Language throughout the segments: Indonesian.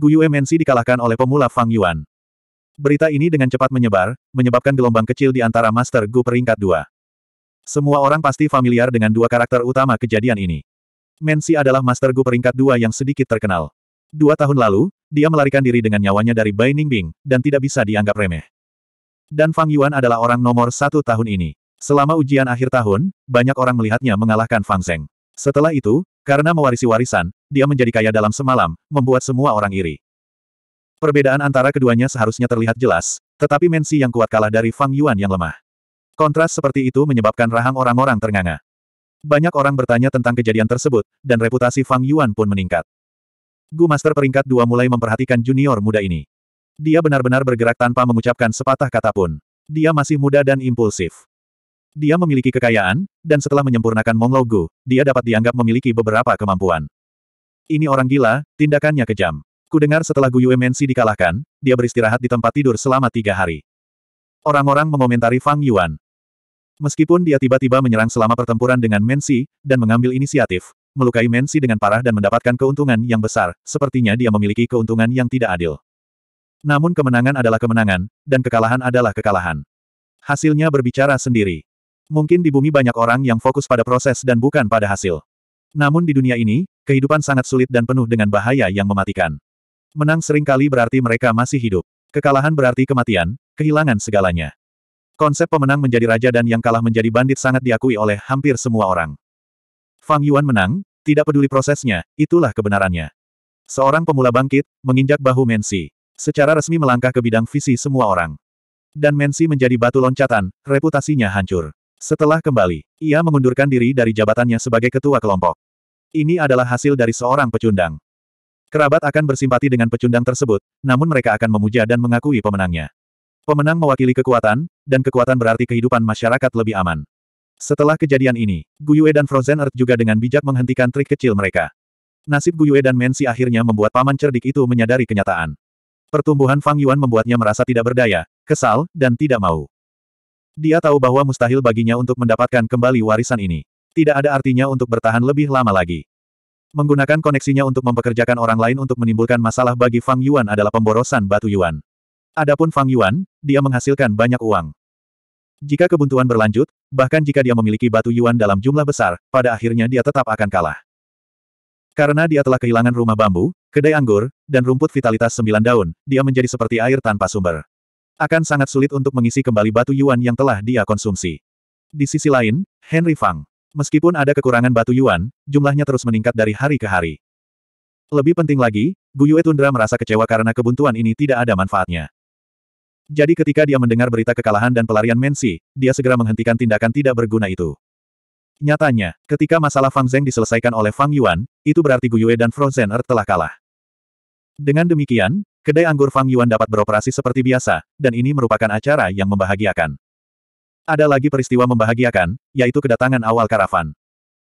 Guyu MNC dikalahkan oleh pemula Fang Yuan. Berita ini dengan cepat menyebar, menyebabkan gelombang kecil di antara Master Gu peringkat dua. Semua orang pasti familiar dengan dua karakter utama kejadian ini. Mensi adalah Master Gu peringkat dua yang sedikit terkenal. Dua tahun lalu, dia melarikan diri dengan nyawanya dari Bai Ningbing, dan tidak bisa dianggap remeh. Dan Fang Yuan adalah orang nomor satu tahun ini. Selama ujian akhir tahun, banyak orang melihatnya mengalahkan Fang Zeng. Setelah itu, karena mewarisi warisan, dia menjadi kaya dalam semalam, membuat semua orang iri. Perbedaan antara keduanya seharusnya terlihat jelas, tetapi Mensi yang kuat kalah dari Fang Yuan yang lemah. Kontras seperti itu menyebabkan rahang orang-orang ternganga. Banyak orang bertanya tentang kejadian tersebut, dan reputasi Fang Yuan pun meningkat. Gu Master peringkat dua mulai memperhatikan junior muda ini. Dia benar-benar bergerak tanpa mengucapkan sepatah kata pun. Dia masih muda dan impulsif. Dia memiliki kekayaan, dan setelah menyempurnakan Monglogu, dia dapat dianggap memiliki beberapa kemampuan. Ini orang gila, tindakannya kejam. Kudengar setelah Guyu Emensi dikalahkan, dia beristirahat di tempat tidur selama tiga hari. Orang-orang mengomentari Fang Yuan. Meskipun dia tiba-tiba menyerang selama pertempuran dengan Mensi, dan mengambil inisiatif, melukai Mensi dengan parah dan mendapatkan keuntungan yang besar, sepertinya dia memiliki keuntungan yang tidak adil. Namun kemenangan adalah kemenangan, dan kekalahan adalah kekalahan. Hasilnya berbicara sendiri. Mungkin di bumi banyak orang yang fokus pada proses dan bukan pada hasil. Namun di dunia ini, kehidupan sangat sulit dan penuh dengan bahaya yang mematikan. Menang seringkali berarti mereka masih hidup. Kekalahan berarti kematian, kehilangan segalanya. Konsep pemenang menjadi raja dan yang kalah menjadi bandit sangat diakui oleh hampir semua orang. Fang Yuan menang, tidak peduli prosesnya, itulah kebenarannya. Seorang pemula bangkit, menginjak bahu Mensi. Secara resmi melangkah ke bidang visi semua orang. Dan Mensi menjadi batu loncatan, reputasinya hancur. Setelah kembali, ia mengundurkan diri dari jabatannya sebagai ketua kelompok. Ini adalah hasil dari seorang pecundang. Kerabat akan bersimpati dengan pecundang tersebut, namun mereka akan memuja dan mengakui pemenangnya. Pemenang mewakili kekuatan, dan kekuatan berarti kehidupan masyarakat lebih aman. Setelah kejadian ini, Guyue dan Frozen Earth juga dengan bijak menghentikan trik kecil mereka. Nasib Guyue dan Mensi akhirnya membuat paman cerdik itu menyadari kenyataan. Pertumbuhan Fang Yuan membuatnya merasa tidak berdaya, kesal, dan tidak mau. Dia tahu bahwa mustahil baginya untuk mendapatkan kembali warisan ini. Tidak ada artinya untuk bertahan lebih lama lagi. Menggunakan koneksinya untuk mempekerjakan orang lain untuk menimbulkan masalah bagi Fang Yuan adalah pemborosan batu Yuan. Adapun Fang Yuan, dia menghasilkan banyak uang. Jika kebuntuan berlanjut, bahkan jika dia memiliki batu Yuan dalam jumlah besar, pada akhirnya dia tetap akan kalah. Karena dia telah kehilangan rumah bambu, kedai anggur, dan rumput vitalitas sembilan daun, dia menjadi seperti air tanpa sumber. Akan sangat sulit untuk mengisi kembali batu yuan yang telah dia konsumsi. Di sisi lain, Henry Fang. Meskipun ada kekurangan batu yuan, jumlahnya terus meningkat dari hari ke hari. Lebih penting lagi, Guyue Tundra merasa kecewa karena kebuntuan ini tidak ada manfaatnya. Jadi ketika dia mendengar berita kekalahan dan pelarian Mensi, dia segera menghentikan tindakan tidak berguna itu. Nyatanya, ketika masalah Fang Zeng diselesaikan oleh Fang Yuan, itu berarti Guyue dan Frozen Earth telah kalah. Dengan demikian, Kedai anggur Fang Yuan dapat beroperasi seperti biasa, dan ini merupakan acara yang membahagiakan. Ada lagi peristiwa membahagiakan, yaitu kedatangan awal karavan.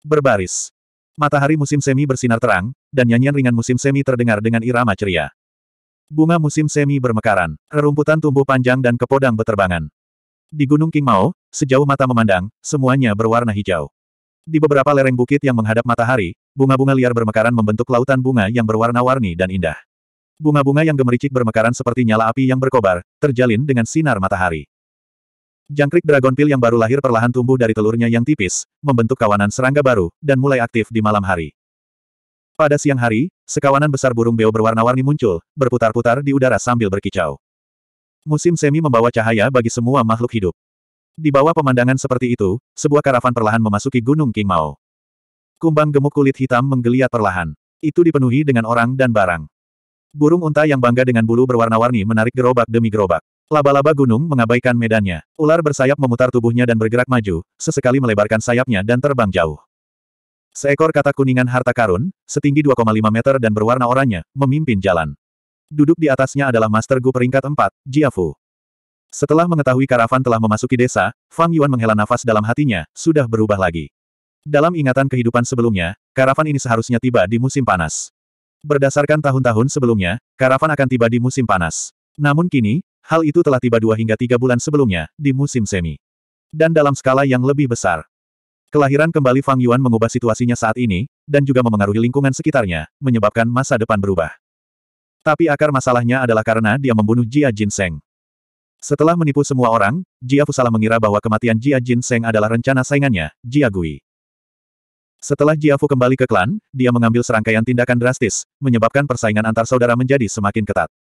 Berbaris. Matahari musim semi bersinar terang, dan nyanyian ringan musim semi terdengar dengan irama ceria. Bunga musim semi bermekaran, rerumputan tumbuh panjang dan kepodang beterbangan. Di Gunung King Mao, sejauh mata memandang, semuanya berwarna hijau. Di beberapa lereng bukit yang menghadap matahari, bunga-bunga liar bermekaran membentuk lautan bunga yang berwarna-warni dan indah. Bunga-bunga yang gemericik bermekaran seperti nyala api yang berkobar, terjalin dengan sinar matahari. Jangkrik Dragon Pill yang baru lahir perlahan tumbuh dari telurnya yang tipis, membentuk kawanan serangga baru, dan mulai aktif di malam hari. Pada siang hari, sekawanan besar burung beo berwarna-warni muncul, berputar-putar di udara sambil berkicau. Musim semi membawa cahaya bagi semua makhluk hidup. Di bawah pemandangan seperti itu, sebuah karavan perlahan memasuki Gunung King Mao. Kumbang gemuk kulit hitam menggeliat perlahan. Itu dipenuhi dengan orang dan barang. Burung unta yang bangga dengan bulu berwarna-warni menarik gerobak demi gerobak. Laba-laba gunung mengabaikan medannya. Ular bersayap memutar tubuhnya dan bergerak maju, sesekali melebarkan sayapnya dan terbang jauh. Seekor kata kuningan harta karun, setinggi 2,5 meter dan berwarna oranye, memimpin jalan. Duduk di atasnya adalah Master Gu peringkat 4, Jiafu. Setelah mengetahui karavan telah memasuki desa, Fang Yuan menghela nafas dalam hatinya, sudah berubah lagi. Dalam ingatan kehidupan sebelumnya, karavan ini seharusnya tiba di musim panas. Berdasarkan tahun-tahun sebelumnya, karavan akan tiba di musim panas. Namun kini, hal itu telah tiba dua hingga tiga bulan sebelumnya, di musim semi. Dan dalam skala yang lebih besar. Kelahiran kembali Fang Yuan mengubah situasinya saat ini, dan juga memengaruhi lingkungan sekitarnya, menyebabkan masa depan berubah. Tapi akar masalahnya adalah karena dia membunuh Jia Jin Seng. Setelah menipu semua orang, Jia Fusala mengira bahwa kematian Jia Jin Seng adalah rencana saingannya, Jia Gui. Setelah Jiafu kembali ke klan, dia mengambil serangkaian tindakan drastis, menyebabkan persaingan antar saudara menjadi semakin ketat.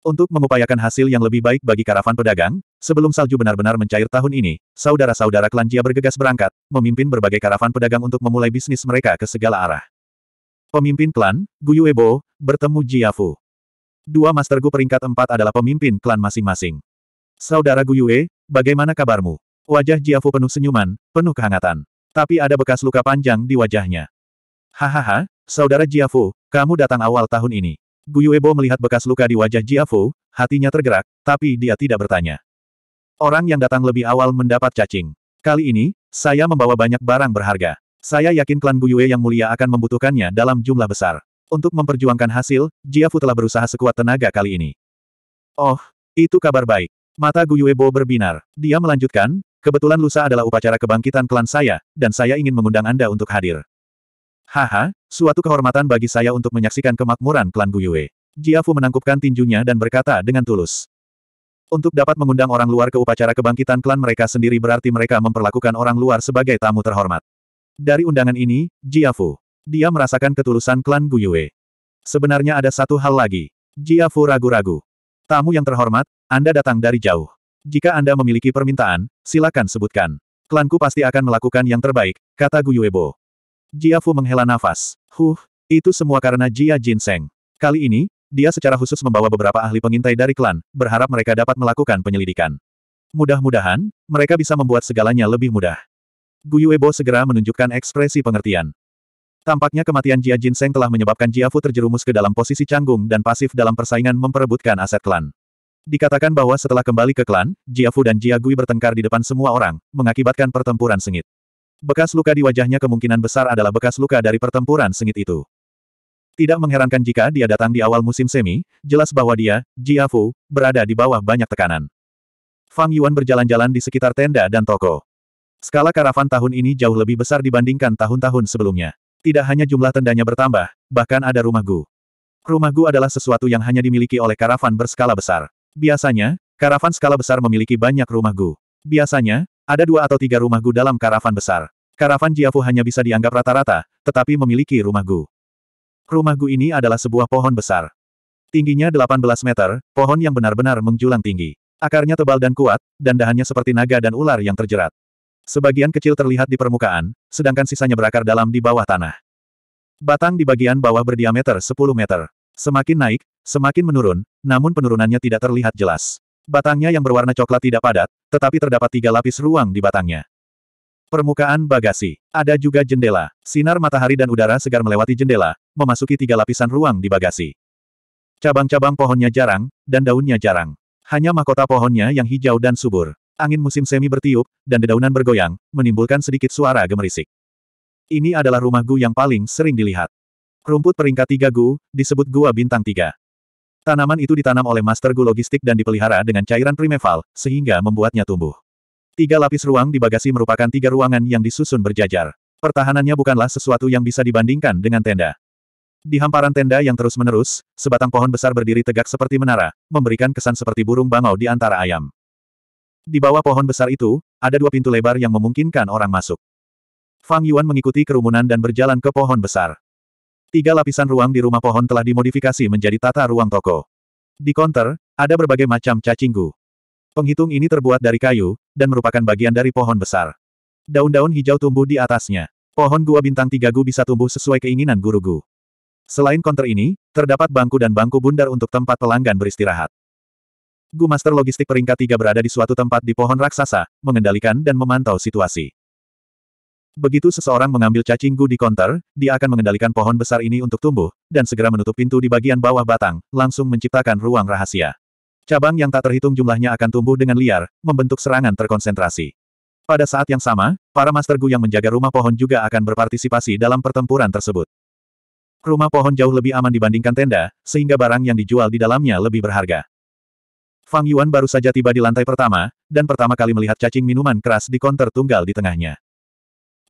Untuk mengupayakan hasil yang lebih baik bagi karavan pedagang, sebelum salju benar-benar mencair tahun ini, saudara-saudara klan Jia bergegas berangkat, memimpin berbagai karavan pedagang untuk memulai bisnis mereka ke segala arah. Pemimpin klan, Ebo, bertemu Jiafu. Dua Master Gu peringkat empat adalah pemimpin klan masing-masing. Saudara Guyue, bagaimana kabarmu? Wajah Jiafu penuh senyuman, penuh kehangatan. Tapi ada bekas luka panjang di wajahnya. Hahaha, saudara Jiafu, kamu datang awal tahun ini. Guyuebo melihat bekas luka di wajah Jiafu, hatinya tergerak, tapi dia tidak bertanya. Orang yang datang lebih awal mendapat cacing. Kali ini, saya membawa banyak barang berharga. Saya yakin klan Guyue yang mulia akan membutuhkannya dalam jumlah besar. Untuk memperjuangkan hasil, Jiafu telah berusaha sekuat tenaga kali ini. Oh, itu kabar baik. Mata Guyuebo berbinar. Dia melanjutkan, Kebetulan lusa adalah upacara kebangkitan klan saya, dan saya ingin mengundang Anda untuk hadir. Haha, suatu kehormatan bagi saya untuk menyaksikan kemakmuran klan Guyue. Jiafu menangkupkan tinjunya dan berkata dengan tulus. Untuk dapat mengundang orang luar ke upacara kebangkitan klan mereka sendiri berarti mereka memperlakukan orang luar sebagai tamu terhormat. Dari undangan ini, Jiafu. Dia merasakan ketulusan klan Guyue. Sebenarnya ada satu hal lagi. Jiafu ragu-ragu. Tamu yang terhormat, Anda datang dari jauh. Jika Anda memiliki permintaan, silakan sebutkan. Klanku pasti akan melakukan yang terbaik, kata Guyuebo. Jia Fu menghela nafas. Huh, itu semua karena Jia Jinseng. Kali ini, dia secara khusus membawa beberapa ahli pengintai dari klan, berharap mereka dapat melakukan penyelidikan. Mudah-mudahan, mereka bisa membuat segalanya lebih mudah. Guyuebo segera menunjukkan ekspresi pengertian. Tampaknya kematian Jia Jinseng telah menyebabkan Jia Fu terjerumus ke dalam posisi canggung dan pasif dalam persaingan memperebutkan aset klan. Dikatakan bahwa setelah kembali ke klan, Jiafu dan Jia Gui bertengkar di depan semua orang, mengakibatkan pertempuran sengit. Bekas luka di wajahnya kemungkinan besar adalah bekas luka dari pertempuran sengit itu. Tidak mengherankan jika dia datang di awal musim semi, jelas bahwa dia, Jiafu, berada di bawah banyak tekanan. Fang Yuan berjalan-jalan di sekitar tenda dan toko. Skala karavan tahun ini jauh lebih besar dibandingkan tahun-tahun sebelumnya. Tidak hanya jumlah tendanya bertambah, bahkan ada rumah Gu. Rumah Gu adalah sesuatu yang hanya dimiliki oleh karavan berskala besar. Biasanya, karavan skala besar memiliki banyak rumah gu. Biasanya, ada dua atau tiga rumah gu dalam karavan besar. Karavan Jiafu hanya bisa dianggap rata-rata, tetapi memiliki rumah gu. Rumah gu ini adalah sebuah pohon besar. Tingginya 18 meter, pohon yang benar-benar menjulang tinggi. Akarnya tebal dan kuat, dan dahannya seperti naga dan ular yang terjerat. Sebagian kecil terlihat di permukaan, sedangkan sisanya berakar dalam di bawah tanah. Batang di bagian bawah berdiameter 10 meter. Semakin naik, Semakin menurun, namun penurunannya tidak terlihat jelas. Batangnya yang berwarna coklat tidak padat, tetapi terdapat tiga lapis ruang di batangnya. Permukaan bagasi. Ada juga jendela. Sinar matahari dan udara segar melewati jendela, memasuki tiga lapisan ruang di bagasi. Cabang-cabang pohonnya jarang, dan daunnya jarang. Hanya mahkota pohonnya yang hijau dan subur. Angin musim semi bertiup, dan dedaunan bergoyang, menimbulkan sedikit suara gemerisik. Ini adalah rumah Gu yang paling sering dilihat. Rumput peringkat tiga Gu, disebut Gua Bintang Tiga. Tanaman itu ditanam oleh Master Gu Logistik dan dipelihara dengan cairan primeval, sehingga membuatnya tumbuh. Tiga lapis ruang di bagasi merupakan tiga ruangan yang disusun berjajar. Pertahanannya bukanlah sesuatu yang bisa dibandingkan dengan tenda. Di hamparan tenda yang terus-menerus, sebatang pohon besar berdiri tegak seperti menara, memberikan kesan seperti burung bangau di antara ayam. Di bawah pohon besar itu, ada dua pintu lebar yang memungkinkan orang masuk. Fang Yuan mengikuti kerumunan dan berjalan ke pohon besar. Tiga lapisan ruang di rumah pohon telah dimodifikasi menjadi tata ruang toko. Di konter ada berbagai macam cacinggu. Penghitung ini terbuat dari kayu, dan merupakan bagian dari pohon besar. Daun-daun hijau tumbuh di atasnya. Pohon gua bintang tiga gu bisa tumbuh sesuai keinginan guru gu. Selain konter ini, terdapat bangku dan bangku bundar untuk tempat pelanggan beristirahat. Gu Master Logistik peringkat tiga berada di suatu tempat di pohon raksasa, mengendalikan dan memantau situasi. Begitu seseorang mengambil cacing gu di konter, dia akan mengendalikan pohon besar ini untuk tumbuh, dan segera menutup pintu di bagian bawah batang, langsung menciptakan ruang rahasia. Cabang yang tak terhitung jumlahnya akan tumbuh dengan liar, membentuk serangan terkonsentrasi. Pada saat yang sama, para Master Gu yang menjaga rumah pohon juga akan berpartisipasi dalam pertempuran tersebut. Rumah pohon jauh lebih aman dibandingkan tenda, sehingga barang yang dijual di dalamnya lebih berharga. Fang Yuan baru saja tiba di lantai pertama, dan pertama kali melihat cacing minuman keras di konter tunggal di tengahnya.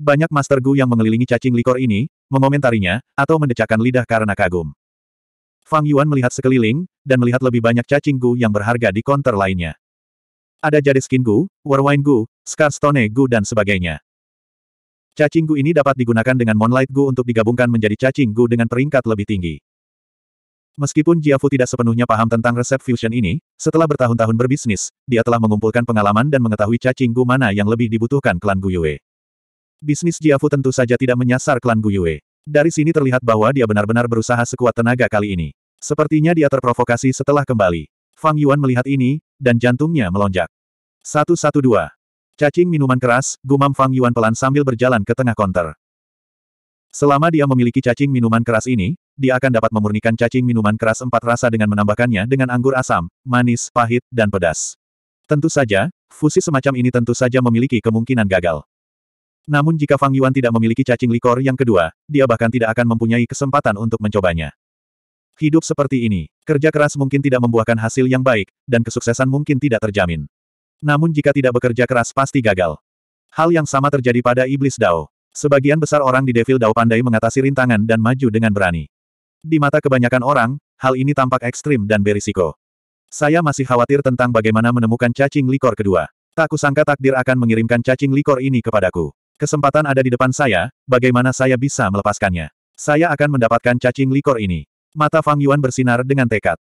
Banyak Master Gu yang mengelilingi cacing likor ini, mengomentarinya, atau mendecakkan lidah karena kagum. Fang Yuan melihat sekeliling, dan melihat lebih banyak cacing Gu yang berharga di konter lainnya. Ada skin Gu, Warwine Gu, Scarstone Gu dan sebagainya. Cacing Gu ini dapat digunakan dengan Moonlight Gu untuk digabungkan menjadi cacing Gu dengan peringkat lebih tinggi. Meskipun Jiafu tidak sepenuhnya paham tentang resep fusion ini, setelah bertahun-tahun berbisnis, dia telah mengumpulkan pengalaman dan mengetahui cacing Gu mana yang lebih dibutuhkan klan Gu Yue. Bisnis Jiafu tentu saja tidak menyasar klan Guyue. Dari sini terlihat bahwa dia benar-benar berusaha sekuat tenaga kali ini. Sepertinya dia terprovokasi setelah kembali. Fang Yuan melihat ini, dan jantungnya melonjak. Satu satu dua. Cacing minuman keras, gumam Fang Yuan pelan sambil berjalan ke tengah konter. Selama dia memiliki cacing minuman keras ini, dia akan dapat memurnikan cacing minuman keras empat rasa dengan menambahkannya dengan anggur asam, manis, pahit, dan pedas. Tentu saja, fusi semacam ini tentu saja memiliki kemungkinan gagal. Namun jika Fang Yuan tidak memiliki cacing likor yang kedua, dia bahkan tidak akan mempunyai kesempatan untuk mencobanya. Hidup seperti ini, kerja keras mungkin tidak membuahkan hasil yang baik, dan kesuksesan mungkin tidak terjamin. Namun jika tidak bekerja keras pasti gagal. Hal yang sama terjadi pada Iblis Dao. Sebagian besar orang di Devil Dao pandai mengatasi rintangan dan maju dengan berani. Di mata kebanyakan orang, hal ini tampak ekstrim dan berisiko. Saya masih khawatir tentang bagaimana menemukan cacing likor kedua. Tak kusangka takdir akan mengirimkan cacing likor ini kepadaku. Kesempatan ada di depan saya, bagaimana saya bisa melepaskannya? Saya akan mendapatkan cacing likor ini. Mata Fang Yuan bersinar dengan tekad.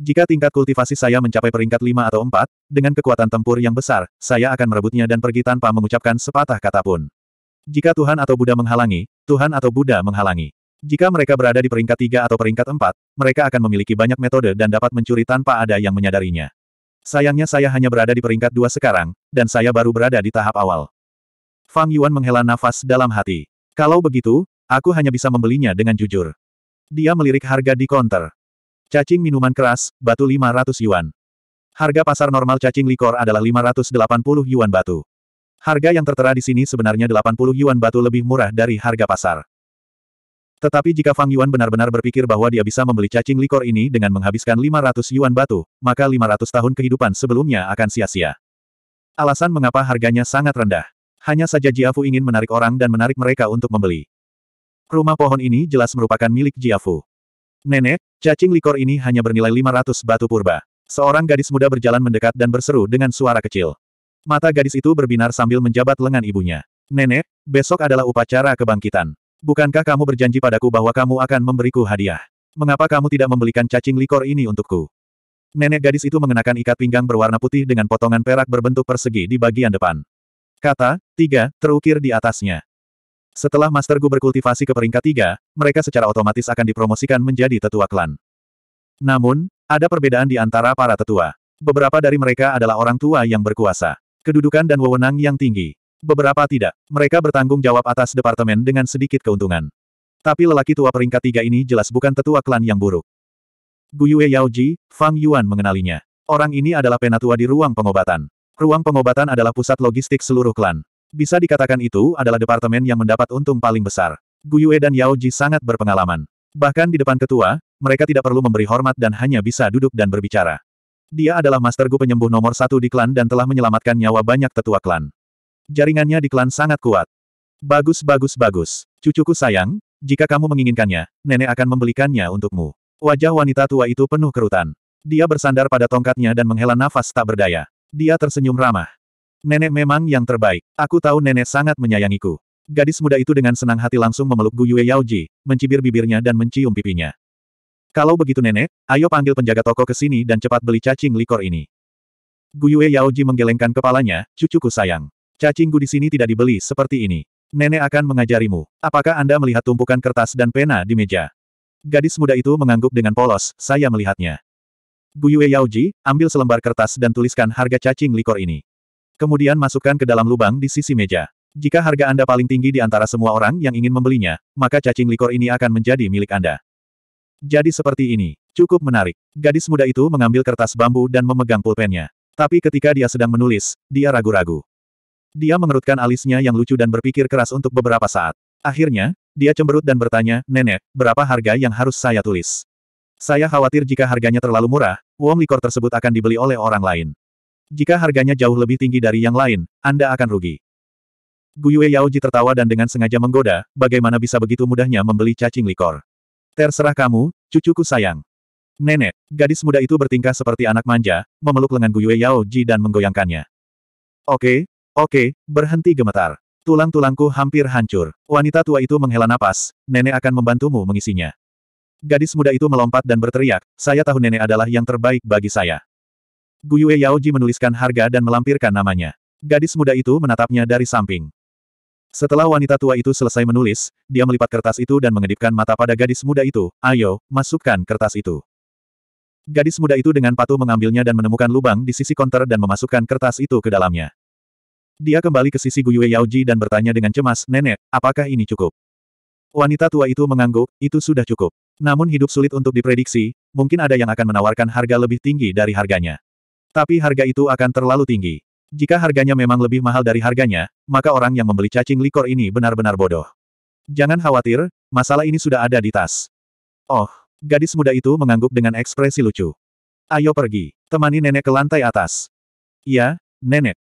Jika tingkat kultivasi saya mencapai peringkat 5 atau 4, dengan kekuatan tempur yang besar, saya akan merebutnya dan pergi tanpa mengucapkan sepatah kata pun. Jika Tuhan atau Buddha menghalangi, Tuhan atau Buddha menghalangi. Jika mereka berada di peringkat tiga atau peringkat empat, mereka akan memiliki banyak metode dan dapat mencuri tanpa ada yang menyadarinya. Sayangnya saya hanya berada di peringkat dua sekarang, dan saya baru berada di tahap awal. Fang Yuan menghela nafas dalam hati. Kalau begitu, aku hanya bisa membelinya dengan jujur. Dia melirik harga di konter. Cacing minuman keras, batu 500 yuan. Harga pasar normal cacing likor adalah 580 yuan batu. Harga yang tertera di sini sebenarnya 80 yuan batu lebih murah dari harga pasar. Tetapi jika Fang Yuan benar-benar berpikir bahwa dia bisa membeli cacing likor ini dengan menghabiskan 500 yuan batu, maka 500 tahun kehidupan sebelumnya akan sia-sia. Alasan mengapa harganya sangat rendah. Hanya saja Jiafu ingin menarik orang dan menarik mereka untuk membeli. Rumah pohon ini jelas merupakan milik Jiafu. Nenek, cacing likor ini hanya bernilai 500 batu purba. Seorang gadis muda berjalan mendekat dan berseru dengan suara kecil. Mata gadis itu berbinar sambil menjabat lengan ibunya. Nenek, besok adalah upacara kebangkitan. Bukankah kamu berjanji padaku bahwa kamu akan memberiku hadiah? Mengapa kamu tidak membelikan cacing likor ini untukku? Nenek gadis itu mengenakan ikat pinggang berwarna putih dengan potongan perak berbentuk persegi di bagian depan. Kata, tiga, terukir di atasnya. Setelah Master Gu berkultivasi ke peringkat tiga, mereka secara otomatis akan dipromosikan menjadi tetua klan. Namun, ada perbedaan di antara para tetua. Beberapa dari mereka adalah orang tua yang berkuasa. Kedudukan dan wewenang yang tinggi. Beberapa tidak. Mereka bertanggung jawab atas departemen dengan sedikit keuntungan. Tapi lelaki tua peringkat tiga ini jelas bukan tetua klan yang buruk. Guyue Yaoji, Fang Yuan mengenalinya. Orang ini adalah penatua di ruang pengobatan. Ruang pengobatan adalah pusat logistik seluruh klan. Bisa dikatakan itu adalah departemen yang mendapat untung paling besar. Yue dan Yao Ji sangat berpengalaman. Bahkan di depan ketua, mereka tidak perlu memberi hormat dan hanya bisa duduk dan berbicara. Dia adalah master Gu penyembuh nomor satu di klan dan telah menyelamatkan nyawa banyak tetua klan. Jaringannya di klan sangat kuat. Bagus bagus bagus. Cucuku sayang, jika kamu menginginkannya, nenek akan membelikannya untukmu. Wajah wanita tua itu penuh kerutan. Dia bersandar pada tongkatnya dan menghela nafas tak berdaya. Dia tersenyum ramah. Nenek memang yang terbaik. Aku tahu nenek sangat menyayangiku. Gadis muda itu dengan senang hati langsung memeluk Gu Yue Yaoji, mencibir bibirnya dan mencium pipinya. Kalau begitu nenek, ayo panggil penjaga toko ke sini dan cepat beli cacing likor ini. Gu Yue Yaoji menggelengkan kepalanya, cucuku sayang. Cacing gu di sini tidak dibeli seperti ini. Nenek akan mengajarimu. Apakah Anda melihat tumpukan kertas dan pena di meja? Gadis muda itu mengangguk dengan polos, saya melihatnya. Buyue Yaoji, ambil selembar kertas dan tuliskan harga cacing likor ini. Kemudian masukkan ke dalam lubang di sisi meja. Jika harga Anda paling tinggi di antara semua orang yang ingin membelinya, maka cacing likor ini akan menjadi milik Anda. Jadi seperti ini. Cukup menarik. Gadis muda itu mengambil kertas bambu dan memegang pulpennya. Tapi ketika dia sedang menulis, dia ragu-ragu. Dia mengerutkan alisnya yang lucu dan berpikir keras untuk beberapa saat. Akhirnya, dia cemberut dan bertanya, Nenek, berapa harga yang harus saya tulis? Saya khawatir jika harganya terlalu murah, uang likor tersebut akan dibeli oleh orang lain. Jika harganya jauh lebih tinggi dari yang lain, Anda akan rugi. Guyue Yaoji tertawa dan dengan sengaja menggoda, bagaimana bisa begitu mudahnya membeli cacing likor. Terserah kamu, cucuku sayang. Nenek, gadis muda itu bertingkah seperti anak manja, memeluk lengan Guyue Yaoji dan menggoyangkannya. Oke, oke, berhenti gemetar. Tulang-tulangku hampir hancur. Wanita tua itu menghela napas, nenek akan membantumu mengisinya. Gadis muda itu melompat dan berteriak, saya tahu nenek adalah yang terbaik bagi saya. Guyue Yaoji menuliskan harga dan melampirkan namanya. Gadis muda itu menatapnya dari samping. Setelah wanita tua itu selesai menulis, dia melipat kertas itu dan mengedipkan mata pada gadis muda itu, ayo, masukkan kertas itu. Gadis muda itu dengan patuh mengambilnya dan menemukan lubang di sisi konter dan memasukkan kertas itu ke dalamnya. Dia kembali ke sisi Guyue Yaoji dan bertanya dengan cemas, Nenek, apakah ini cukup? Wanita tua itu mengangguk, itu sudah cukup. Namun hidup sulit untuk diprediksi, mungkin ada yang akan menawarkan harga lebih tinggi dari harganya. Tapi harga itu akan terlalu tinggi. Jika harganya memang lebih mahal dari harganya, maka orang yang membeli cacing likor ini benar-benar bodoh. Jangan khawatir, masalah ini sudah ada di tas. Oh, gadis muda itu mengangguk dengan ekspresi lucu. Ayo pergi, temani nenek ke lantai atas. Iya, nenek.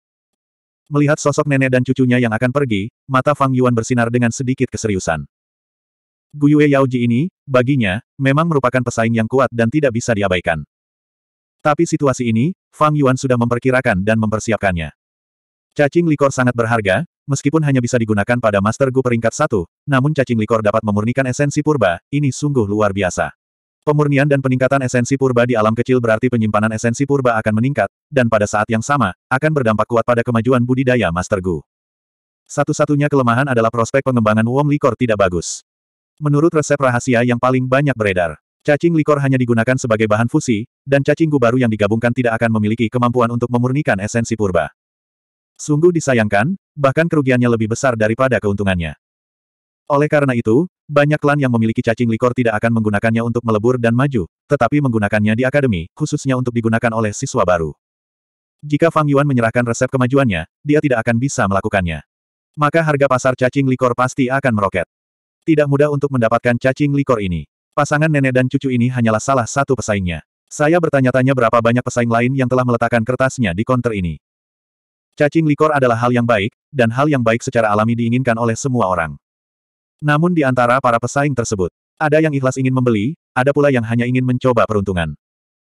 Melihat sosok nenek dan cucunya yang akan pergi, mata Fang Yuan bersinar dengan sedikit keseriusan. Guyue Yaoji ini, baginya, memang merupakan pesaing yang kuat dan tidak bisa diabaikan. Tapi situasi ini, Fang Yuan sudah memperkirakan dan mempersiapkannya. Cacing likor sangat berharga, meskipun hanya bisa digunakan pada Master Gu peringkat satu, namun cacing likor dapat memurnikan esensi purba, ini sungguh luar biasa. Pemurnian dan peningkatan esensi purba di alam kecil berarti penyimpanan esensi purba akan meningkat, dan pada saat yang sama, akan berdampak kuat pada kemajuan budidaya Master Gu. Satu-satunya kelemahan adalah prospek pengembangan Wong Likor tidak bagus. Menurut resep rahasia yang paling banyak beredar, cacing likor hanya digunakan sebagai bahan fusi, dan cacing gu baru yang digabungkan tidak akan memiliki kemampuan untuk memurnikan esensi purba. Sungguh disayangkan, bahkan kerugiannya lebih besar daripada keuntungannya. Oleh karena itu, banyak klan yang memiliki cacing likor tidak akan menggunakannya untuk melebur dan maju, tetapi menggunakannya di akademi, khususnya untuk digunakan oleh siswa baru. Jika Fang Yuan menyerahkan resep kemajuannya, dia tidak akan bisa melakukannya. Maka harga pasar cacing likor pasti akan meroket. Tidak mudah untuk mendapatkan cacing likor ini. Pasangan nenek dan cucu ini hanyalah salah satu pesaingnya. Saya bertanya-tanya berapa banyak pesaing lain yang telah meletakkan kertasnya di konter ini. Cacing likor adalah hal yang baik, dan hal yang baik secara alami diinginkan oleh semua orang. Namun di antara para pesaing tersebut, ada yang ikhlas ingin membeli, ada pula yang hanya ingin mencoba peruntungan.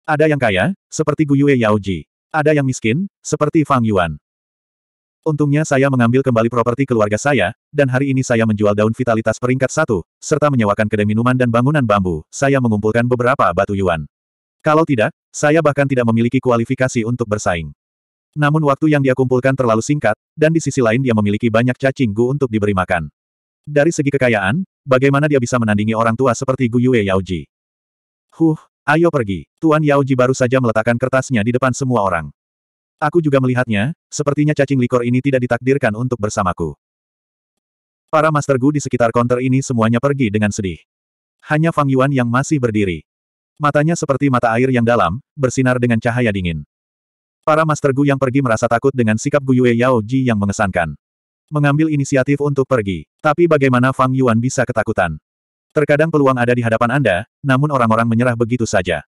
Ada yang kaya, seperti Guyue Yaoji. Ada yang miskin, seperti Fang Yuan. Untungnya saya mengambil kembali properti keluarga saya, dan hari ini saya menjual daun vitalitas peringkat satu, serta menyewakan kedai minuman dan bangunan bambu. Saya mengumpulkan beberapa batu yuan. Kalau tidak, saya bahkan tidak memiliki kualifikasi untuk bersaing. Namun waktu yang dia kumpulkan terlalu singkat, dan di sisi lain dia memiliki banyak cacing gu untuk diberi makan. Dari segi kekayaan, bagaimana dia bisa menandingi orang tua seperti Gu Yue Yaoji? Huh, ayo pergi. Tuan Yaoji baru saja meletakkan kertasnya di depan semua orang. Aku juga melihatnya, sepertinya cacing likor ini tidak ditakdirkan untuk bersamaku. Para Master Gu di sekitar konter ini semuanya pergi dengan sedih. Hanya Fang Yuan yang masih berdiri. Matanya seperti mata air yang dalam, bersinar dengan cahaya dingin. Para Master Gu yang pergi merasa takut dengan sikap Gu Yue Yao Ji yang mengesankan. Mengambil inisiatif untuk pergi, tapi bagaimana Fang Yuan bisa ketakutan? Terkadang peluang ada di hadapan Anda, namun orang-orang menyerah begitu saja.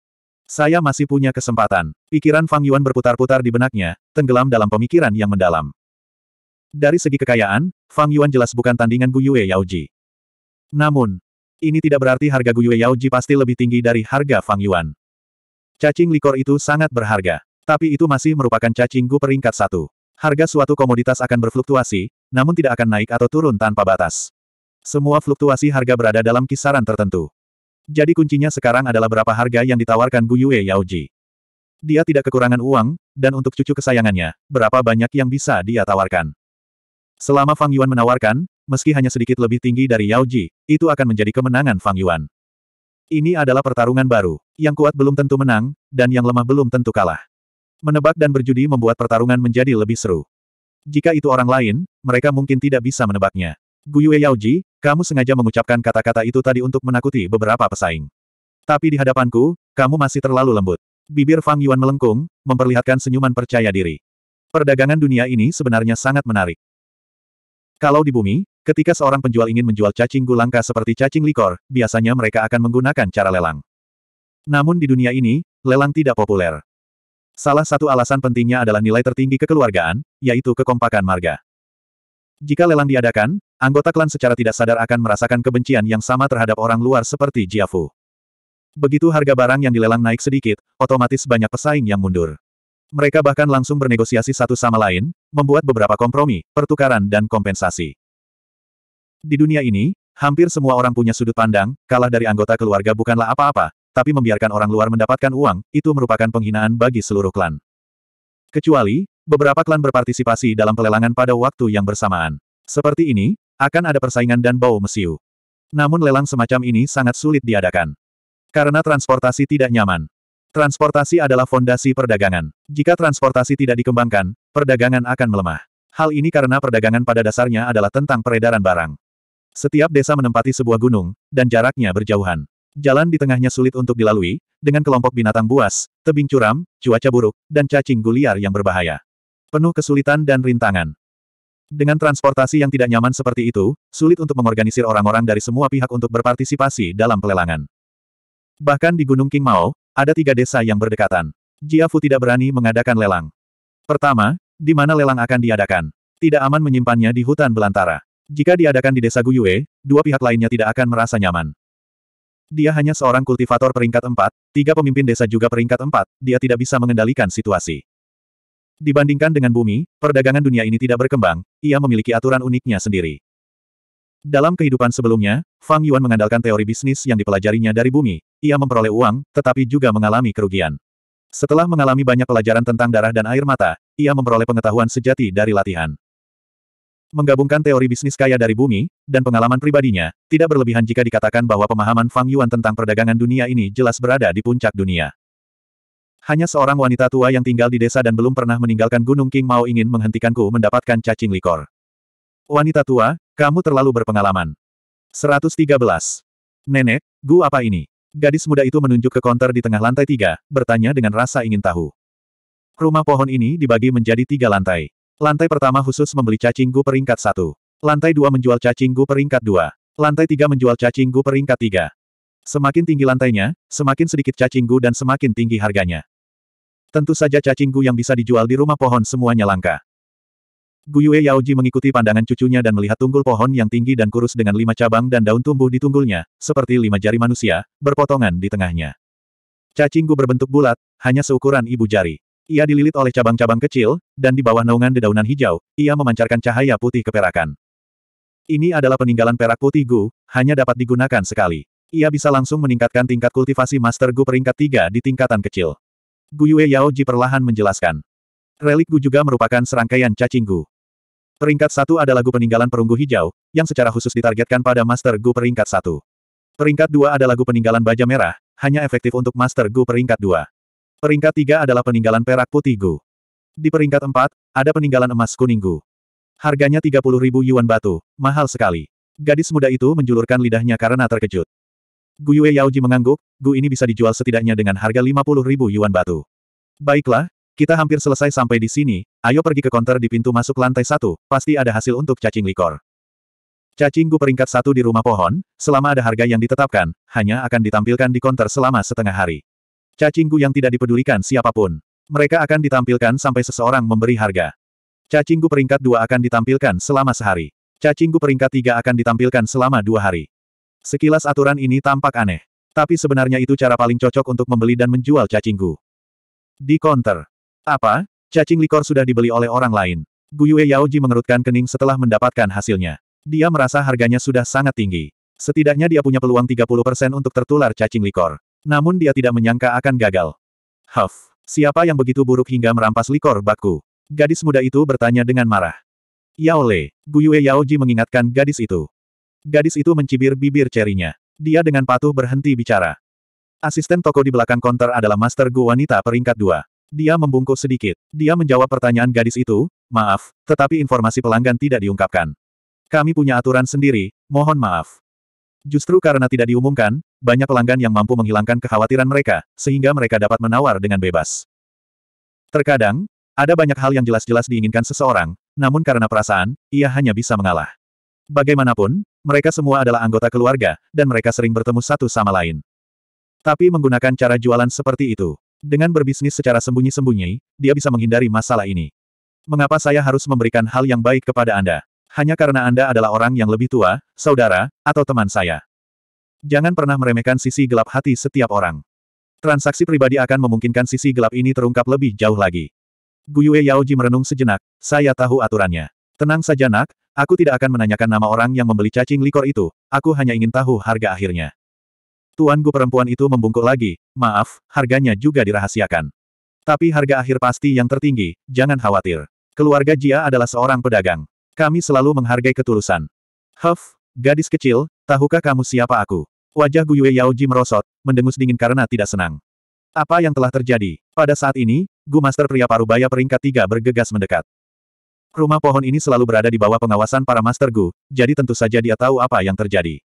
Saya masih punya kesempatan. Pikiran Fang Yuan berputar-putar di benaknya, tenggelam dalam pemikiran yang mendalam. Dari segi kekayaan, Fang Yuan jelas bukan tandingan Gu Guyue Yaoji. Namun, ini tidak berarti harga Gu Guyue Yaoji pasti lebih tinggi dari harga Fang Yuan. Cacing likor itu sangat berharga. Tapi itu masih merupakan cacing gu peringkat satu. Harga suatu komoditas akan berfluktuasi, namun tidak akan naik atau turun tanpa batas. Semua fluktuasi harga berada dalam kisaran tertentu. Jadi kuncinya sekarang adalah berapa harga yang ditawarkan Gu Yue Yaoji. Dia tidak kekurangan uang, dan untuk cucu kesayangannya, berapa banyak yang bisa dia tawarkan. Selama Fang Yuan menawarkan, meski hanya sedikit lebih tinggi dari Yaoji, itu akan menjadi kemenangan Fang Yuan. Ini adalah pertarungan baru. Yang kuat belum tentu menang, dan yang lemah belum tentu kalah. Menebak dan berjudi membuat pertarungan menjadi lebih seru. Jika itu orang lain, mereka mungkin tidak bisa menebaknya. Yue Yaoji, kamu sengaja mengucapkan kata-kata itu tadi untuk menakuti beberapa pesaing. Tapi di hadapanku, kamu masih terlalu lembut. Bibir Fang Yuan melengkung, memperlihatkan senyuman percaya diri. Perdagangan dunia ini sebenarnya sangat menarik. Kalau di bumi, ketika seorang penjual ingin menjual cacing gulangka seperti cacing likor, biasanya mereka akan menggunakan cara lelang. Namun di dunia ini, lelang tidak populer. Salah satu alasan pentingnya adalah nilai tertinggi kekeluargaan, yaitu kekompakan marga. Jika lelang diadakan, anggota klan secara tidak sadar akan merasakan kebencian yang sama terhadap orang luar seperti Jiafu. Begitu harga barang yang dilelang naik sedikit, otomatis banyak pesaing yang mundur. Mereka bahkan langsung bernegosiasi satu sama lain, membuat beberapa kompromi, pertukaran dan kompensasi. Di dunia ini, hampir semua orang punya sudut pandang, kalah dari anggota keluarga bukanlah apa-apa, tapi membiarkan orang luar mendapatkan uang, itu merupakan penghinaan bagi seluruh klan. Kecuali, Beberapa klan berpartisipasi dalam pelelangan pada waktu yang bersamaan. Seperti ini, akan ada persaingan dan bau mesiu. Namun lelang semacam ini sangat sulit diadakan. Karena transportasi tidak nyaman. Transportasi adalah fondasi perdagangan. Jika transportasi tidak dikembangkan, perdagangan akan melemah. Hal ini karena perdagangan pada dasarnya adalah tentang peredaran barang. Setiap desa menempati sebuah gunung, dan jaraknya berjauhan. Jalan di tengahnya sulit untuk dilalui, dengan kelompok binatang buas, tebing curam, cuaca buruk, dan cacing guliar yang berbahaya penuh kesulitan dan rintangan. Dengan transportasi yang tidak nyaman seperti itu, sulit untuk mengorganisir orang-orang dari semua pihak untuk berpartisipasi dalam pelelangan. Bahkan di Gunung King Mao, ada tiga desa yang berdekatan. Jiafu tidak berani mengadakan lelang. Pertama, di mana lelang akan diadakan. Tidak aman menyimpannya di hutan belantara. Jika diadakan di desa Guyue, dua pihak lainnya tidak akan merasa nyaman. Dia hanya seorang kultivator peringkat empat, tiga pemimpin desa juga peringkat empat. dia tidak bisa mengendalikan situasi. Dibandingkan dengan bumi, perdagangan dunia ini tidak berkembang, ia memiliki aturan uniknya sendiri. Dalam kehidupan sebelumnya, Fang Yuan mengandalkan teori bisnis yang dipelajarinya dari bumi, ia memperoleh uang, tetapi juga mengalami kerugian. Setelah mengalami banyak pelajaran tentang darah dan air mata, ia memperoleh pengetahuan sejati dari latihan. Menggabungkan teori bisnis kaya dari bumi, dan pengalaman pribadinya, tidak berlebihan jika dikatakan bahwa pemahaman Fang Yuan tentang perdagangan dunia ini jelas berada di puncak dunia. Hanya seorang wanita tua yang tinggal di desa dan belum pernah meninggalkan Gunung King mau ingin menghentikanku mendapatkan cacing likor. Wanita tua, kamu terlalu berpengalaman. 113. Nenek, gu apa ini? Gadis muda itu menunjuk ke konter di tengah lantai tiga, bertanya dengan rasa ingin tahu. Rumah pohon ini dibagi menjadi tiga lantai. Lantai pertama khusus membeli cacing gu peringkat satu. Lantai dua menjual cacing gu peringkat dua. Lantai tiga menjual cacing gu peringkat tiga. Semakin tinggi lantainya, semakin sedikit cacing gu dan semakin tinggi harganya. Tentu saja cacing yang bisa dijual di rumah pohon semuanya langka. Guyue Yaoji mengikuti pandangan cucunya dan melihat tunggul pohon yang tinggi dan kurus dengan lima cabang dan daun tumbuh di tunggulnya, seperti lima jari manusia, berpotongan di tengahnya. Cacing berbentuk bulat, hanya seukuran ibu jari. Ia dililit oleh cabang-cabang kecil, dan di bawah naungan dedaunan hijau, ia memancarkan cahaya putih keperakan. Ini adalah peninggalan perak putih gu, hanya dapat digunakan sekali ia bisa langsung meningkatkan tingkat kultivasi Master Gu peringkat 3 di tingkatan kecil. Guyue Yaoji perlahan menjelaskan. Relik Gu juga merupakan serangkaian cacing Gu. Peringkat satu adalah Gu peninggalan perunggu hijau, yang secara khusus ditargetkan pada Master Gu peringkat satu. Peringkat dua adalah Gu peninggalan baja merah, hanya efektif untuk Master Gu peringkat dua. Peringkat tiga adalah peninggalan perak putih Gu. Di peringkat empat, ada peninggalan emas kuning Gu. Harganya 30 ribu yuan batu, mahal sekali. Gadis muda itu menjulurkan lidahnya karena terkejut. Gu Yue Yaoji mengangguk, Gu ini bisa dijual setidaknya dengan harga 50 ribu yuan batu. Baiklah, kita hampir selesai sampai di sini, ayo pergi ke konter di pintu masuk lantai satu, pasti ada hasil untuk cacing likor. Cacing Gu peringkat satu di rumah pohon, selama ada harga yang ditetapkan, hanya akan ditampilkan di konter selama setengah hari. Cacing Gu yang tidak dipedulikan siapapun. Mereka akan ditampilkan sampai seseorang memberi harga. Cacing Gu peringkat dua akan ditampilkan selama sehari. Cacing Gu peringkat tiga akan ditampilkan selama dua hari. Sekilas aturan ini tampak aneh. Tapi sebenarnya itu cara paling cocok untuk membeli dan menjual gu. Di counter. Apa? Cacing likor sudah dibeli oleh orang lain. Yue Yaoji mengerutkan kening setelah mendapatkan hasilnya. Dia merasa harganya sudah sangat tinggi. Setidaknya dia punya peluang 30% untuk tertular cacing likor. Namun dia tidak menyangka akan gagal. Huff. Siapa yang begitu buruk hingga merampas likor baku? Gadis muda itu bertanya dengan marah. Yaole, Yue Yaoji mengingatkan gadis itu. Gadis itu mencibir bibir cerinya. Dia dengan patuh berhenti bicara. Asisten toko di belakang konter adalah Master Gu wanita peringkat dua. Dia membungkuk sedikit. Dia menjawab pertanyaan gadis itu, maaf, tetapi informasi pelanggan tidak diungkapkan. Kami punya aturan sendiri, mohon maaf. Justru karena tidak diumumkan, banyak pelanggan yang mampu menghilangkan kekhawatiran mereka, sehingga mereka dapat menawar dengan bebas. Terkadang, ada banyak hal yang jelas-jelas diinginkan seseorang, namun karena perasaan, ia hanya bisa mengalah. Bagaimanapun, mereka semua adalah anggota keluarga, dan mereka sering bertemu satu sama lain. Tapi menggunakan cara jualan seperti itu. Dengan berbisnis secara sembunyi-sembunyi, dia bisa menghindari masalah ini. Mengapa saya harus memberikan hal yang baik kepada Anda? Hanya karena Anda adalah orang yang lebih tua, saudara, atau teman saya. Jangan pernah meremehkan sisi gelap hati setiap orang. Transaksi pribadi akan memungkinkan sisi gelap ini terungkap lebih jauh lagi. Guyue Yaoji merenung sejenak, saya tahu aturannya. Tenang saja nak, aku tidak akan menanyakan nama orang yang membeli cacing likor itu, aku hanya ingin tahu harga akhirnya. Tuan Gu perempuan itu membungkuk lagi, maaf, harganya juga dirahasiakan. Tapi harga akhir pasti yang tertinggi, jangan khawatir. Keluarga Jia adalah seorang pedagang. Kami selalu menghargai ketulusan. Huff, gadis kecil, tahukah kamu siapa aku? Wajah Guyue Yaoji merosot, mendengus dingin karena tidak senang. Apa yang telah terjadi? Pada saat ini, Gu Master pria parubaya peringkat tiga bergegas mendekat. Rumah pohon ini selalu berada di bawah pengawasan para Master Gu, jadi tentu saja dia tahu apa yang terjadi.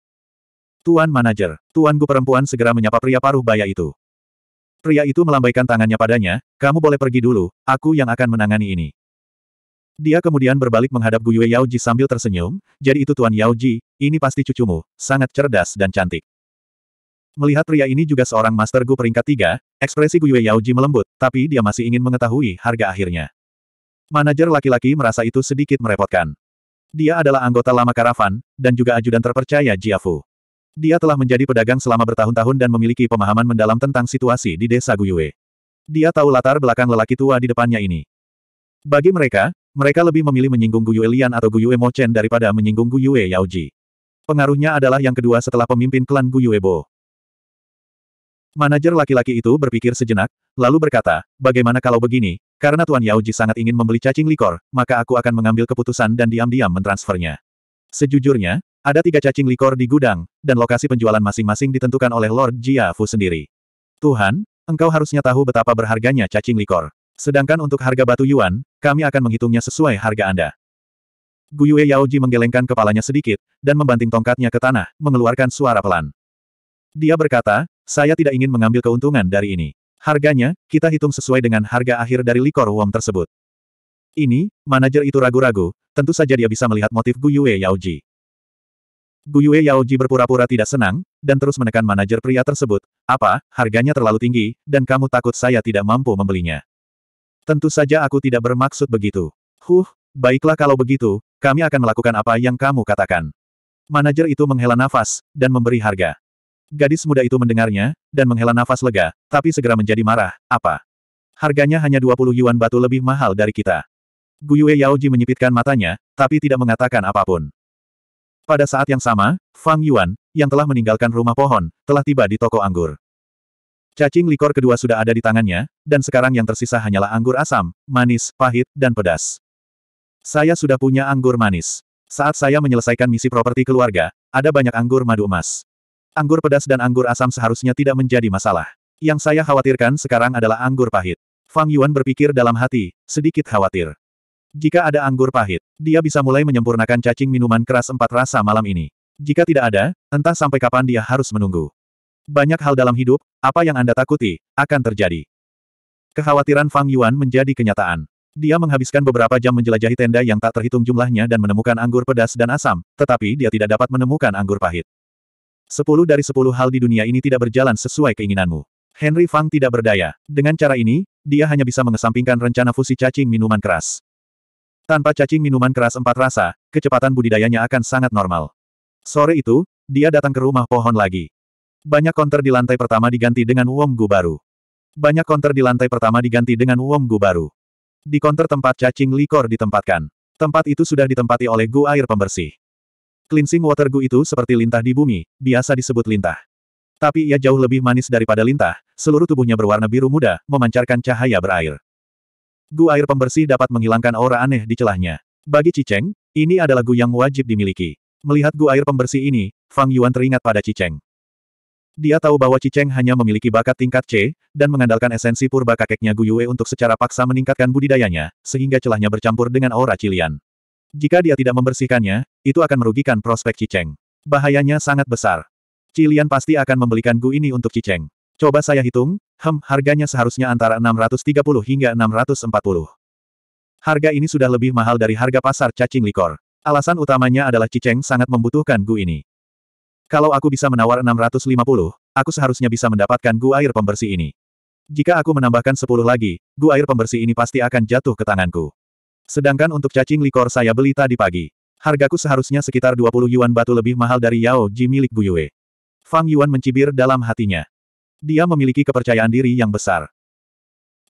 Tuan Manager, Tuan Gu perempuan segera menyapa pria paruh baya itu. Pria itu melambaikan tangannya padanya, kamu boleh pergi dulu, aku yang akan menangani ini. Dia kemudian berbalik menghadap Gu Yue Ji sambil tersenyum, jadi itu Tuan Yaoji, ini pasti cucumu, sangat cerdas dan cantik. Melihat pria ini juga seorang Master Gu peringkat tiga, ekspresi Gu Yue Ji melembut, tapi dia masih ingin mengetahui harga akhirnya. Manajer laki-laki merasa itu sedikit merepotkan. Dia adalah anggota lama karavan, dan juga ajudan terpercaya Jiafu. Dia telah menjadi pedagang selama bertahun-tahun dan memiliki pemahaman mendalam tentang situasi di desa Guyue. Dia tahu latar belakang lelaki tua di depannya ini. Bagi mereka, mereka lebih memilih menyinggung Guyue Lian atau Guyue Mochen daripada menyinggung Guyue Yaoji. Pengaruhnya adalah yang kedua setelah pemimpin klan Guyue Bo. Manajer laki-laki itu berpikir sejenak, lalu berkata, bagaimana kalau begini, karena Tuan Yaoji sangat ingin membeli cacing likor, maka aku akan mengambil keputusan dan diam-diam mentransfernya. Sejujurnya, ada tiga cacing likor di gudang, dan lokasi penjualan masing-masing ditentukan oleh Lord Jia Fu sendiri. Tuhan, engkau harusnya tahu betapa berharganya cacing likor. Sedangkan untuk harga batu yuan, kami akan menghitungnya sesuai harga Anda. Guyue Yaoji menggelengkan kepalanya sedikit, dan membanting tongkatnya ke tanah, mengeluarkan suara pelan. Dia berkata, saya tidak ingin mengambil keuntungan dari ini. Harganya, kita hitung sesuai dengan harga akhir dari likor Wong tersebut. Ini, manajer itu ragu-ragu, tentu saja dia bisa melihat motif Guyue Yaoji. Guyue Yaoji berpura-pura tidak senang, dan terus menekan manajer pria tersebut, apa, harganya terlalu tinggi, dan kamu takut saya tidak mampu membelinya. Tentu saja aku tidak bermaksud begitu. Huh, baiklah kalau begitu, kami akan melakukan apa yang kamu katakan. Manajer itu menghela nafas, dan memberi harga. Gadis muda itu mendengarnya, dan menghela nafas lega, tapi segera menjadi marah, apa? Harganya hanya 20 yuan batu lebih mahal dari kita. Guyue Yaoji menyipitkan matanya, tapi tidak mengatakan apapun. Pada saat yang sama, Fang Yuan, yang telah meninggalkan rumah pohon, telah tiba di toko anggur. Cacing likor kedua sudah ada di tangannya, dan sekarang yang tersisa hanyalah anggur asam, manis, pahit, dan pedas. Saya sudah punya anggur manis. Saat saya menyelesaikan misi properti keluarga, ada banyak anggur madu emas. Anggur pedas dan anggur asam seharusnya tidak menjadi masalah. Yang saya khawatirkan sekarang adalah anggur pahit. Fang Yuan berpikir dalam hati, sedikit khawatir. Jika ada anggur pahit, dia bisa mulai menyempurnakan cacing minuman keras empat rasa malam ini. Jika tidak ada, entah sampai kapan dia harus menunggu. Banyak hal dalam hidup, apa yang Anda takuti, akan terjadi. Kekhawatiran Fang Yuan menjadi kenyataan. Dia menghabiskan beberapa jam menjelajahi tenda yang tak terhitung jumlahnya dan menemukan anggur pedas dan asam, tetapi dia tidak dapat menemukan anggur pahit. Sepuluh dari sepuluh hal di dunia ini tidak berjalan sesuai keinginanmu. Henry Fang tidak berdaya. Dengan cara ini, dia hanya bisa mengesampingkan rencana fusi cacing minuman keras. Tanpa cacing minuman keras empat rasa, kecepatan budidayanya akan sangat normal. Sore itu, dia datang ke rumah pohon lagi. Banyak konter di lantai pertama diganti dengan wonggu baru. Banyak konter di lantai pertama diganti dengan wonggu baru. Di konter tempat cacing likor ditempatkan. Tempat itu sudah ditempati oleh gu air pembersih. Cleansing water gu itu seperti lintah di bumi, biasa disebut lintah. Tapi ia jauh lebih manis daripada lintah, seluruh tubuhnya berwarna biru muda, memancarkan cahaya berair. Gu air pembersih dapat menghilangkan aura aneh di celahnya. Bagi Ciceng, ini adalah gu yang wajib dimiliki. Melihat gu air pembersih ini, Fang Yuan teringat pada Ciceng. Dia tahu bahwa Ciceng hanya memiliki bakat tingkat C, dan mengandalkan esensi purba kakeknya Gu Yue untuk secara paksa meningkatkan budidayanya, sehingga celahnya bercampur dengan aura cilian. Jika dia tidak membersihkannya, itu akan merugikan prospek Ciceng. Bahayanya sangat besar. Cilian pasti akan membelikan Gu ini untuk Ciceng. Coba saya hitung, hem, harganya seharusnya antara 630 hingga 640. Harga ini sudah lebih mahal dari harga pasar cacing likor. Alasan utamanya adalah Ciceng sangat membutuhkan Gu ini. Kalau aku bisa menawar 650, aku seharusnya bisa mendapatkan Gu air pembersih ini. Jika aku menambahkan 10 lagi, Gu air pembersih ini pasti akan jatuh ke tanganku. Sedangkan untuk cacing likor saya beli tadi pagi. Hargaku seharusnya sekitar 20 yuan batu lebih mahal dari Yao Ji milik Bu Yue. Fang Yuan mencibir dalam hatinya. Dia memiliki kepercayaan diri yang besar.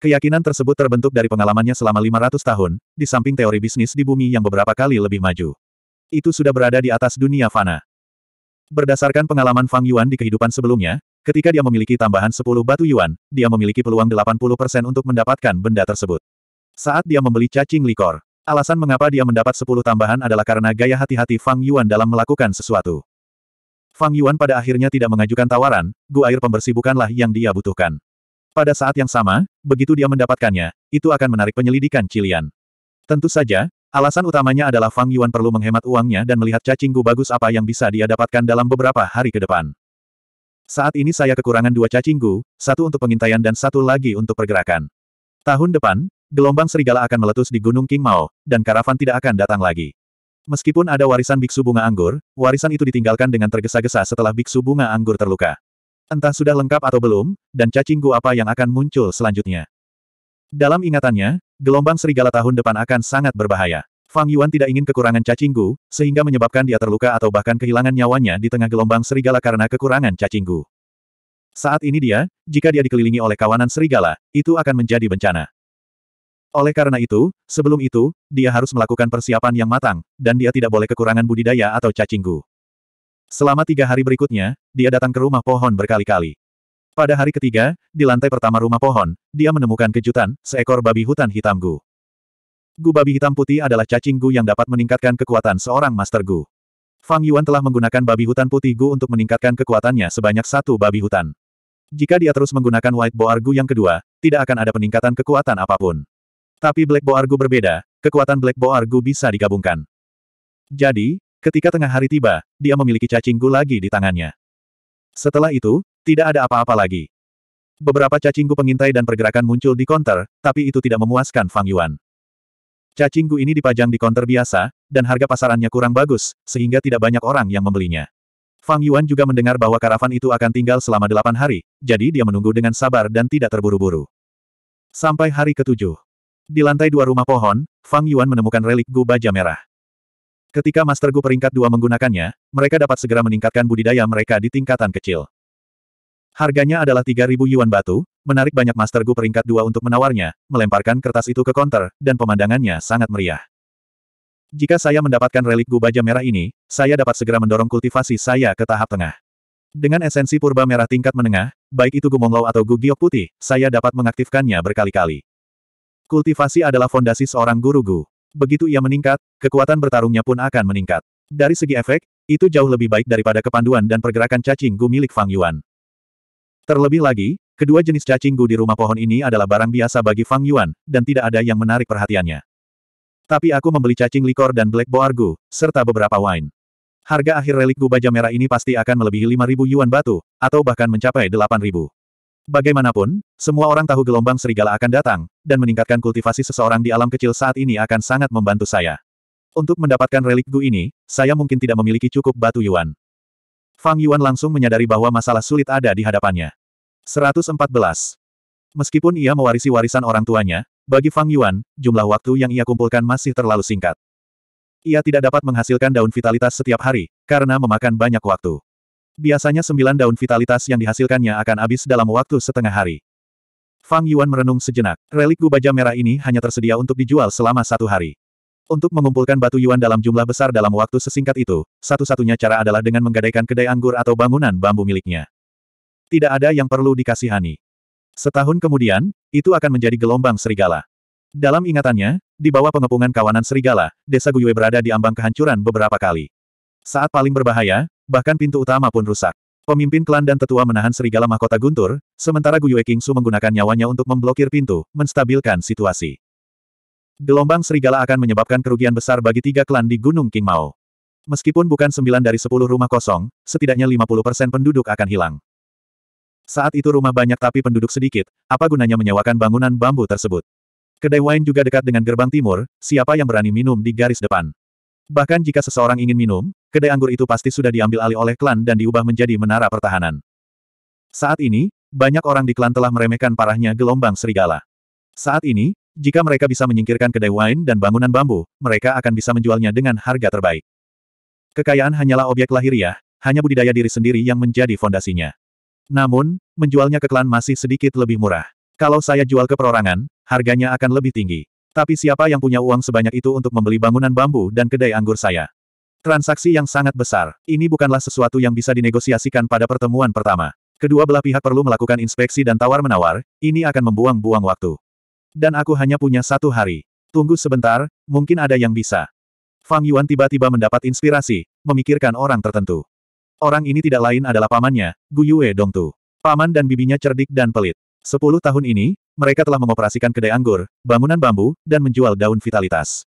Keyakinan tersebut terbentuk dari pengalamannya selama 500 tahun, di samping teori bisnis di bumi yang beberapa kali lebih maju. Itu sudah berada di atas dunia fana. Berdasarkan pengalaman Fang Yuan di kehidupan sebelumnya, ketika dia memiliki tambahan 10 batu yuan, dia memiliki peluang 80% untuk mendapatkan benda tersebut. Saat dia membeli cacing likor, Alasan mengapa dia mendapat sepuluh tambahan adalah karena gaya hati-hati Fang Yuan dalam melakukan sesuatu. Fang Yuan pada akhirnya tidak mengajukan tawaran, gua air pembersih bukanlah yang dia butuhkan. Pada saat yang sama, begitu dia mendapatkannya, itu akan menarik penyelidikan Cilian. Tentu saja, alasan utamanya adalah Fang Yuan perlu menghemat uangnya dan melihat cacing gu bagus apa yang bisa dia dapatkan dalam beberapa hari ke depan. Saat ini saya kekurangan dua cacing gu, satu untuk pengintaian dan satu lagi untuk pergerakan. Tahun depan, gelombang serigala akan meletus di Gunung King Mao, dan karavan tidak akan datang lagi. Meskipun ada warisan biksu bunga anggur, warisan itu ditinggalkan dengan tergesa-gesa setelah biksu bunga anggur terluka. Entah sudah lengkap atau belum, dan cacing apa yang akan muncul selanjutnya. Dalam ingatannya, gelombang serigala tahun depan akan sangat berbahaya. Fang Yuan tidak ingin kekurangan cacing sehingga menyebabkan dia terluka atau bahkan kehilangan nyawanya di tengah gelombang serigala karena kekurangan cacing Saat ini dia, jika dia dikelilingi oleh kawanan serigala, itu akan menjadi bencana. Oleh karena itu, sebelum itu, dia harus melakukan persiapan yang matang, dan dia tidak boleh kekurangan budidaya atau cacinggu. Selama tiga hari berikutnya, dia datang ke rumah pohon berkali-kali. Pada hari ketiga, di lantai pertama rumah pohon, dia menemukan kejutan, seekor babi hutan hitam gu. Gu babi hitam putih adalah cacing gu yang dapat meningkatkan kekuatan seorang master gu. Fang Yuan telah menggunakan babi hutan putih gu untuk meningkatkan kekuatannya sebanyak satu babi hutan. Jika dia terus menggunakan White Boar Gu yang kedua, tidak akan ada peningkatan kekuatan apapun. Tapi Black Bo Boargu berbeda, kekuatan Black Bo Boargu bisa digabungkan. Jadi, ketika tengah hari tiba, dia memiliki cacing gu lagi di tangannya. Setelah itu, tidak ada apa-apa lagi. Beberapa cacing gu pengintai dan pergerakan muncul di konter, tapi itu tidak memuaskan Fang Yuan. Cacing gu ini dipajang di konter biasa, dan harga pasarannya kurang bagus, sehingga tidak banyak orang yang membelinya. Fang Yuan juga mendengar bahwa karavan itu akan tinggal selama delapan hari, jadi dia menunggu dengan sabar dan tidak terburu-buru. Sampai hari ketujuh. Di lantai dua rumah pohon, Fang Yuan menemukan relik Gu Baja Merah. Ketika Master Gu peringkat dua menggunakannya, mereka dapat segera meningkatkan budidaya mereka di tingkatan kecil. Harganya adalah 3.000 yuan batu, menarik banyak Master Gu peringkat dua untuk menawarnya, melemparkan kertas itu ke konter, dan pemandangannya sangat meriah. Jika saya mendapatkan relik Gu Baja Merah ini, saya dapat segera mendorong kultivasi saya ke tahap tengah. Dengan esensi purba merah tingkat menengah, baik itu Gu Monglau atau Gu Giok Putih, saya dapat mengaktifkannya berkali-kali. Kultivasi adalah fondasi seorang guru Gu. Begitu ia meningkat, kekuatan bertarungnya pun akan meningkat. Dari segi efek, itu jauh lebih baik daripada kepanduan dan pergerakan cacing Gu milik Fang Yuan. Terlebih lagi, kedua jenis cacing Gu di rumah pohon ini adalah barang biasa bagi Fang Yuan, dan tidak ada yang menarik perhatiannya. Tapi aku membeli cacing likor dan black boar Gu, serta beberapa wine. Harga akhir relik Gu baja merah ini pasti akan melebihi 5.000 yuan batu, atau bahkan mencapai 8.000. Bagaimanapun, semua orang tahu gelombang serigala akan datang, dan meningkatkan kultivasi seseorang di alam kecil saat ini akan sangat membantu saya. Untuk mendapatkan relik Gu ini, saya mungkin tidak memiliki cukup batu Yuan. Fang Yuan langsung menyadari bahwa masalah sulit ada di hadapannya. 114. Meskipun ia mewarisi warisan orang tuanya, bagi Fang Yuan, jumlah waktu yang ia kumpulkan masih terlalu singkat. Ia tidak dapat menghasilkan daun vitalitas setiap hari, karena memakan banyak waktu. Biasanya sembilan daun vitalitas yang dihasilkannya akan habis dalam waktu setengah hari. Fang Yuan merenung sejenak. Relik gubaja merah ini hanya tersedia untuk dijual selama satu hari. Untuk mengumpulkan batu yuan dalam jumlah besar dalam waktu sesingkat itu, satu-satunya cara adalah dengan menggadaikan kedai anggur atau bangunan bambu miliknya. Tidak ada yang perlu dikasihani. Setahun kemudian, itu akan menjadi gelombang serigala. Dalam ingatannya, di bawah pengepungan kawanan serigala, desa Guyue berada di ambang kehancuran beberapa kali. Saat paling berbahaya, bahkan pintu utama pun rusak. Pemimpin klan dan tetua menahan serigala mahkota guntur, sementara Guyue Kingsu menggunakan nyawanya untuk memblokir pintu, menstabilkan situasi. Gelombang serigala akan menyebabkan kerugian besar bagi tiga klan di Gunung King Mao. Meskipun bukan sembilan dari sepuluh rumah kosong, setidaknya lima puluh persen penduduk akan hilang. Saat itu rumah banyak tapi penduduk sedikit, apa gunanya menyewakan bangunan bambu tersebut? Kedai wine juga dekat dengan gerbang timur, siapa yang berani minum di garis depan? Bahkan jika seseorang ingin minum, kedai anggur itu pasti sudah diambil alih oleh klan dan diubah menjadi menara pertahanan. Saat ini, banyak orang di klan telah meremehkan parahnya gelombang serigala. Saat ini, jika mereka bisa menyingkirkan kedai wine dan bangunan bambu, mereka akan bisa menjualnya dengan harga terbaik. Kekayaan hanyalah objek lahiriah, hanya budidaya diri sendiri yang menjadi fondasinya. Namun, menjualnya ke klan masih sedikit lebih murah. Kalau saya jual ke perorangan, harganya akan lebih tinggi. Tapi siapa yang punya uang sebanyak itu untuk membeli bangunan bambu dan kedai anggur saya? Transaksi yang sangat besar. Ini bukanlah sesuatu yang bisa dinegosiasikan pada pertemuan pertama. Kedua belah pihak perlu melakukan inspeksi dan tawar-menawar, ini akan membuang-buang waktu. Dan aku hanya punya satu hari. Tunggu sebentar, mungkin ada yang bisa. Fang Yuan tiba-tiba mendapat inspirasi, memikirkan orang tertentu. Orang ini tidak lain adalah pamannya, Gu Yue Dongtu. Paman dan bibinya cerdik dan pelit. Sepuluh tahun ini, mereka telah mengoperasikan kedai anggur, bangunan bambu, dan menjual daun vitalitas.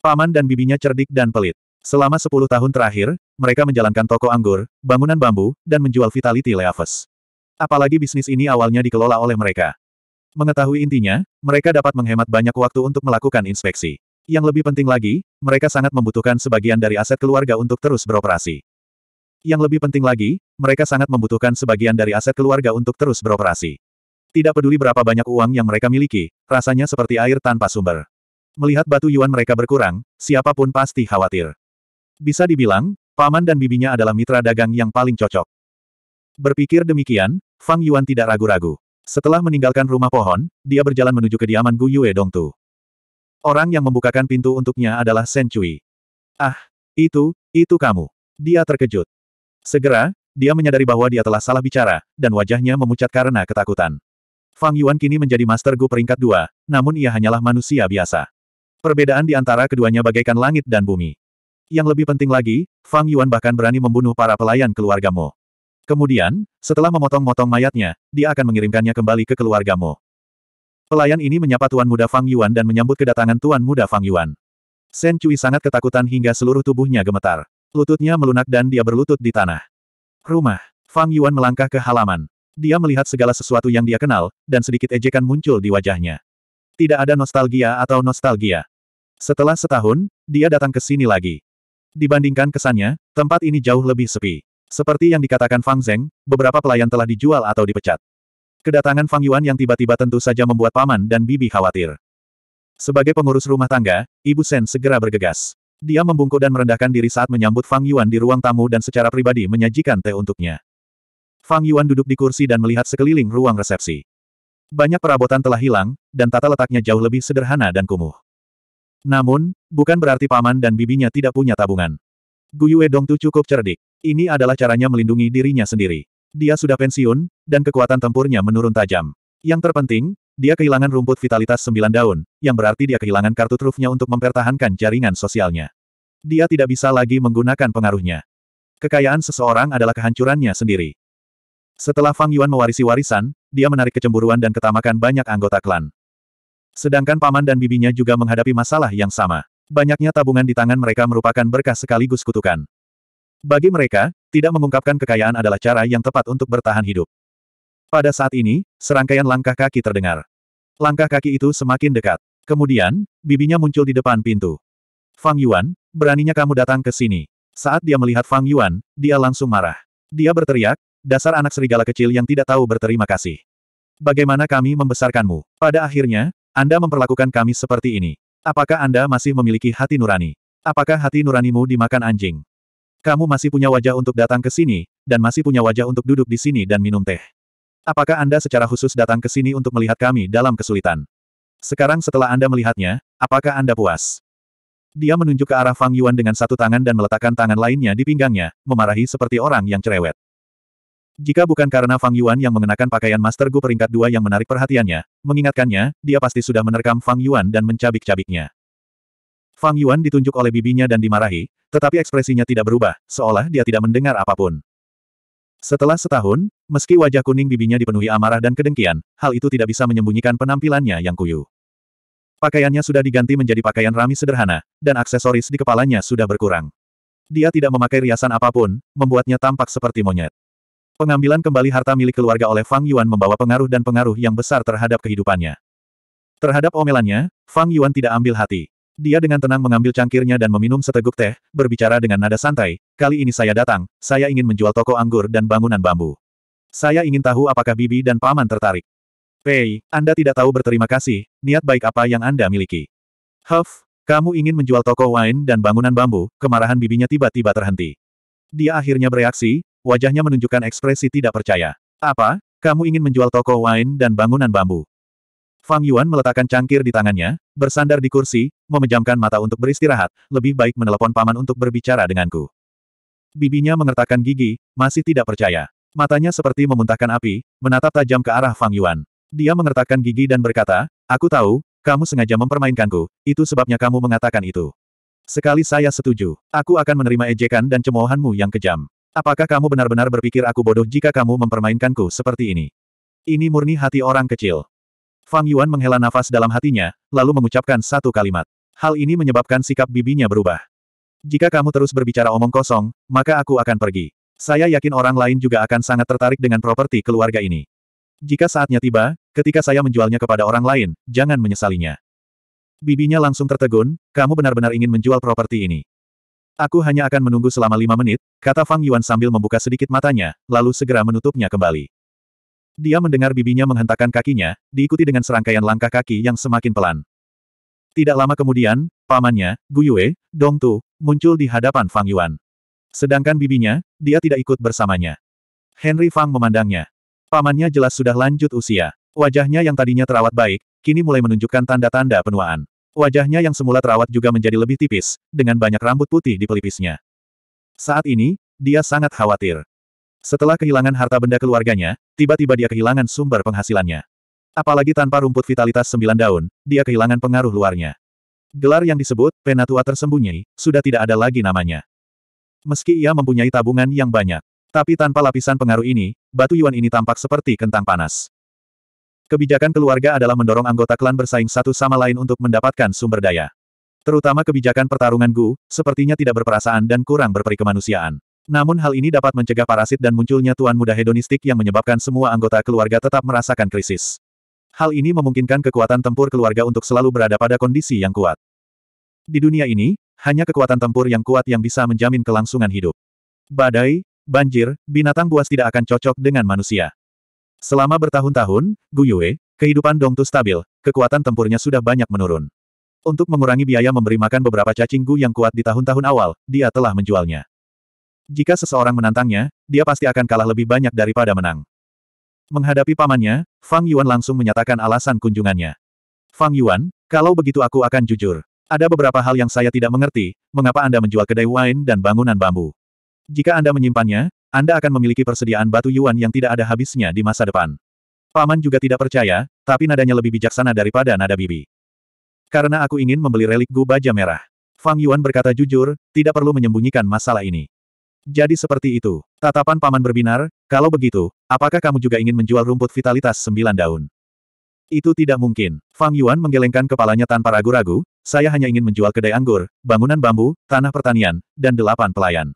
Paman dan bibinya cerdik dan pelit. Selama sepuluh tahun terakhir, mereka menjalankan toko anggur, bangunan bambu, dan menjual vitality leaves. Apalagi bisnis ini awalnya dikelola oleh mereka. Mengetahui intinya, mereka dapat menghemat banyak waktu untuk melakukan inspeksi. Yang lebih penting lagi, mereka sangat membutuhkan sebagian dari aset keluarga untuk terus beroperasi. Yang lebih penting lagi, mereka sangat membutuhkan sebagian dari aset keluarga untuk terus beroperasi. Tidak peduli berapa banyak uang yang mereka miliki, rasanya seperti air tanpa sumber. Melihat batu yuan mereka berkurang, siapapun pasti khawatir. Bisa dibilang, paman dan bibinya adalah mitra dagang yang paling cocok. Berpikir demikian, Fang Yuan tidak ragu-ragu. Setelah meninggalkan rumah pohon, dia berjalan menuju kediaman Gu Yue Dongtu. Orang yang membukakan pintu untuknya adalah Shen Cui. Ah, itu, itu kamu. Dia terkejut. Segera, dia menyadari bahwa dia telah salah bicara, dan wajahnya memucat karena ketakutan. Fang Yuan kini menjadi Master Gu peringkat dua, namun ia hanyalah manusia biasa. Perbedaan di antara keduanya bagaikan langit dan bumi. Yang lebih penting lagi, Fang Yuan bahkan berani membunuh para pelayan keluargamu. Kemudian, setelah memotong-motong mayatnya, dia akan mengirimkannya kembali ke keluargamu. Pelayan ini menyapa Tuan Muda Fang Yuan dan menyambut kedatangan Tuan Muda Fang Yuan. Shen Cui sangat ketakutan hingga seluruh tubuhnya gemetar. Lututnya melunak dan dia berlutut di tanah. Rumah. Fang Yuan melangkah ke halaman. Dia melihat segala sesuatu yang dia kenal, dan sedikit ejekan muncul di wajahnya. Tidak ada nostalgia atau nostalgia. Setelah setahun, dia datang ke sini lagi. Dibandingkan kesannya, tempat ini jauh lebih sepi. Seperti yang dikatakan Fang Zeng, beberapa pelayan telah dijual atau dipecat. Kedatangan Fang Yuan yang tiba-tiba tentu saja membuat paman dan bibi khawatir. Sebagai pengurus rumah tangga, Ibu Sen segera bergegas. Dia membungkuk dan merendahkan diri saat menyambut Fang Yuan di ruang tamu dan secara pribadi menyajikan teh untuknya. Fang Yuan duduk di kursi dan melihat sekeliling ruang resepsi. Banyak perabotan telah hilang, dan tata letaknya jauh lebih sederhana dan kumuh. Namun, bukan berarti paman dan bibinya tidak punya tabungan. Guyue Dongtu cukup cerdik. Ini adalah caranya melindungi dirinya sendiri. Dia sudah pensiun, dan kekuatan tempurnya menurun tajam. Yang terpenting, dia kehilangan rumput vitalitas sembilan daun, yang berarti dia kehilangan kartu trufnya untuk mempertahankan jaringan sosialnya. Dia tidak bisa lagi menggunakan pengaruhnya. Kekayaan seseorang adalah kehancurannya sendiri. Setelah Fang Yuan mewarisi warisan, dia menarik kecemburuan dan ketamakan banyak anggota klan. Sedangkan paman dan bibinya juga menghadapi masalah yang sama. Banyaknya tabungan di tangan mereka merupakan berkah sekaligus kutukan. Bagi mereka, tidak mengungkapkan kekayaan adalah cara yang tepat untuk bertahan hidup. Pada saat ini, serangkaian langkah kaki terdengar. Langkah kaki itu semakin dekat. Kemudian, bibinya muncul di depan pintu. Fang Yuan, beraninya kamu datang ke sini. Saat dia melihat Fang Yuan, dia langsung marah. Dia berteriak, dasar anak serigala kecil yang tidak tahu berterima kasih. Bagaimana kami membesarkanmu? Pada akhirnya, Anda memperlakukan kami seperti ini. Apakah Anda masih memiliki hati nurani? Apakah hati nuranimu dimakan anjing? Kamu masih punya wajah untuk datang ke sini, dan masih punya wajah untuk duduk di sini dan minum teh. Apakah Anda secara khusus datang ke sini untuk melihat kami dalam kesulitan? Sekarang setelah Anda melihatnya, apakah Anda puas? Dia menunjuk ke arah Fang Yuan dengan satu tangan dan meletakkan tangan lainnya di pinggangnya, memarahi seperti orang yang cerewet. Jika bukan karena Fang Yuan yang mengenakan pakaian Master Gu peringkat dua yang menarik perhatiannya, mengingatkannya, dia pasti sudah menerkam Fang Yuan dan mencabik-cabiknya. Fang Yuan ditunjuk oleh bibinya dan dimarahi, tetapi ekspresinya tidak berubah, seolah dia tidak mendengar apapun. Setelah setahun, meski wajah kuning bibinya dipenuhi amarah dan kedengkian, hal itu tidak bisa menyembunyikan penampilannya yang kuyu. Pakaiannya sudah diganti menjadi pakaian rami sederhana, dan aksesoris di kepalanya sudah berkurang. Dia tidak memakai riasan apapun, membuatnya tampak seperti monyet. Pengambilan kembali harta milik keluarga oleh Fang Yuan membawa pengaruh dan pengaruh yang besar terhadap kehidupannya. Terhadap omelannya, Fang Yuan tidak ambil hati. Dia dengan tenang mengambil cangkirnya dan meminum seteguk teh, berbicara dengan nada santai, kali ini saya datang, saya ingin menjual toko anggur dan bangunan bambu. Saya ingin tahu apakah bibi dan paman tertarik. Pei, Anda tidak tahu berterima kasih, niat baik apa yang Anda miliki. Huff, kamu ingin menjual toko wine dan bangunan bambu, kemarahan bibinya tiba-tiba terhenti. Dia akhirnya bereaksi, wajahnya menunjukkan ekspresi tidak percaya. Apa? Kamu ingin menjual toko wine dan bangunan bambu? Fang Yuan meletakkan cangkir di tangannya, bersandar di kursi, memejamkan mata untuk beristirahat, lebih baik menelepon paman untuk berbicara denganku. Bibinya mengertakkan gigi, masih tidak percaya. Matanya seperti memuntahkan api, menatap tajam ke arah Fang Yuan. Dia mengertakkan gigi dan berkata, Aku tahu, kamu sengaja mempermainkanku, itu sebabnya kamu mengatakan itu. Sekali saya setuju, aku akan menerima ejekan dan cemoohanmu yang kejam. Apakah kamu benar-benar berpikir aku bodoh jika kamu mempermainkanku seperti ini? Ini murni hati orang kecil. Fang Yuan menghela nafas dalam hatinya, lalu mengucapkan satu kalimat. Hal ini menyebabkan sikap bibinya berubah. Jika kamu terus berbicara omong kosong, maka aku akan pergi. Saya yakin orang lain juga akan sangat tertarik dengan properti keluarga ini. Jika saatnya tiba, ketika saya menjualnya kepada orang lain, jangan menyesalinya. Bibinya langsung tertegun, kamu benar-benar ingin menjual properti ini. Aku hanya akan menunggu selama lima menit, kata Fang Yuan sambil membuka sedikit matanya, lalu segera menutupnya kembali. Dia mendengar bibinya menghentakkan kakinya, diikuti dengan serangkaian langkah kaki yang semakin pelan. Tidak lama kemudian, pamannya, Guyue, Dongtu, muncul di hadapan Fang Yuan. Sedangkan bibinya, dia tidak ikut bersamanya. Henry Fang memandangnya. Pamannya jelas sudah lanjut usia. Wajahnya yang tadinya terawat baik, kini mulai menunjukkan tanda-tanda penuaan. Wajahnya yang semula terawat juga menjadi lebih tipis, dengan banyak rambut putih di pelipisnya. Saat ini, dia sangat khawatir. Setelah kehilangan harta benda keluarganya, tiba-tiba dia kehilangan sumber penghasilannya. Apalagi tanpa rumput vitalitas sembilan daun, dia kehilangan pengaruh luarnya. Gelar yang disebut Penatua Tersembunyi, sudah tidak ada lagi namanya. Meski ia mempunyai tabungan yang banyak, tapi tanpa lapisan pengaruh ini, batu yuan ini tampak seperti kentang panas. Kebijakan keluarga adalah mendorong anggota klan bersaing satu sama lain untuk mendapatkan sumber daya. Terutama kebijakan pertarungan Gu, sepertinya tidak berperasaan dan kurang berperikemanusiaan. Namun hal ini dapat mencegah parasit dan munculnya tuan muda hedonistik yang menyebabkan semua anggota keluarga tetap merasakan krisis. Hal ini memungkinkan kekuatan tempur keluarga untuk selalu berada pada kondisi yang kuat. Di dunia ini, hanya kekuatan tempur yang kuat yang bisa menjamin kelangsungan hidup. Badai, banjir, binatang buas tidak akan cocok dengan manusia. Selama bertahun-tahun, Gu Yue, kehidupan Dongtu stabil, kekuatan tempurnya sudah banyak menurun. Untuk mengurangi biaya memberi makan beberapa cacing Gu yang kuat di tahun-tahun awal, dia telah menjualnya. Jika seseorang menantangnya, dia pasti akan kalah lebih banyak daripada menang. Menghadapi pamannya, Fang Yuan langsung menyatakan alasan kunjungannya. Fang Yuan, kalau begitu aku akan jujur. Ada beberapa hal yang saya tidak mengerti, mengapa Anda menjual kedai wine dan bangunan bambu. Jika Anda menyimpannya, anda akan memiliki persediaan batu yuan yang tidak ada habisnya di masa depan. Paman juga tidak percaya, tapi nadanya lebih bijaksana daripada nada bibi. Karena aku ingin membeli relik gu baja merah. Fang Yuan berkata jujur, tidak perlu menyembunyikan masalah ini. Jadi seperti itu. Tatapan paman berbinar, kalau begitu, apakah kamu juga ingin menjual rumput vitalitas sembilan daun? Itu tidak mungkin. Fang Yuan menggelengkan kepalanya tanpa ragu-ragu, saya hanya ingin menjual kedai anggur, bangunan bambu, tanah pertanian, dan delapan pelayan.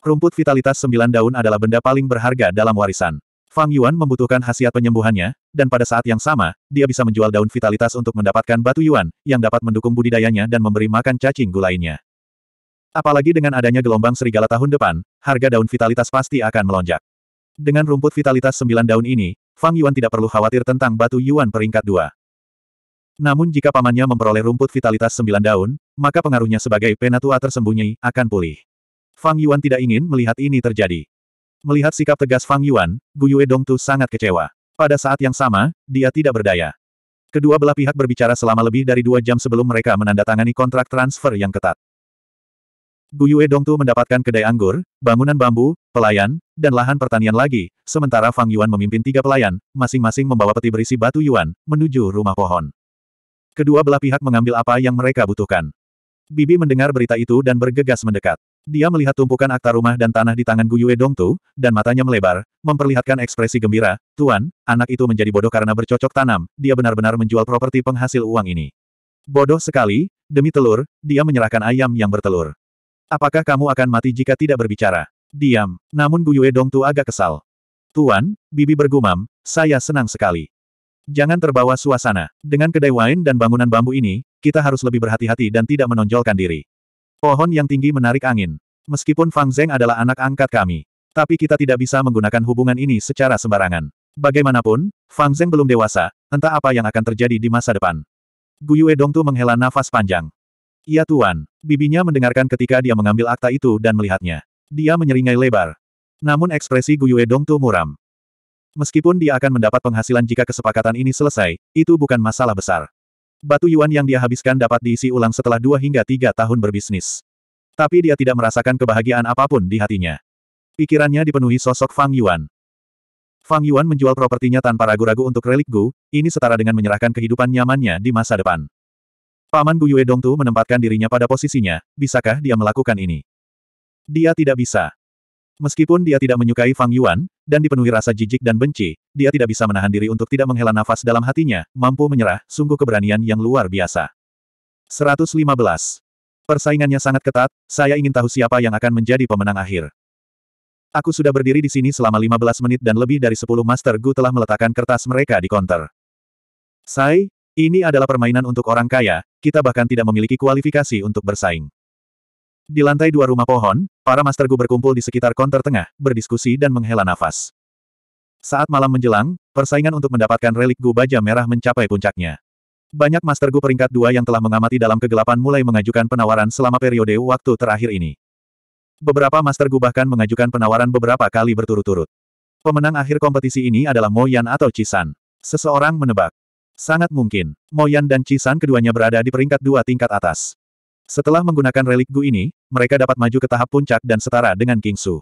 Rumput vitalitas sembilan daun adalah benda paling berharga dalam warisan. Fang Yuan membutuhkan khasiat penyembuhannya, dan pada saat yang sama, dia bisa menjual daun vitalitas untuk mendapatkan batu Yuan, yang dapat mendukung budidayanya dan memberi makan cacing gulainya. Apalagi dengan adanya gelombang serigala tahun depan, harga daun vitalitas pasti akan melonjak. Dengan rumput vitalitas sembilan daun ini, Fang Yuan tidak perlu khawatir tentang batu Yuan peringkat dua. Namun jika pamannya memperoleh rumput vitalitas sembilan daun, maka pengaruhnya sebagai penatua tersembunyi akan pulih. Fang Yuan tidak ingin melihat ini terjadi. Melihat sikap tegas Fang Yuan, Yue Dongtu sangat kecewa. Pada saat yang sama, dia tidak berdaya. Kedua belah pihak berbicara selama lebih dari dua jam sebelum mereka menandatangani kontrak transfer yang ketat. Yue Dongtu mendapatkan kedai anggur, bangunan bambu, pelayan, dan lahan pertanian lagi, sementara Fang Yuan memimpin tiga pelayan, masing-masing membawa peti berisi batu Yuan, menuju rumah pohon. Kedua belah pihak mengambil apa yang mereka butuhkan. Bibi mendengar berita itu dan bergegas mendekat. Dia melihat tumpukan akta rumah dan tanah di tangan Guyue Dongtu, dan matanya melebar, memperlihatkan ekspresi gembira, Tuan, anak itu menjadi bodoh karena bercocok tanam, dia benar-benar menjual properti penghasil uang ini. Bodoh sekali, demi telur, dia menyerahkan ayam yang bertelur. Apakah kamu akan mati jika tidak berbicara? Diam, namun Guyue Dongtu agak kesal. Tuan, Bibi bergumam, saya senang sekali. Jangan terbawa suasana. Dengan kedai wine dan bangunan bambu ini, kita harus lebih berhati-hati dan tidak menonjolkan diri. Pohon yang tinggi menarik angin. Meskipun Fang Zeng adalah anak angkat kami, tapi kita tidak bisa menggunakan hubungan ini secara sembarangan. Bagaimanapun, Fang Zeng belum dewasa, entah apa yang akan terjadi di masa depan. Guyue Tu menghela nafas panjang. Iya tuan, bibinya mendengarkan ketika dia mengambil akta itu dan melihatnya. Dia menyeringai lebar. Namun ekspresi Guyue Tu muram. Meskipun dia akan mendapat penghasilan jika kesepakatan ini selesai, itu bukan masalah besar. Batu yuan yang dia habiskan dapat diisi ulang setelah dua hingga tiga tahun berbisnis. Tapi dia tidak merasakan kebahagiaan apapun di hatinya. Pikirannya dipenuhi sosok Fang Yuan. Fang Yuan menjual propertinya tanpa ragu-ragu untuk relik Gu, ini setara dengan menyerahkan kehidupan nyamannya di masa depan. Paman Gu Yue Dong Dongtu menempatkan dirinya pada posisinya, bisakah dia melakukan ini? Dia tidak bisa. Meskipun dia tidak menyukai Fang Yuan, dan dipenuhi rasa jijik dan benci, dia tidak bisa menahan diri untuk tidak menghela nafas dalam hatinya, mampu menyerah, sungguh keberanian yang luar biasa. 115. Persaingannya sangat ketat, saya ingin tahu siapa yang akan menjadi pemenang akhir. Aku sudah berdiri di sini selama 15 menit dan lebih dari 10 Master Gu telah meletakkan kertas mereka di konter. Sai, ini adalah permainan untuk orang kaya, kita bahkan tidak memiliki kualifikasi untuk bersaing. Di lantai dua rumah pohon, para master gu berkumpul di sekitar konter tengah, berdiskusi dan menghela nafas. Saat malam menjelang, persaingan untuk mendapatkan relik gu baja merah mencapai puncaknya. Banyak master gu peringkat dua yang telah mengamati dalam kegelapan mulai mengajukan penawaran selama periode waktu terakhir ini. Beberapa master gu bahkan mengajukan penawaran beberapa kali berturut-turut. Pemenang akhir kompetisi ini adalah Moyan atau Cisan. Seseorang menebak. Sangat mungkin, Moyan dan Cisan keduanya berada di peringkat dua tingkat atas. Setelah menggunakan relik Gu ini, mereka dapat maju ke tahap puncak dan setara dengan King Su.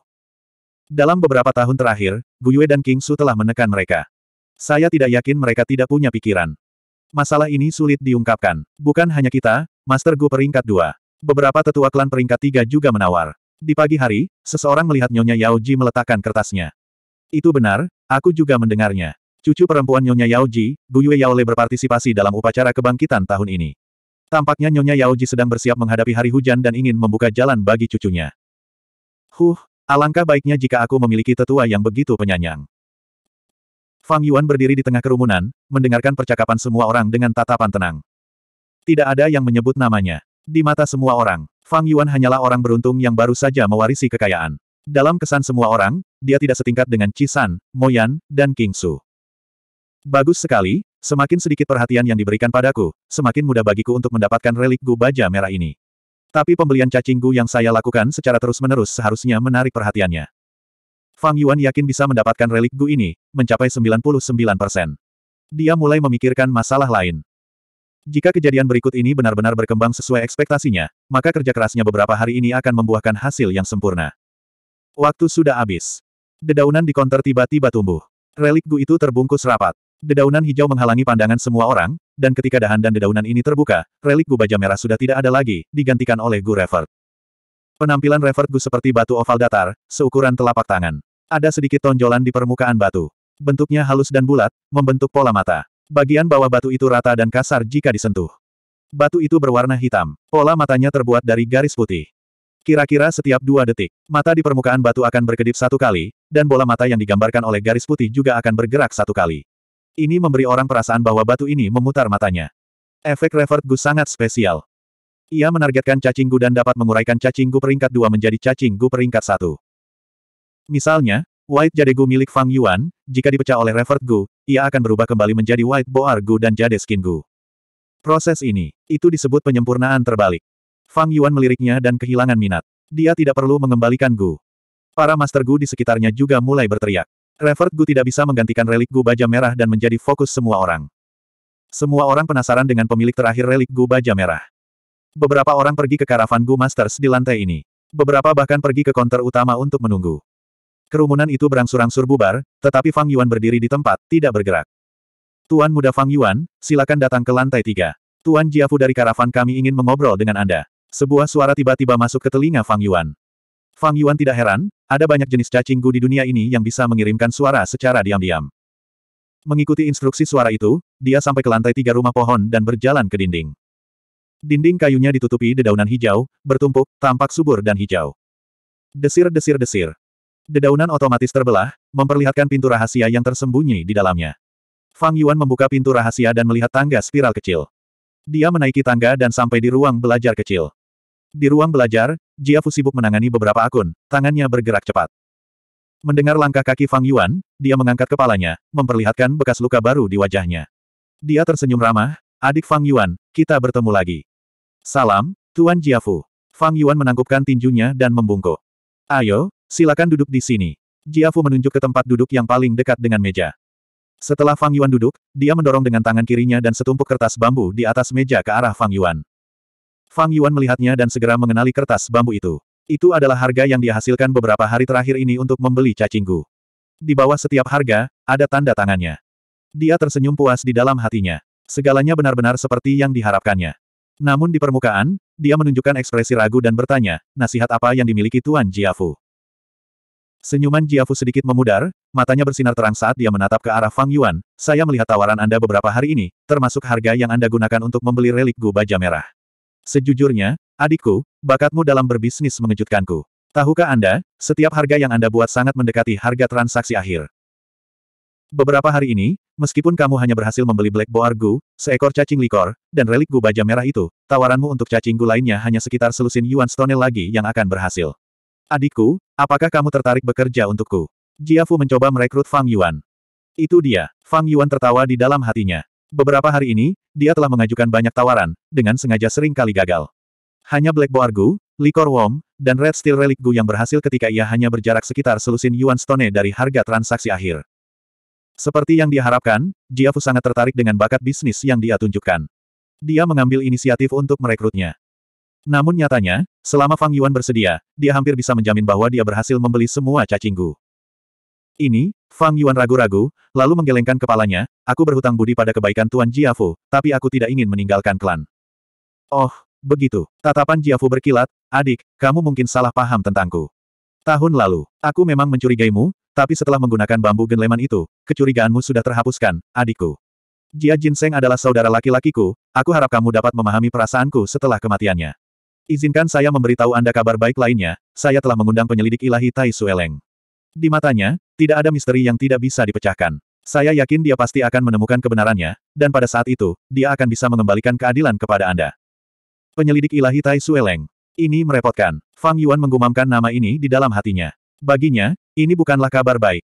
Dalam beberapa tahun terakhir, Gu Yue dan King Su telah menekan mereka. Saya tidak yakin mereka tidak punya pikiran. Masalah ini sulit diungkapkan. Bukan hanya kita, Master Gu peringkat 2. Beberapa tetua klan peringkat tiga juga menawar. Di pagi hari, seseorang melihat Nyonya Yao Ji meletakkan kertasnya. Itu benar, aku juga mendengarnya. Cucu perempuan Nyonya Yao Ji, Gu Yue Yao Le berpartisipasi dalam upacara kebangkitan tahun ini. Tampaknya Nyonya Yaoji sedang bersiap menghadapi hari hujan dan ingin membuka jalan bagi cucunya. Huh, alangkah baiknya jika aku memiliki tetua yang begitu penyanyang. Fang Yuan berdiri di tengah kerumunan, mendengarkan percakapan semua orang dengan tatapan tenang. Tidak ada yang menyebut namanya. Di mata semua orang, Fang Yuan hanyalah orang beruntung yang baru saja mewarisi kekayaan. Dalam kesan semua orang, dia tidak setingkat dengan Cisan, San, dan King Su. Bagus sekali, Semakin sedikit perhatian yang diberikan padaku, semakin mudah bagiku untuk mendapatkan relik Gu Baja Merah ini. Tapi pembelian cacing Gu yang saya lakukan secara terus-menerus seharusnya menarik perhatiannya. Fang Yuan yakin bisa mendapatkan relik Gu ini, mencapai 99 persen. Dia mulai memikirkan masalah lain. Jika kejadian berikut ini benar-benar berkembang sesuai ekspektasinya, maka kerja kerasnya beberapa hari ini akan membuahkan hasil yang sempurna. Waktu sudah habis. Dedaunan di konter tiba-tiba tumbuh. Relik Gu itu terbungkus rapat. Dedaunan hijau menghalangi pandangan semua orang, dan ketika dahan dan dedaunan ini terbuka, relik gu baja merah sudah tidak ada lagi, digantikan oleh gu revert. Penampilan revert gu seperti batu oval datar, seukuran telapak tangan. Ada sedikit tonjolan di permukaan batu. Bentuknya halus dan bulat, membentuk pola mata. Bagian bawah batu itu rata dan kasar jika disentuh. Batu itu berwarna hitam. Pola matanya terbuat dari garis putih. Kira-kira setiap dua detik, mata di permukaan batu akan berkedip satu kali, dan bola mata yang digambarkan oleh garis putih juga akan bergerak satu kali. Ini memberi orang perasaan bahwa batu ini memutar matanya. Efek revert gu sangat spesial. Ia menargetkan cacing gu dan dapat menguraikan cacing gu peringkat 2 menjadi cacing gu peringkat 1. Misalnya, White Jade Gu milik Fang Yuan, jika dipecah oleh Revert Gu, ia akan berubah kembali menjadi White Boar Gu dan Jade Skin Gu. Proses ini, itu disebut penyempurnaan terbalik. Fang Yuan meliriknya dan kehilangan minat. Dia tidak perlu mengembalikan Gu. Para Master Gu di sekitarnya juga mulai berteriak. Revert Gu tidak bisa menggantikan relik Gu Baja Merah dan menjadi fokus semua orang. Semua orang penasaran dengan pemilik terakhir relik Gu Baja Merah. Beberapa orang pergi ke karavan Gu Masters di lantai ini. Beberapa bahkan pergi ke konter utama untuk menunggu. Kerumunan itu berangsur-angsur bubar, tetapi Fang Yuan berdiri di tempat, tidak bergerak. Tuan muda Fang Yuan, silakan datang ke lantai tiga. Tuan Jiafu dari karavan kami ingin mengobrol dengan Anda. Sebuah suara tiba-tiba masuk ke telinga Fang Yuan. Fang Yuan tidak heran, ada banyak jenis cacing gu di dunia ini yang bisa mengirimkan suara secara diam-diam. Mengikuti instruksi suara itu, dia sampai ke lantai tiga rumah pohon dan berjalan ke dinding. Dinding kayunya ditutupi dedaunan hijau, bertumpuk, tampak subur dan hijau. Desir-desir-desir. Dedaunan otomatis terbelah, memperlihatkan pintu rahasia yang tersembunyi di dalamnya. Fang Yuan membuka pintu rahasia dan melihat tangga spiral kecil. Dia menaiki tangga dan sampai di ruang belajar kecil. Di ruang belajar, Jiafu sibuk menangani beberapa akun, tangannya bergerak cepat. Mendengar langkah kaki Fang Yuan, dia mengangkat kepalanya, memperlihatkan bekas luka baru di wajahnya. Dia tersenyum ramah, adik Fang Yuan, kita bertemu lagi. Salam, Tuan Jiafu. Fang Yuan menangkupkan tinjunya dan membungkuk. Ayo, silakan duduk di sini. Jiafu menunjuk ke tempat duduk yang paling dekat dengan meja. Setelah Fang Yuan duduk, dia mendorong dengan tangan kirinya dan setumpuk kertas bambu di atas meja ke arah Fang Yuan. Fang Yuan melihatnya dan segera mengenali kertas bambu itu. Itu adalah harga yang dia hasilkan beberapa hari terakhir ini untuk membeli cacinggu. Di bawah setiap harga, ada tanda tangannya. Dia tersenyum puas di dalam hatinya. Segalanya benar-benar seperti yang diharapkannya. Namun di permukaan, dia menunjukkan ekspresi ragu dan bertanya, nasihat apa yang dimiliki Tuan Jiafu? Senyuman Jiafu sedikit memudar, matanya bersinar terang saat dia menatap ke arah Fang Yuan. Saya melihat tawaran Anda beberapa hari ini, termasuk harga yang Anda gunakan untuk membeli relik Gu Baja Merah. Sejujurnya, adikku, bakatmu dalam berbisnis mengejutkanku. Tahukah Anda, setiap harga yang Anda buat sangat mendekati harga transaksi akhir. Beberapa hari ini, meskipun kamu hanya berhasil membeli Black Boar Gu, seekor cacing likor, dan relik Gu baja merah itu, tawaranmu untuk cacing Gu lainnya hanya sekitar selusin Yuan Stone lagi yang akan berhasil. Adikku, apakah kamu tertarik bekerja untukku? Jia Fu mencoba merekrut Fang Yuan. Itu dia. Fang Yuan tertawa di dalam hatinya. Beberapa hari ini, dia telah mengajukan banyak tawaran, dengan sengaja sering kali gagal. Hanya Black Boar Gu, Likor Worm, dan Red Steel Relic Gu yang berhasil ketika ia hanya berjarak sekitar selusin Yuan Stone dari harga transaksi akhir. Seperti yang dia harapkan, Jiafu sangat tertarik dengan bakat bisnis yang dia tunjukkan. Dia mengambil inisiatif untuk merekrutnya. Namun nyatanya, selama Fang Yuan bersedia, dia hampir bisa menjamin bahwa dia berhasil membeli semua cacing Gu. Ini, Fang Yuan ragu-ragu, lalu menggelengkan kepalanya, aku berhutang budi pada kebaikan Tuan Jiafu, tapi aku tidak ingin meninggalkan klan. Oh, begitu. Tatapan Jiafu berkilat, adik, kamu mungkin salah paham tentangku. Tahun lalu, aku memang mencurigaimu, tapi setelah menggunakan bambu genleman itu, kecurigaanmu sudah terhapuskan, adikku. Jia Jinseng adalah saudara laki-lakiku, aku harap kamu dapat memahami perasaanku setelah kematiannya. Izinkan saya memberitahu Anda kabar baik lainnya, saya telah mengundang penyelidik ilahi Tai Sueleng. Di matanya, tidak ada misteri yang tidak bisa dipecahkan. Saya yakin dia pasti akan menemukan kebenarannya, dan pada saat itu, dia akan bisa mengembalikan keadilan kepada Anda. Penyelidik ilahi Tai Sueleng. Ini merepotkan. Fang Yuan menggumamkan nama ini di dalam hatinya. Baginya, ini bukanlah kabar baik.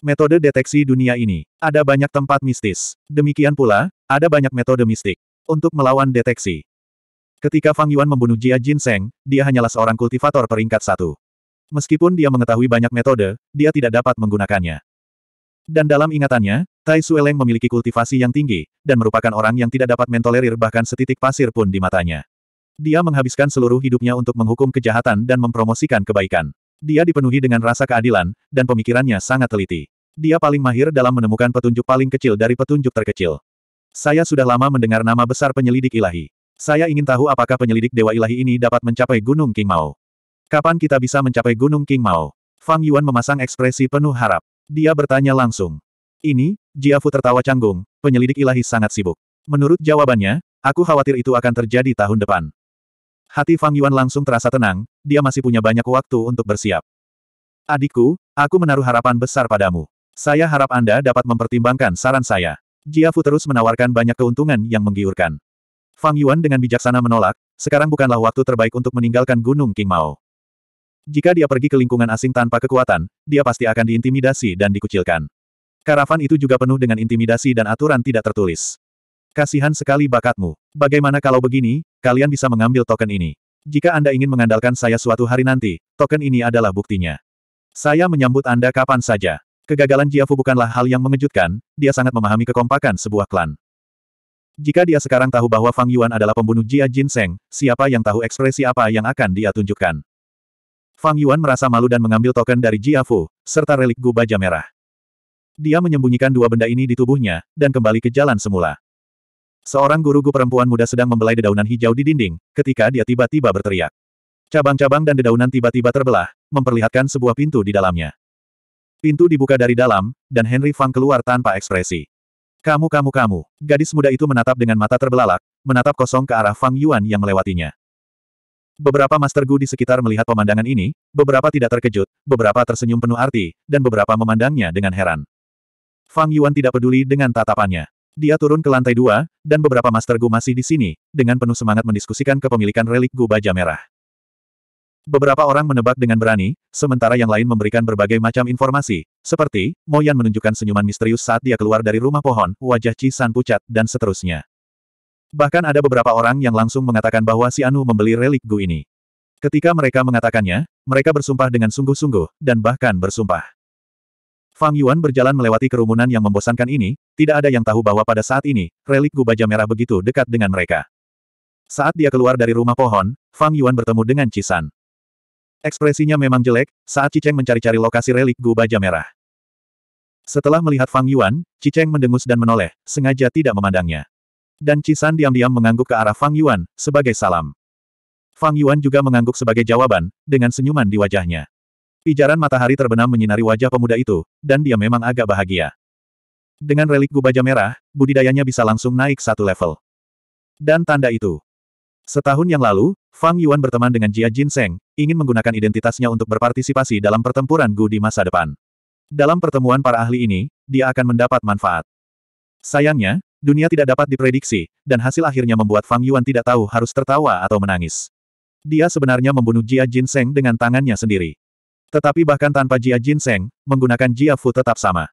Metode deteksi dunia ini. Ada banyak tempat mistis. Demikian pula, ada banyak metode mistik. Untuk melawan deteksi. Ketika Fang Yuan membunuh Jia Jinseng, dia hanyalah seorang kultivator peringkat satu. Meskipun dia mengetahui banyak metode, dia tidak dapat menggunakannya. Dan dalam ingatannya, Tai Sueleng memiliki kultivasi yang tinggi, dan merupakan orang yang tidak dapat mentolerir bahkan setitik pasir pun di matanya. Dia menghabiskan seluruh hidupnya untuk menghukum kejahatan dan mempromosikan kebaikan. Dia dipenuhi dengan rasa keadilan, dan pemikirannya sangat teliti. Dia paling mahir dalam menemukan petunjuk paling kecil dari petunjuk terkecil. Saya sudah lama mendengar nama besar penyelidik ilahi. Saya ingin tahu apakah penyelidik dewa ilahi ini dapat mencapai Gunung King Mao. Kapan kita bisa mencapai Gunung King Mao? Fang Yuan memasang ekspresi penuh harap. Dia bertanya langsung. Ini, Jia Fu tertawa canggung, penyelidik ilahi sangat sibuk. Menurut jawabannya, aku khawatir itu akan terjadi tahun depan. Hati Fang Yuan langsung terasa tenang, dia masih punya banyak waktu untuk bersiap. Adikku, aku menaruh harapan besar padamu. Saya harap Anda dapat mempertimbangkan saran saya. Jia Fu terus menawarkan banyak keuntungan yang menggiurkan. Fang Yuan dengan bijaksana menolak, sekarang bukanlah waktu terbaik untuk meninggalkan Gunung King Mao. Jika dia pergi ke lingkungan asing tanpa kekuatan, dia pasti akan diintimidasi dan dikucilkan. Karavan itu juga penuh dengan intimidasi dan aturan tidak tertulis. Kasihan sekali bakatmu. Bagaimana kalau begini, kalian bisa mengambil token ini. Jika Anda ingin mengandalkan saya suatu hari nanti, token ini adalah buktinya. Saya menyambut Anda kapan saja. Kegagalan Jiafu bukanlah hal yang mengejutkan, dia sangat memahami kekompakan sebuah klan. Jika dia sekarang tahu bahwa Fang Yuan adalah pembunuh Jia Jin Seng, siapa yang tahu ekspresi apa yang akan dia tunjukkan. Fang Yuan merasa malu dan mengambil token dari Jia Fu, serta relik Gu Baja Merah. Dia menyembunyikan dua benda ini di tubuhnya, dan kembali ke jalan semula. Seorang guru Gu perempuan muda sedang membelai dedaunan hijau di dinding, ketika dia tiba-tiba berteriak. Cabang-cabang dan dedaunan tiba-tiba terbelah, memperlihatkan sebuah pintu di dalamnya. Pintu dibuka dari dalam, dan Henry Fang keluar tanpa ekspresi. Kamu kamu kamu, gadis muda itu menatap dengan mata terbelalak, menatap kosong ke arah Fang Yuan yang melewatinya. Beberapa Master Gu di sekitar melihat pemandangan ini, beberapa tidak terkejut, beberapa tersenyum penuh arti, dan beberapa memandangnya dengan heran. Fang Yuan tidak peduli dengan tatapannya. Dia turun ke lantai dua, dan beberapa Master Gu masih di sini, dengan penuh semangat mendiskusikan kepemilikan relik Gu Baja Merah. Beberapa orang menebak dengan berani, sementara yang lain memberikan berbagai macam informasi, seperti, Moyan menunjukkan senyuman misterius saat dia keluar dari rumah pohon, wajah Ci San pucat, dan seterusnya. Bahkan ada beberapa orang yang langsung mengatakan bahwa si Anu membeli relik Gu ini. Ketika mereka mengatakannya, mereka bersumpah dengan sungguh-sungguh, dan bahkan bersumpah. Fang Yuan berjalan melewati kerumunan yang membosankan ini, tidak ada yang tahu bahwa pada saat ini, relik Gu Baja Merah begitu dekat dengan mereka. Saat dia keluar dari rumah pohon, Fang Yuan bertemu dengan Cisan. Ekspresinya memang jelek, saat Ciceng mencari-cari lokasi relik Gu Baja Merah. Setelah melihat Fang Yuan, Ciceng mendengus dan menoleh, sengaja tidak memandangnya. Dan Cisan diam-diam mengangguk ke arah Fang Yuan, sebagai salam. Fang Yuan juga mengangguk sebagai jawaban, dengan senyuman di wajahnya. Pijaran matahari terbenam menyinari wajah pemuda itu, dan dia memang agak bahagia. Dengan relik gubaja merah, budidayanya bisa langsung naik satu level. Dan tanda itu. Setahun yang lalu, Fang Yuan berteman dengan Jia Jinseng, ingin menggunakan identitasnya untuk berpartisipasi dalam pertempuran Gu di masa depan. Dalam pertemuan para ahli ini, dia akan mendapat manfaat. Sayangnya, Dunia tidak dapat diprediksi, dan hasil akhirnya membuat Fang Yuan tidak tahu harus tertawa atau menangis. Dia sebenarnya membunuh Jia Jinseng dengan tangannya sendiri. Tetapi bahkan tanpa Jia Jinseng, menggunakan Jia Fu tetap sama.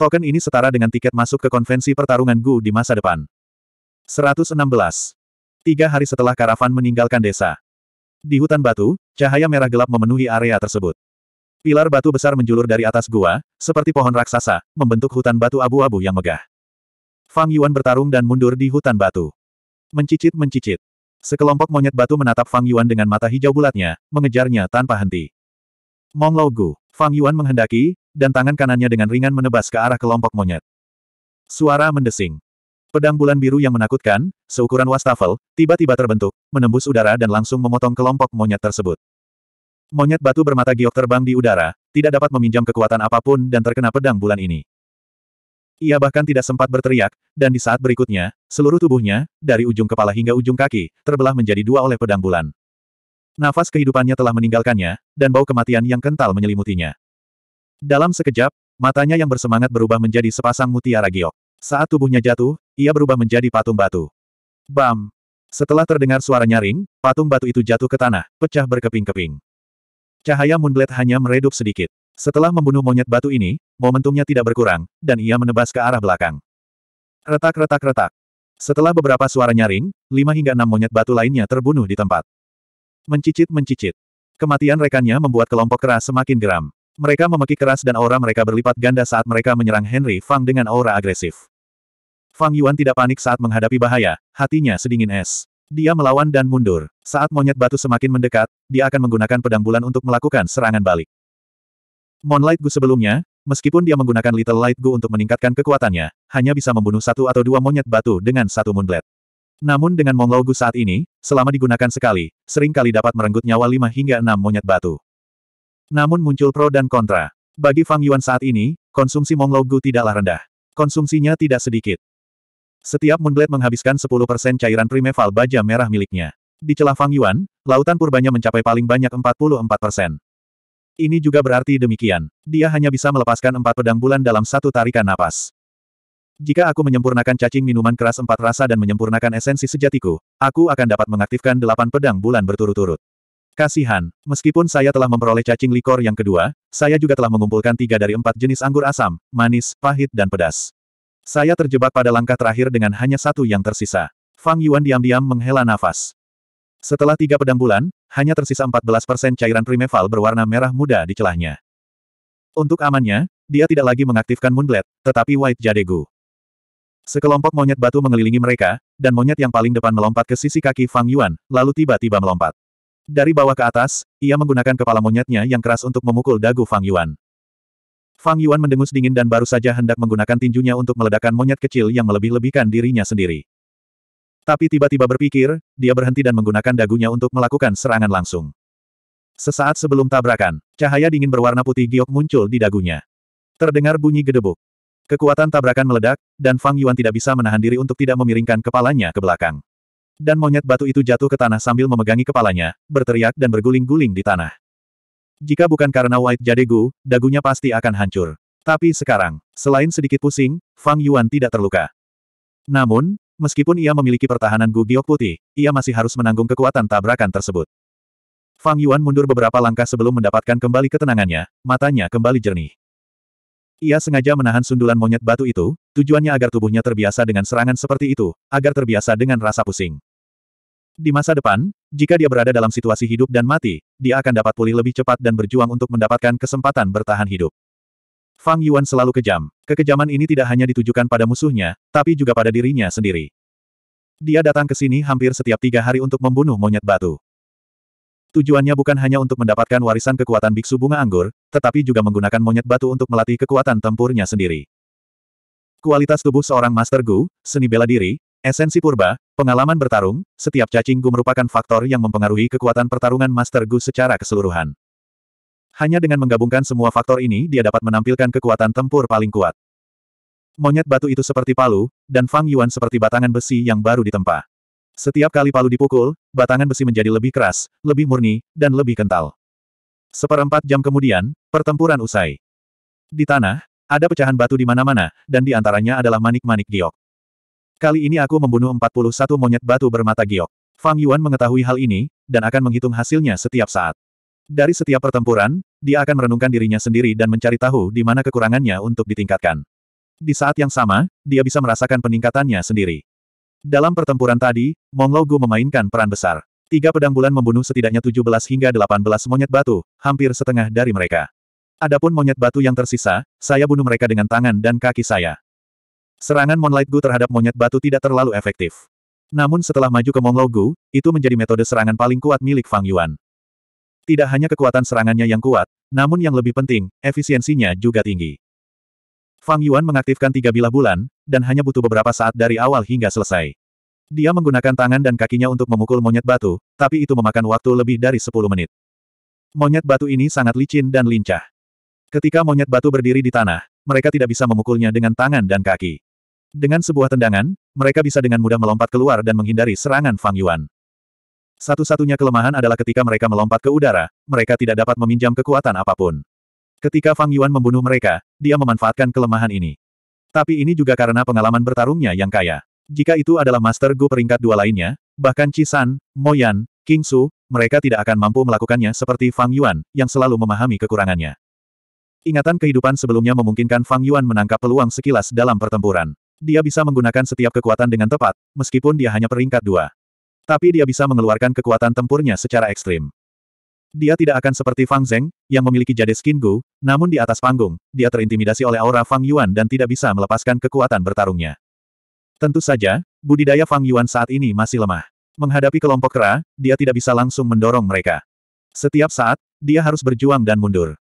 Token ini setara dengan tiket masuk ke konvensi pertarungan Gu di masa depan. 116. Tiga hari setelah karavan meninggalkan desa. Di hutan batu, cahaya merah gelap memenuhi area tersebut. Pilar batu besar menjulur dari atas gua, seperti pohon raksasa, membentuk hutan batu abu-abu yang megah. Fang Yuan bertarung dan mundur di hutan batu. Mencicit-mencicit. Sekelompok monyet batu menatap Fang Yuan dengan mata hijau bulatnya, mengejarnya tanpa henti. Mong Lao Gu. Fang Yuan menghendaki, dan tangan kanannya dengan ringan menebas ke arah kelompok monyet. Suara mendesing. Pedang bulan biru yang menakutkan, seukuran wastafel, tiba-tiba terbentuk, menembus udara dan langsung memotong kelompok monyet tersebut. Monyet batu bermata giok terbang di udara, tidak dapat meminjam kekuatan apapun dan terkena pedang bulan ini. Ia bahkan tidak sempat berteriak, dan di saat berikutnya, seluruh tubuhnya, dari ujung kepala hingga ujung kaki, terbelah menjadi dua oleh pedang bulan. Nafas kehidupannya telah meninggalkannya, dan bau kematian yang kental menyelimutinya. Dalam sekejap, matanya yang bersemangat berubah menjadi sepasang mutiara giok. Saat tubuhnya jatuh, ia berubah menjadi patung batu. Bam! Setelah terdengar suara nyaring, patung batu itu jatuh ke tanah, pecah berkeping-keping. Cahaya Moonblade hanya meredup sedikit. Setelah membunuh monyet batu ini, momentumnya tidak berkurang, dan ia menebas ke arah belakang. Retak-retak-retak. Setelah beberapa suara nyaring, lima hingga enam monyet batu lainnya terbunuh di tempat. Mencicit-mencicit. Kematian rekannya membuat kelompok keras semakin geram. Mereka memekik keras dan aura mereka berlipat ganda saat mereka menyerang Henry Fang dengan aura agresif. Fang Yuan tidak panik saat menghadapi bahaya, hatinya sedingin es. Dia melawan dan mundur. Saat monyet batu semakin mendekat, dia akan menggunakan pedang bulan untuk melakukan serangan balik. Moonlight Gu sebelumnya, meskipun dia menggunakan Little Light Gu untuk meningkatkan kekuatannya, hanya bisa membunuh satu atau dua monyet batu dengan satu Moonlight. Namun dengan Monglau Gu saat ini, selama digunakan sekali, seringkali dapat merenggut nyawa lima hingga enam monyet batu. Namun muncul pro dan kontra. Bagi Fang Yuan saat ini, konsumsi Monglau Gu tidaklah rendah. Konsumsinya tidak sedikit. Setiap Moonblade menghabiskan 10% cairan primeval baja merah miliknya. Di celah Fang Yuan, lautan purbanya mencapai paling banyak 44%. Ini juga berarti demikian. Dia hanya bisa melepaskan empat pedang bulan dalam satu tarikan napas. Jika aku menyempurnakan cacing minuman keras empat rasa dan menyempurnakan esensi sejatiku, aku akan dapat mengaktifkan delapan pedang bulan berturut-turut. Kasihan, meskipun saya telah memperoleh cacing likor yang kedua, saya juga telah mengumpulkan tiga dari empat jenis anggur asam, manis, pahit dan pedas. Saya terjebak pada langkah terakhir dengan hanya satu yang tersisa. Fang Yuan diam-diam menghela nafas. Setelah tiga pedang bulan, hanya tersisa 14% cairan primeval berwarna merah muda di celahnya. Untuk amannya, dia tidak lagi mengaktifkan Moonblade, tetapi White Jadegu. Sekelompok monyet batu mengelilingi mereka, dan monyet yang paling depan melompat ke sisi kaki Fang Yuan, lalu tiba-tiba melompat. Dari bawah ke atas, ia menggunakan kepala monyetnya yang keras untuk memukul dagu Fang Yuan. Fang Yuan mendengus dingin dan baru saja hendak menggunakan tinjunya untuk meledakkan monyet kecil yang melebih-lebihkan dirinya sendiri. Tapi tiba-tiba berpikir, dia berhenti dan menggunakan dagunya untuk melakukan serangan langsung. Sesaat sebelum tabrakan, cahaya dingin berwarna putih giok muncul di dagunya. Terdengar bunyi gedebuk. Kekuatan tabrakan meledak, dan Fang Yuan tidak bisa menahan diri untuk tidak memiringkan kepalanya ke belakang. Dan monyet batu itu jatuh ke tanah sambil memegangi kepalanya, berteriak dan berguling-guling di tanah. Jika bukan karena White Jadegu, dagunya pasti akan hancur. Tapi sekarang, selain sedikit pusing, Fang Yuan tidak terluka. Namun, Meskipun ia memiliki pertahanan Gugiok putih, ia masih harus menanggung kekuatan tabrakan tersebut. Fang Yuan mundur beberapa langkah sebelum mendapatkan kembali ketenangannya, matanya kembali jernih. Ia sengaja menahan sundulan monyet batu itu, tujuannya agar tubuhnya terbiasa dengan serangan seperti itu, agar terbiasa dengan rasa pusing. Di masa depan, jika dia berada dalam situasi hidup dan mati, dia akan dapat pulih lebih cepat dan berjuang untuk mendapatkan kesempatan bertahan hidup. Fang Yuan selalu kejam. Kekejaman ini tidak hanya ditujukan pada musuhnya, tapi juga pada dirinya sendiri. Dia datang ke sini hampir setiap tiga hari untuk membunuh monyet batu. Tujuannya bukan hanya untuk mendapatkan warisan kekuatan biksu bunga anggur, tetapi juga menggunakan monyet batu untuk melatih kekuatan tempurnya sendiri. Kualitas tubuh seorang Master Gu, seni bela diri, esensi purba, pengalaman bertarung, setiap cacing Gu merupakan faktor yang mempengaruhi kekuatan pertarungan Master Gu secara keseluruhan. Hanya dengan menggabungkan semua faktor ini dia dapat menampilkan kekuatan tempur paling kuat. Monyet batu itu seperti palu, dan Fang Yuan seperti batangan besi yang baru ditempa. Setiap kali palu dipukul, batangan besi menjadi lebih keras, lebih murni, dan lebih kental. Seperempat jam kemudian, pertempuran usai. Di tanah, ada pecahan batu di mana-mana, dan di antaranya adalah manik-manik giok. Kali ini aku membunuh 41 monyet batu bermata giok. Fang Yuan mengetahui hal ini, dan akan menghitung hasilnya setiap saat. Dari setiap pertempuran, dia akan merenungkan dirinya sendiri dan mencari tahu di mana kekurangannya untuk ditingkatkan. Di saat yang sama, dia bisa merasakan peningkatannya sendiri. Dalam pertempuran tadi, Monglogu memainkan peran besar. Tiga pedang bulan membunuh setidaknya 17 hingga 18 monyet batu, hampir setengah dari mereka. Adapun monyet batu yang tersisa, saya bunuh mereka dengan tangan dan kaki saya. Serangan Moonlight Gu terhadap monyet batu tidak terlalu efektif. Namun setelah maju ke Monglogu, itu menjadi metode serangan paling kuat milik Fang Yuan. Tidak hanya kekuatan serangannya yang kuat, namun yang lebih penting, efisiensinya juga tinggi. Fang Yuan mengaktifkan tiga bilah bulan, dan hanya butuh beberapa saat dari awal hingga selesai. Dia menggunakan tangan dan kakinya untuk memukul monyet batu, tapi itu memakan waktu lebih dari 10 menit. Monyet batu ini sangat licin dan lincah. Ketika monyet batu berdiri di tanah, mereka tidak bisa memukulnya dengan tangan dan kaki. Dengan sebuah tendangan, mereka bisa dengan mudah melompat keluar dan menghindari serangan Fang Yuan. Satu-satunya kelemahan adalah ketika mereka melompat ke udara, mereka tidak dapat meminjam kekuatan apapun. Ketika Fang Yuan membunuh mereka, dia memanfaatkan kelemahan ini. Tapi ini juga karena pengalaman bertarungnya yang kaya. Jika itu adalah Master Gu peringkat dua lainnya, bahkan Mo Yan, King Su, mereka tidak akan mampu melakukannya seperti Fang Yuan, yang selalu memahami kekurangannya. Ingatan kehidupan sebelumnya memungkinkan Fang Yuan menangkap peluang sekilas dalam pertempuran. Dia bisa menggunakan setiap kekuatan dengan tepat, meskipun dia hanya peringkat dua. Tapi dia bisa mengeluarkan kekuatan tempurnya secara ekstrim. Dia tidak akan seperti Fang Zheng, yang memiliki jade skin Gu, namun di atas panggung, dia terintimidasi oleh aura Fang Yuan dan tidak bisa melepaskan kekuatan bertarungnya. Tentu saja, budidaya Fang Yuan saat ini masih lemah. Menghadapi kelompok kera, dia tidak bisa langsung mendorong mereka. Setiap saat, dia harus berjuang dan mundur.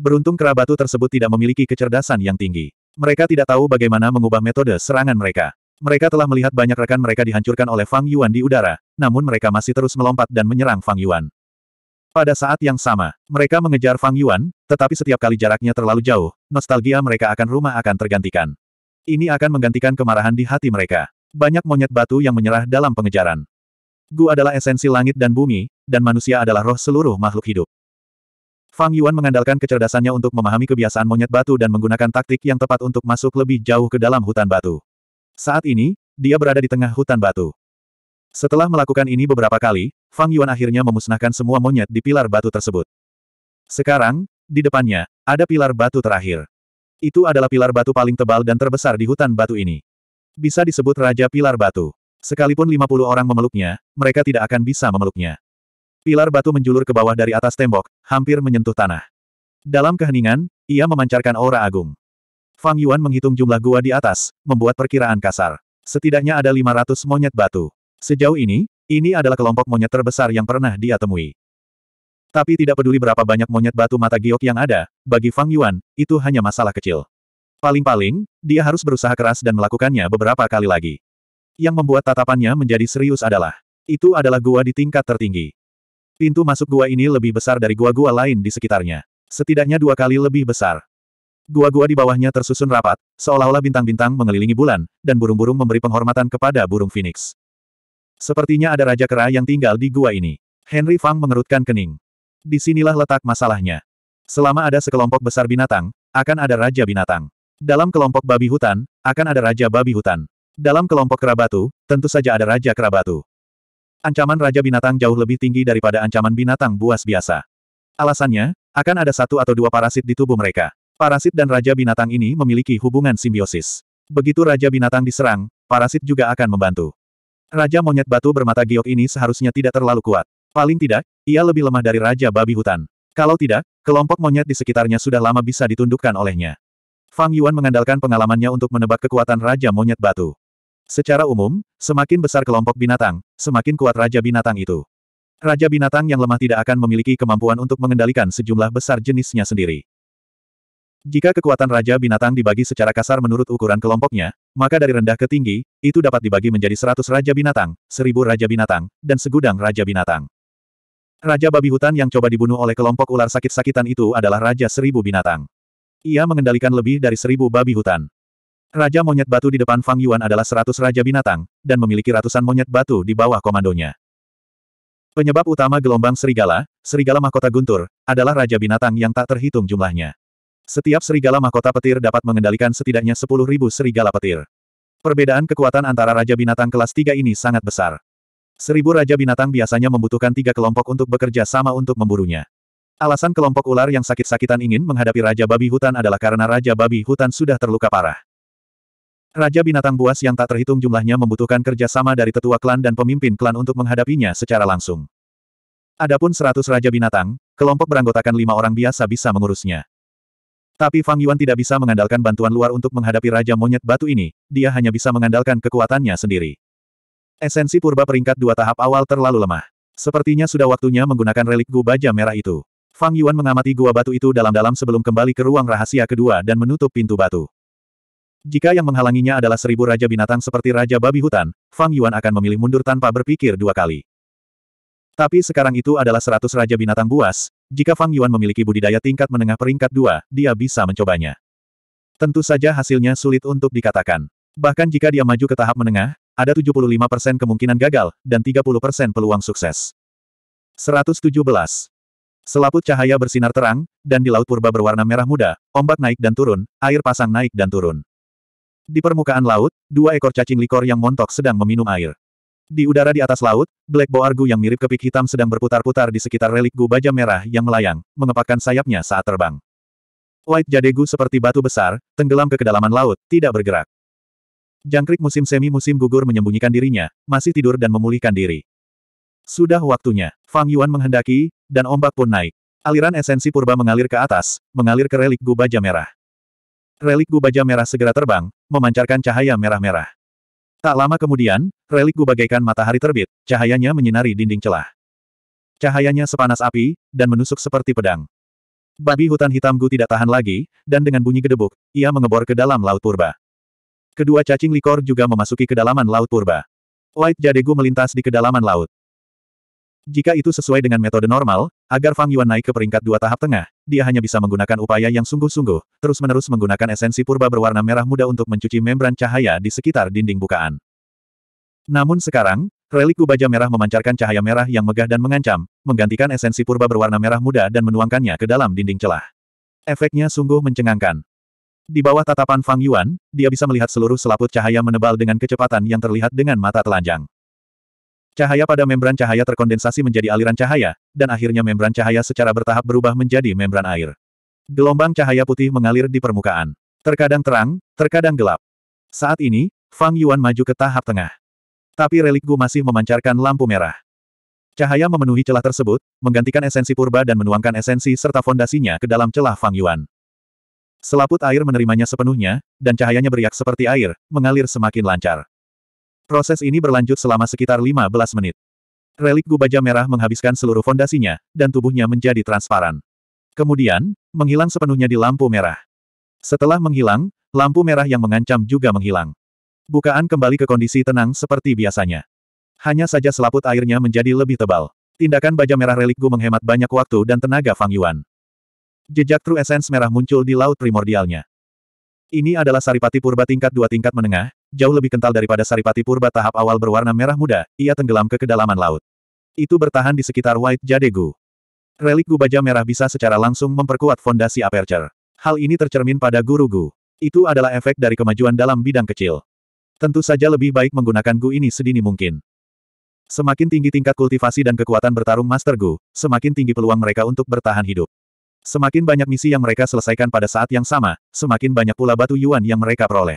Beruntung kerabatu tersebut tidak memiliki kecerdasan yang tinggi. Mereka tidak tahu bagaimana mengubah metode serangan mereka. Mereka telah melihat banyak rekan mereka dihancurkan oleh Fang Yuan di udara, namun mereka masih terus melompat dan menyerang Fang Yuan. Pada saat yang sama, mereka mengejar Fang Yuan, tetapi setiap kali jaraknya terlalu jauh, nostalgia mereka akan rumah akan tergantikan. Ini akan menggantikan kemarahan di hati mereka. Banyak monyet batu yang menyerah dalam pengejaran. Gu adalah esensi langit dan bumi, dan manusia adalah roh seluruh makhluk hidup. Fang Yuan mengandalkan kecerdasannya untuk memahami kebiasaan monyet batu dan menggunakan taktik yang tepat untuk masuk lebih jauh ke dalam hutan batu. Saat ini, dia berada di tengah hutan batu. Setelah melakukan ini beberapa kali, Fang Yuan akhirnya memusnahkan semua monyet di pilar batu tersebut. Sekarang, di depannya, ada pilar batu terakhir. Itu adalah pilar batu paling tebal dan terbesar di hutan batu ini. Bisa disebut Raja Pilar Batu. Sekalipun 50 orang memeluknya, mereka tidak akan bisa memeluknya. Pilar batu menjulur ke bawah dari atas tembok, hampir menyentuh tanah. Dalam keheningan, ia memancarkan aura agung. Fang Yuan menghitung jumlah gua di atas, membuat perkiraan kasar. Setidaknya ada 500 monyet batu. Sejauh ini, ini adalah kelompok monyet terbesar yang pernah dia temui. Tapi tidak peduli berapa banyak monyet batu mata giok yang ada, bagi Fang Yuan, itu hanya masalah kecil. Paling-paling, dia harus berusaha keras dan melakukannya beberapa kali lagi. Yang membuat tatapannya menjadi serius adalah, itu adalah gua di tingkat tertinggi. Pintu masuk gua ini lebih besar dari gua-gua lain di sekitarnya. Setidaknya dua kali lebih besar. Gua-gua di bawahnya tersusun rapat, seolah-olah bintang-bintang mengelilingi bulan, dan burung-burung memberi penghormatan kepada burung phoenix. Sepertinya ada raja kera yang tinggal di gua ini. Henry Fang mengerutkan kening. Di sinilah letak masalahnya. Selama ada sekelompok besar binatang, akan ada raja binatang. Dalam kelompok babi hutan, akan ada raja babi hutan. Dalam kelompok kerabatu, tentu saja ada raja kerabatu. Ancaman raja binatang jauh lebih tinggi daripada ancaman binatang buas biasa. Alasannya, akan ada satu atau dua parasit di tubuh mereka. Parasit dan Raja Binatang ini memiliki hubungan simbiosis. Begitu Raja Binatang diserang, parasit juga akan membantu. Raja monyet batu bermata giok ini seharusnya tidak terlalu kuat. Paling tidak, ia lebih lemah dari Raja Babi Hutan. Kalau tidak, kelompok monyet di sekitarnya sudah lama bisa ditundukkan olehnya. Fang Yuan mengandalkan pengalamannya untuk menebak kekuatan Raja Monyet Batu. Secara umum, semakin besar kelompok binatang, semakin kuat Raja Binatang itu. Raja Binatang yang lemah tidak akan memiliki kemampuan untuk mengendalikan sejumlah besar jenisnya sendiri. Jika kekuatan Raja Binatang dibagi secara kasar menurut ukuran kelompoknya, maka dari rendah ke tinggi, itu dapat dibagi menjadi seratus Raja Binatang, seribu Raja Binatang, dan segudang Raja Binatang. Raja babi hutan yang coba dibunuh oleh kelompok ular sakit-sakitan itu adalah Raja Seribu Binatang. Ia mengendalikan lebih dari seribu babi hutan. Raja monyet batu di depan Fang Yuan adalah seratus Raja Binatang, dan memiliki ratusan monyet batu di bawah komandonya. Penyebab utama gelombang serigala, serigala mahkota guntur, adalah Raja Binatang yang tak terhitung jumlahnya. Setiap serigala mahkota petir dapat mengendalikan setidaknya 10.000 serigala petir. Perbedaan kekuatan antara Raja Binatang kelas 3 ini sangat besar. Seribu Raja Binatang biasanya membutuhkan tiga kelompok untuk bekerja sama untuk memburunya. Alasan kelompok ular yang sakit-sakitan ingin menghadapi Raja Babi Hutan adalah karena Raja Babi Hutan sudah terluka parah. Raja Binatang Buas yang tak terhitung jumlahnya membutuhkan kerjasama dari tetua klan dan pemimpin klan untuk menghadapinya secara langsung. Adapun seratus Raja Binatang, kelompok beranggotakan lima orang biasa bisa mengurusnya. Tapi Fang Yuan tidak bisa mengandalkan bantuan luar untuk menghadapi Raja Monyet Batu ini, dia hanya bisa mengandalkan kekuatannya sendiri. Esensi purba peringkat dua tahap awal terlalu lemah. Sepertinya sudah waktunya menggunakan relik gua baja merah itu. Fang Yuan mengamati gua batu itu dalam-dalam sebelum kembali ke ruang rahasia kedua dan menutup pintu batu. Jika yang menghalanginya adalah seribu raja binatang seperti Raja Babi Hutan, Fang Yuan akan memilih mundur tanpa berpikir dua kali. Tapi sekarang itu adalah seratus raja binatang buas, jika Fang Yuan memiliki budidaya tingkat menengah peringkat dua, dia bisa mencobanya. Tentu saja hasilnya sulit untuk dikatakan. Bahkan jika dia maju ke tahap menengah, ada 75% kemungkinan gagal, dan 30% peluang sukses. 117. Selaput cahaya bersinar terang, dan di laut purba berwarna merah muda, ombak naik dan turun, air pasang naik dan turun. Di permukaan laut, dua ekor cacing likor yang montok sedang meminum air. Di udara di atas laut, Black Boargu yang mirip kepik hitam sedang berputar-putar di sekitar relik gu baja merah yang melayang, mengepakkan sayapnya saat terbang. White Jadegu seperti batu besar, tenggelam ke kedalaman laut, tidak bergerak. Jangkrik musim semi-musim gugur menyembunyikan dirinya, masih tidur dan memulihkan diri. Sudah waktunya, Fang Yuan menghendaki, dan ombak pun naik. Aliran esensi purba mengalir ke atas, mengalir ke relik gu baja merah. Relik gu baja merah segera terbang, memancarkan cahaya merah-merah. Tak lama kemudian, relikku bagaikan matahari terbit, cahayanya menyinari dinding celah. Cahayanya sepanas api, dan menusuk seperti pedang. Babi hutan hitam Gu tidak tahan lagi, dan dengan bunyi gedebuk, ia mengebor ke dalam Laut Purba. Kedua cacing likor juga memasuki kedalaman Laut Purba. White Jadegu melintas di kedalaman laut. Jika itu sesuai dengan metode normal, Agar Fang Yuan naik ke peringkat dua tahap tengah, dia hanya bisa menggunakan upaya yang sungguh-sungguh, terus-menerus menggunakan esensi purba berwarna merah muda untuk mencuci membran cahaya di sekitar dinding bukaan. Namun sekarang, relik baja merah memancarkan cahaya merah yang megah dan mengancam, menggantikan esensi purba berwarna merah muda dan menuangkannya ke dalam dinding celah. Efeknya sungguh mencengangkan. Di bawah tatapan Fang Yuan, dia bisa melihat seluruh selaput cahaya menebal dengan kecepatan yang terlihat dengan mata telanjang. Cahaya pada membran cahaya terkondensasi menjadi aliran cahaya, dan akhirnya membran cahaya secara bertahap berubah menjadi membran air. Gelombang cahaya putih mengalir di permukaan. Terkadang terang, terkadang gelap. Saat ini, Fang Yuan maju ke tahap tengah. Tapi relik Gu masih memancarkan lampu merah. Cahaya memenuhi celah tersebut, menggantikan esensi purba dan menuangkan esensi serta fondasinya ke dalam celah Fang Yuan. Selaput air menerimanya sepenuhnya, dan cahayanya beriak seperti air, mengalir semakin lancar. Proses ini berlanjut selama sekitar 15 menit. Relik gubaja merah menghabiskan seluruh fondasinya, dan tubuhnya menjadi transparan. Kemudian, menghilang sepenuhnya di lampu merah. Setelah menghilang, lampu merah yang mengancam juga menghilang. Bukaan kembali ke kondisi tenang seperti biasanya. Hanya saja selaput airnya menjadi lebih tebal. Tindakan baja merah relik gu menghemat banyak waktu dan tenaga Fang Yuan. Jejak True Essence merah muncul di laut primordialnya. Ini adalah saripati purba tingkat dua tingkat menengah, jauh lebih kental daripada saripati purba tahap awal berwarna merah muda, ia tenggelam ke kedalaman laut. Itu bertahan di sekitar White Jadegu. Relik gu baja merah bisa secara langsung memperkuat fondasi aperture. Hal ini tercermin pada guru gu. Itu adalah efek dari kemajuan dalam bidang kecil. Tentu saja lebih baik menggunakan gu ini sedini mungkin. Semakin tinggi tingkat kultivasi dan kekuatan bertarung Master Gu, semakin tinggi peluang mereka untuk bertahan hidup. Semakin banyak misi yang mereka selesaikan pada saat yang sama, semakin banyak pula batu yuan yang mereka peroleh.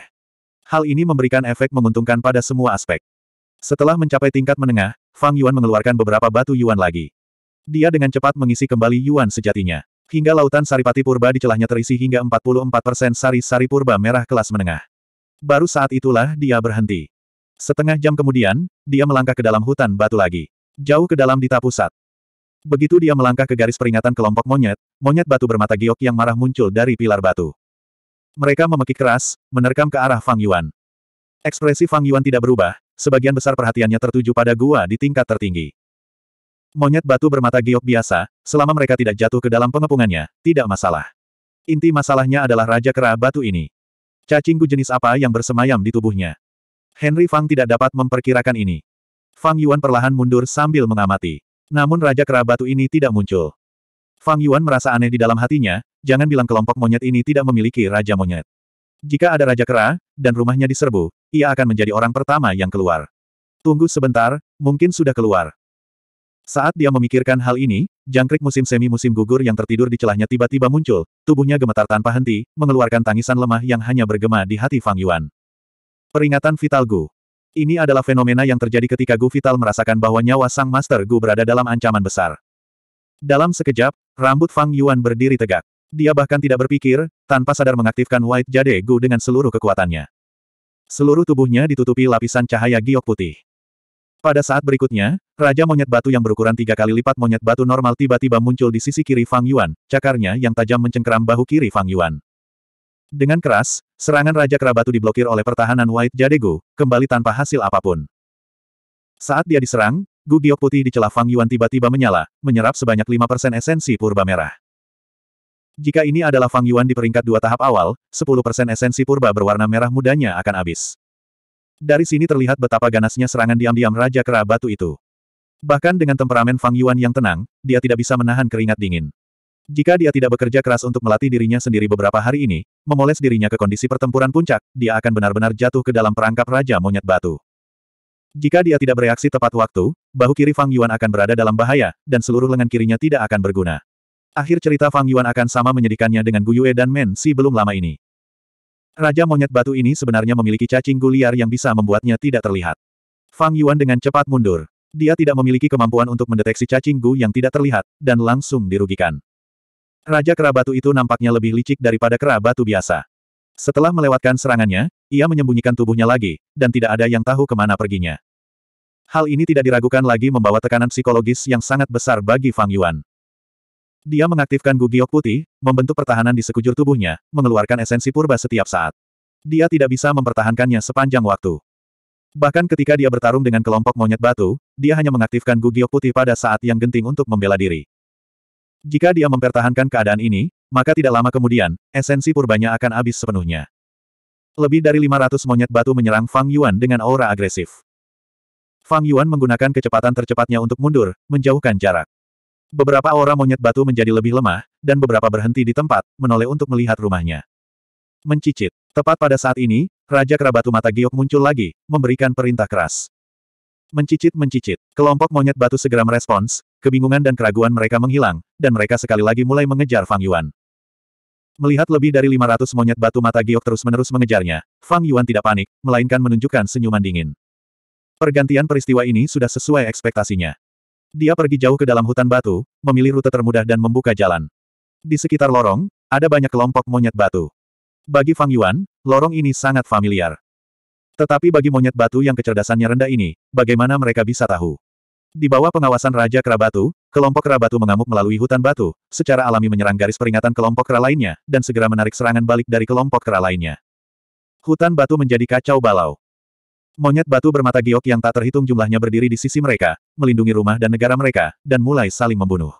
Hal ini memberikan efek menguntungkan pada semua aspek. Setelah mencapai tingkat menengah, Fang Yuan mengeluarkan beberapa batu Yuan lagi. Dia dengan cepat mengisi kembali Yuan sejatinya. Hingga lautan saripati purba di celahnya terisi hingga 44% sari-sari purba merah kelas menengah. Baru saat itulah dia berhenti. Setengah jam kemudian, dia melangkah ke dalam hutan batu lagi. Jauh ke dalam dita pusat. Begitu dia melangkah ke garis peringatan kelompok monyet, monyet batu bermata giok yang marah muncul dari pilar batu. Mereka memekik keras, menerkam ke arah Fang Yuan. Ekspresi Fang Yuan tidak berubah, sebagian besar perhatiannya tertuju pada gua di tingkat tertinggi. Monyet batu bermata giok biasa, selama mereka tidak jatuh ke dalam pengepungannya, tidak masalah. Inti masalahnya adalah Raja Kera Batu ini. Cacingku jenis apa yang bersemayam di tubuhnya? Henry Fang tidak dapat memperkirakan ini. Fang Yuan perlahan mundur sambil mengamati. Namun Raja Kera Batu ini tidak muncul. Fang Yuan merasa aneh di dalam hatinya, jangan bilang kelompok monyet ini tidak memiliki raja monyet. Jika ada raja kera, dan rumahnya diserbu, ia akan menjadi orang pertama yang keluar. Tunggu sebentar, mungkin sudah keluar. Saat dia memikirkan hal ini, jangkrik musim semi-musim gugur yang tertidur di celahnya tiba-tiba muncul, tubuhnya gemetar tanpa henti, mengeluarkan tangisan lemah yang hanya bergema di hati Fang Yuan. Peringatan Vital Gu Ini adalah fenomena yang terjadi ketika Gu Vital merasakan bahwa nyawa Sang Master Gu berada dalam ancaman besar. Dalam sekejap, Rambut Fang Yuan berdiri tegak. Dia bahkan tidak berpikir, tanpa sadar mengaktifkan White Jade Gu dengan seluruh kekuatannya. Seluruh tubuhnya ditutupi lapisan cahaya giok putih. Pada saat berikutnya, Raja Monyet Batu yang berukuran tiga kali lipat monyet batu normal tiba-tiba muncul di sisi kiri Fang Yuan, cakarnya yang tajam mencengkeram bahu kiri Fang Yuan. Dengan keras, serangan Raja Kera Batu diblokir oleh pertahanan White Jade Gu, kembali tanpa hasil apapun. Saat dia diserang, gugiok putih di celah Fang Yuan tiba-tiba menyala, menyerap sebanyak 5% esensi purba merah. Jika ini adalah Fang Yuan di peringkat dua tahap awal, 10% esensi purba berwarna merah mudanya akan habis. Dari sini terlihat betapa ganasnya serangan diam-diam Raja Kera Batu itu. Bahkan dengan temperamen Fang Yuan yang tenang, dia tidak bisa menahan keringat dingin. Jika dia tidak bekerja keras untuk melatih dirinya sendiri beberapa hari ini, memoles dirinya ke kondisi pertempuran puncak, dia akan benar-benar jatuh ke dalam perangkap Raja Monyet Batu. Jika dia tidak bereaksi tepat waktu, bahu kiri Fang Yuan akan berada dalam bahaya, dan seluruh lengan kirinya tidak akan berguna. Akhir cerita Fang Yuan akan sama menyedihkannya dengan Gu Yue dan Men Si belum lama ini. Raja monyet batu ini sebenarnya memiliki cacing guliar yang bisa membuatnya tidak terlihat. Fang Yuan dengan cepat mundur. Dia tidak memiliki kemampuan untuk mendeteksi cacing gu yang tidak terlihat, dan langsung dirugikan. Raja kera batu itu nampaknya lebih licik daripada kera batu biasa. Setelah melewatkan serangannya, ia menyembunyikan tubuhnya lagi, dan tidak ada yang tahu kemana perginya. Hal ini tidak diragukan lagi membawa tekanan psikologis yang sangat besar bagi Fang Yuan. Dia mengaktifkan gugiok putih, membentuk pertahanan di sekujur tubuhnya, mengeluarkan esensi purba setiap saat. Dia tidak bisa mempertahankannya sepanjang waktu. Bahkan ketika dia bertarung dengan kelompok monyet batu, dia hanya mengaktifkan gugiok putih pada saat yang genting untuk membela diri. Jika dia mempertahankan keadaan ini, maka tidak lama kemudian, esensi purbanya akan habis sepenuhnya. Lebih dari 500 monyet batu menyerang Fang Yuan dengan aura agresif. Fang Yuan menggunakan kecepatan tercepatnya untuk mundur, menjauhkan jarak. Beberapa aura monyet batu menjadi lebih lemah, dan beberapa berhenti di tempat, menoleh untuk melihat rumahnya. Mencicit. Tepat pada saat ini, Raja Kerabatu Mata Giok muncul lagi, memberikan perintah keras. Mencicit-mencicit. Kelompok monyet batu segera merespons, kebingungan dan keraguan mereka menghilang, dan mereka sekali lagi mulai mengejar Fang Yuan. Melihat lebih dari 500 monyet batu mata giok terus-menerus mengejarnya, Fang Yuan tidak panik, melainkan menunjukkan senyuman dingin. Pergantian peristiwa ini sudah sesuai ekspektasinya. Dia pergi jauh ke dalam hutan batu, memilih rute termudah dan membuka jalan. Di sekitar lorong, ada banyak kelompok monyet batu. Bagi Fang Yuan, lorong ini sangat familiar. Tetapi bagi monyet batu yang kecerdasannya rendah ini, bagaimana mereka bisa tahu? Di bawah pengawasan Raja Kerabatu, kelompok Kerabatu mengamuk melalui hutan batu, secara alami menyerang garis peringatan kelompok kera lainnya, dan segera menarik serangan balik dari kelompok kera lainnya. Hutan batu menjadi kacau balau. Monyet batu bermata giok yang tak terhitung jumlahnya berdiri di sisi mereka, melindungi rumah dan negara mereka, dan mulai saling membunuh.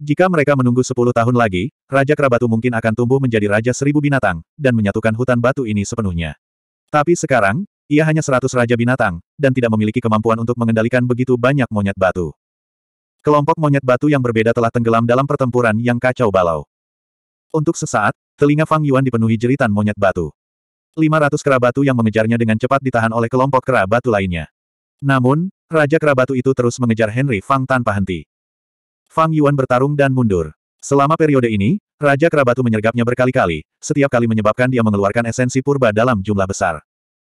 Jika mereka menunggu sepuluh tahun lagi, Raja Kerabatu mungkin akan tumbuh menjadi Raja Seribu Binatang, dan menyatukan hutan batu ini sepenuhnya. Tapi sekarang, ia hanya seratus raja binatang, dan tidak memiliki kemampuan untuk mengendalikan begitu banyak monyet batu. Kelompok monyet batu yang berbeda telah tenggelam dalam pertempuran yang kacau balau. Untuk sesaat, telinga Fang Yuan dipenuhi jeritan monyet batu. 500 kera batu yang mengejarnya dengan cepat ditahan oleh kelompok kera batu lainnya. Namun, Raja kera batu itu terus mengejar Henry Fang tanpa henti. Fang Yuan bertarung dan mundur. Selama periode ini, Raja kera batu menyergapnya berkali-kali, setiap kali menyebabkan dia mengeluarkan esensi purba dalam jumlah besar.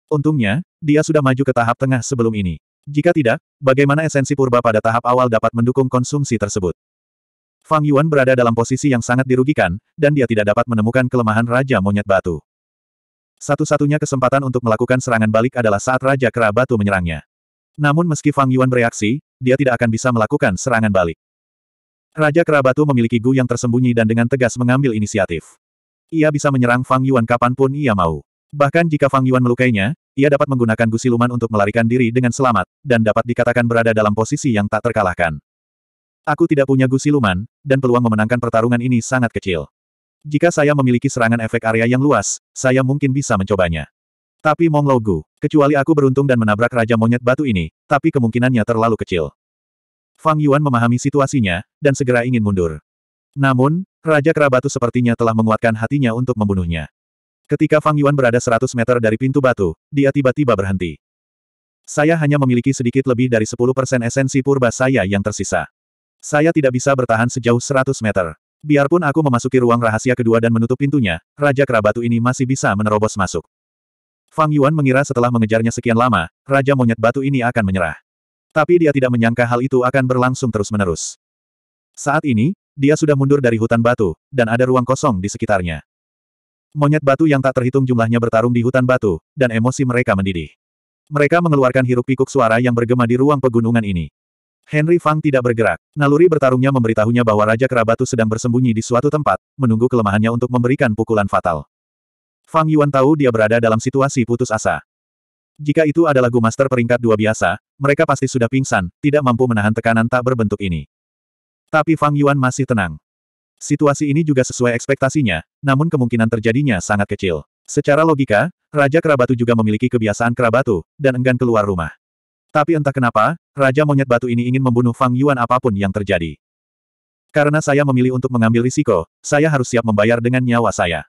Untungnya, dia sudah maju ke tahap tengah sebelum ini. Jika tidak, bagaimana esensi purba pada tahap awal dapat mendukung konsumsi tersebut? Fang Yuan berada dalam posisi yang sangat dirugikan, dan dia tidak dapat menemukan kelemahan Raja Monyet Batu. Satu-satunya kesempatan untuk melakukan serangan balik adalah saat Raja Kera Batu menyerangnya. Namun meski Fang Yuan bereaksi, dia tidak akan bisa melakukan serangan balik. Raja Kera Batu memiliki Gu yang tersembunyi dan dengan tegas mengambil inisiatif. Ia bisa menyerang Fang Yuan kapanpun ia mau. Bahkan jika Fang Yuan melukainya, ia dapat menggunakan gusi luman untuk melarikan diri dengan selamat, dan dapat dikatakan berada dalam posisi yang tak terkalahkan. Aku tidak punya gusi luman, dan peluang memenangkan pertarungan ini sangat kecil. Jika saya memiliki serangan efek area yang luas, saya mungkin bisa mencobanya. Tapi Mong Logu, kecuali aku beruntung dan menabrak Raja Monyet Batu ini, tapi kemungkinannya terlalu kecil. Fang Yuan memahami situasinya, dan segera ingin mundur. Namun, Raja Kera sepertinya telah menguatkan hatinya untuk membunuhnya. Ketika Fang Yuan berada 100 meter dari pintu batu, dia tiba-tiba berhenti. Saya hanya memiliki sedikit lebih dari 10% esensi purba saya yang tersisa. Saya tidak bisa bertahan sejauh 100 meter. Biarpun aku memasuki ruang rahasia kedua dan menutup pintunya, Raja Kerabatu ini masih bisa menerobos masuk. Fang Yuan mengira setelah mengejarnya sekian lama, Raja Monyet Batu ini akan menyerah. Tapi dia tidak menyangka hal itu akan berlangsung terus-menerus. Saat ini, dia sudah mundur dari hutan batu, dan ada ruang kosong di sekitarnya. Monyet batu yang tak terhitung jumlahnya bertarung di hutan batu, dan emosi mereka mendidih. Mereka mengeluarkan hiruk-pikuk suara yang bergema di ruang pegunungan ini. Henry Fang tidak bergerak. Naluri bertarungnya memberitahunya bahwa Raja Kerabatu sedang bersembunyi di suatu tempat, menunggu kelemahannya untuk memberikan pukulan fatal. Fang Yuan tahu dia berada dalam situasi putus asa. Jika itu adalah Gu Master peringkat dua biasa, mereka pasti sudah pingsan, tidak mampu menahan tekanan tak berbentuk ini. Tapi Fang Yuan masih tenang. Situasi ini juga sesuai ekspektasinya, namun kemungkinan terjadinya sangat kecil. Secara logika, Raja Kerabatu juga memiliki kebiasaan kerabatu, dan enggan keluar rumah. Tapi entah kenapa, Raja Monyet Batu ini ingin membunuh Fang Yuan apapun yang terjadi. Karena saya memilih untuk mengambil risiko, saya harus siap membayar dengan nyawa saya.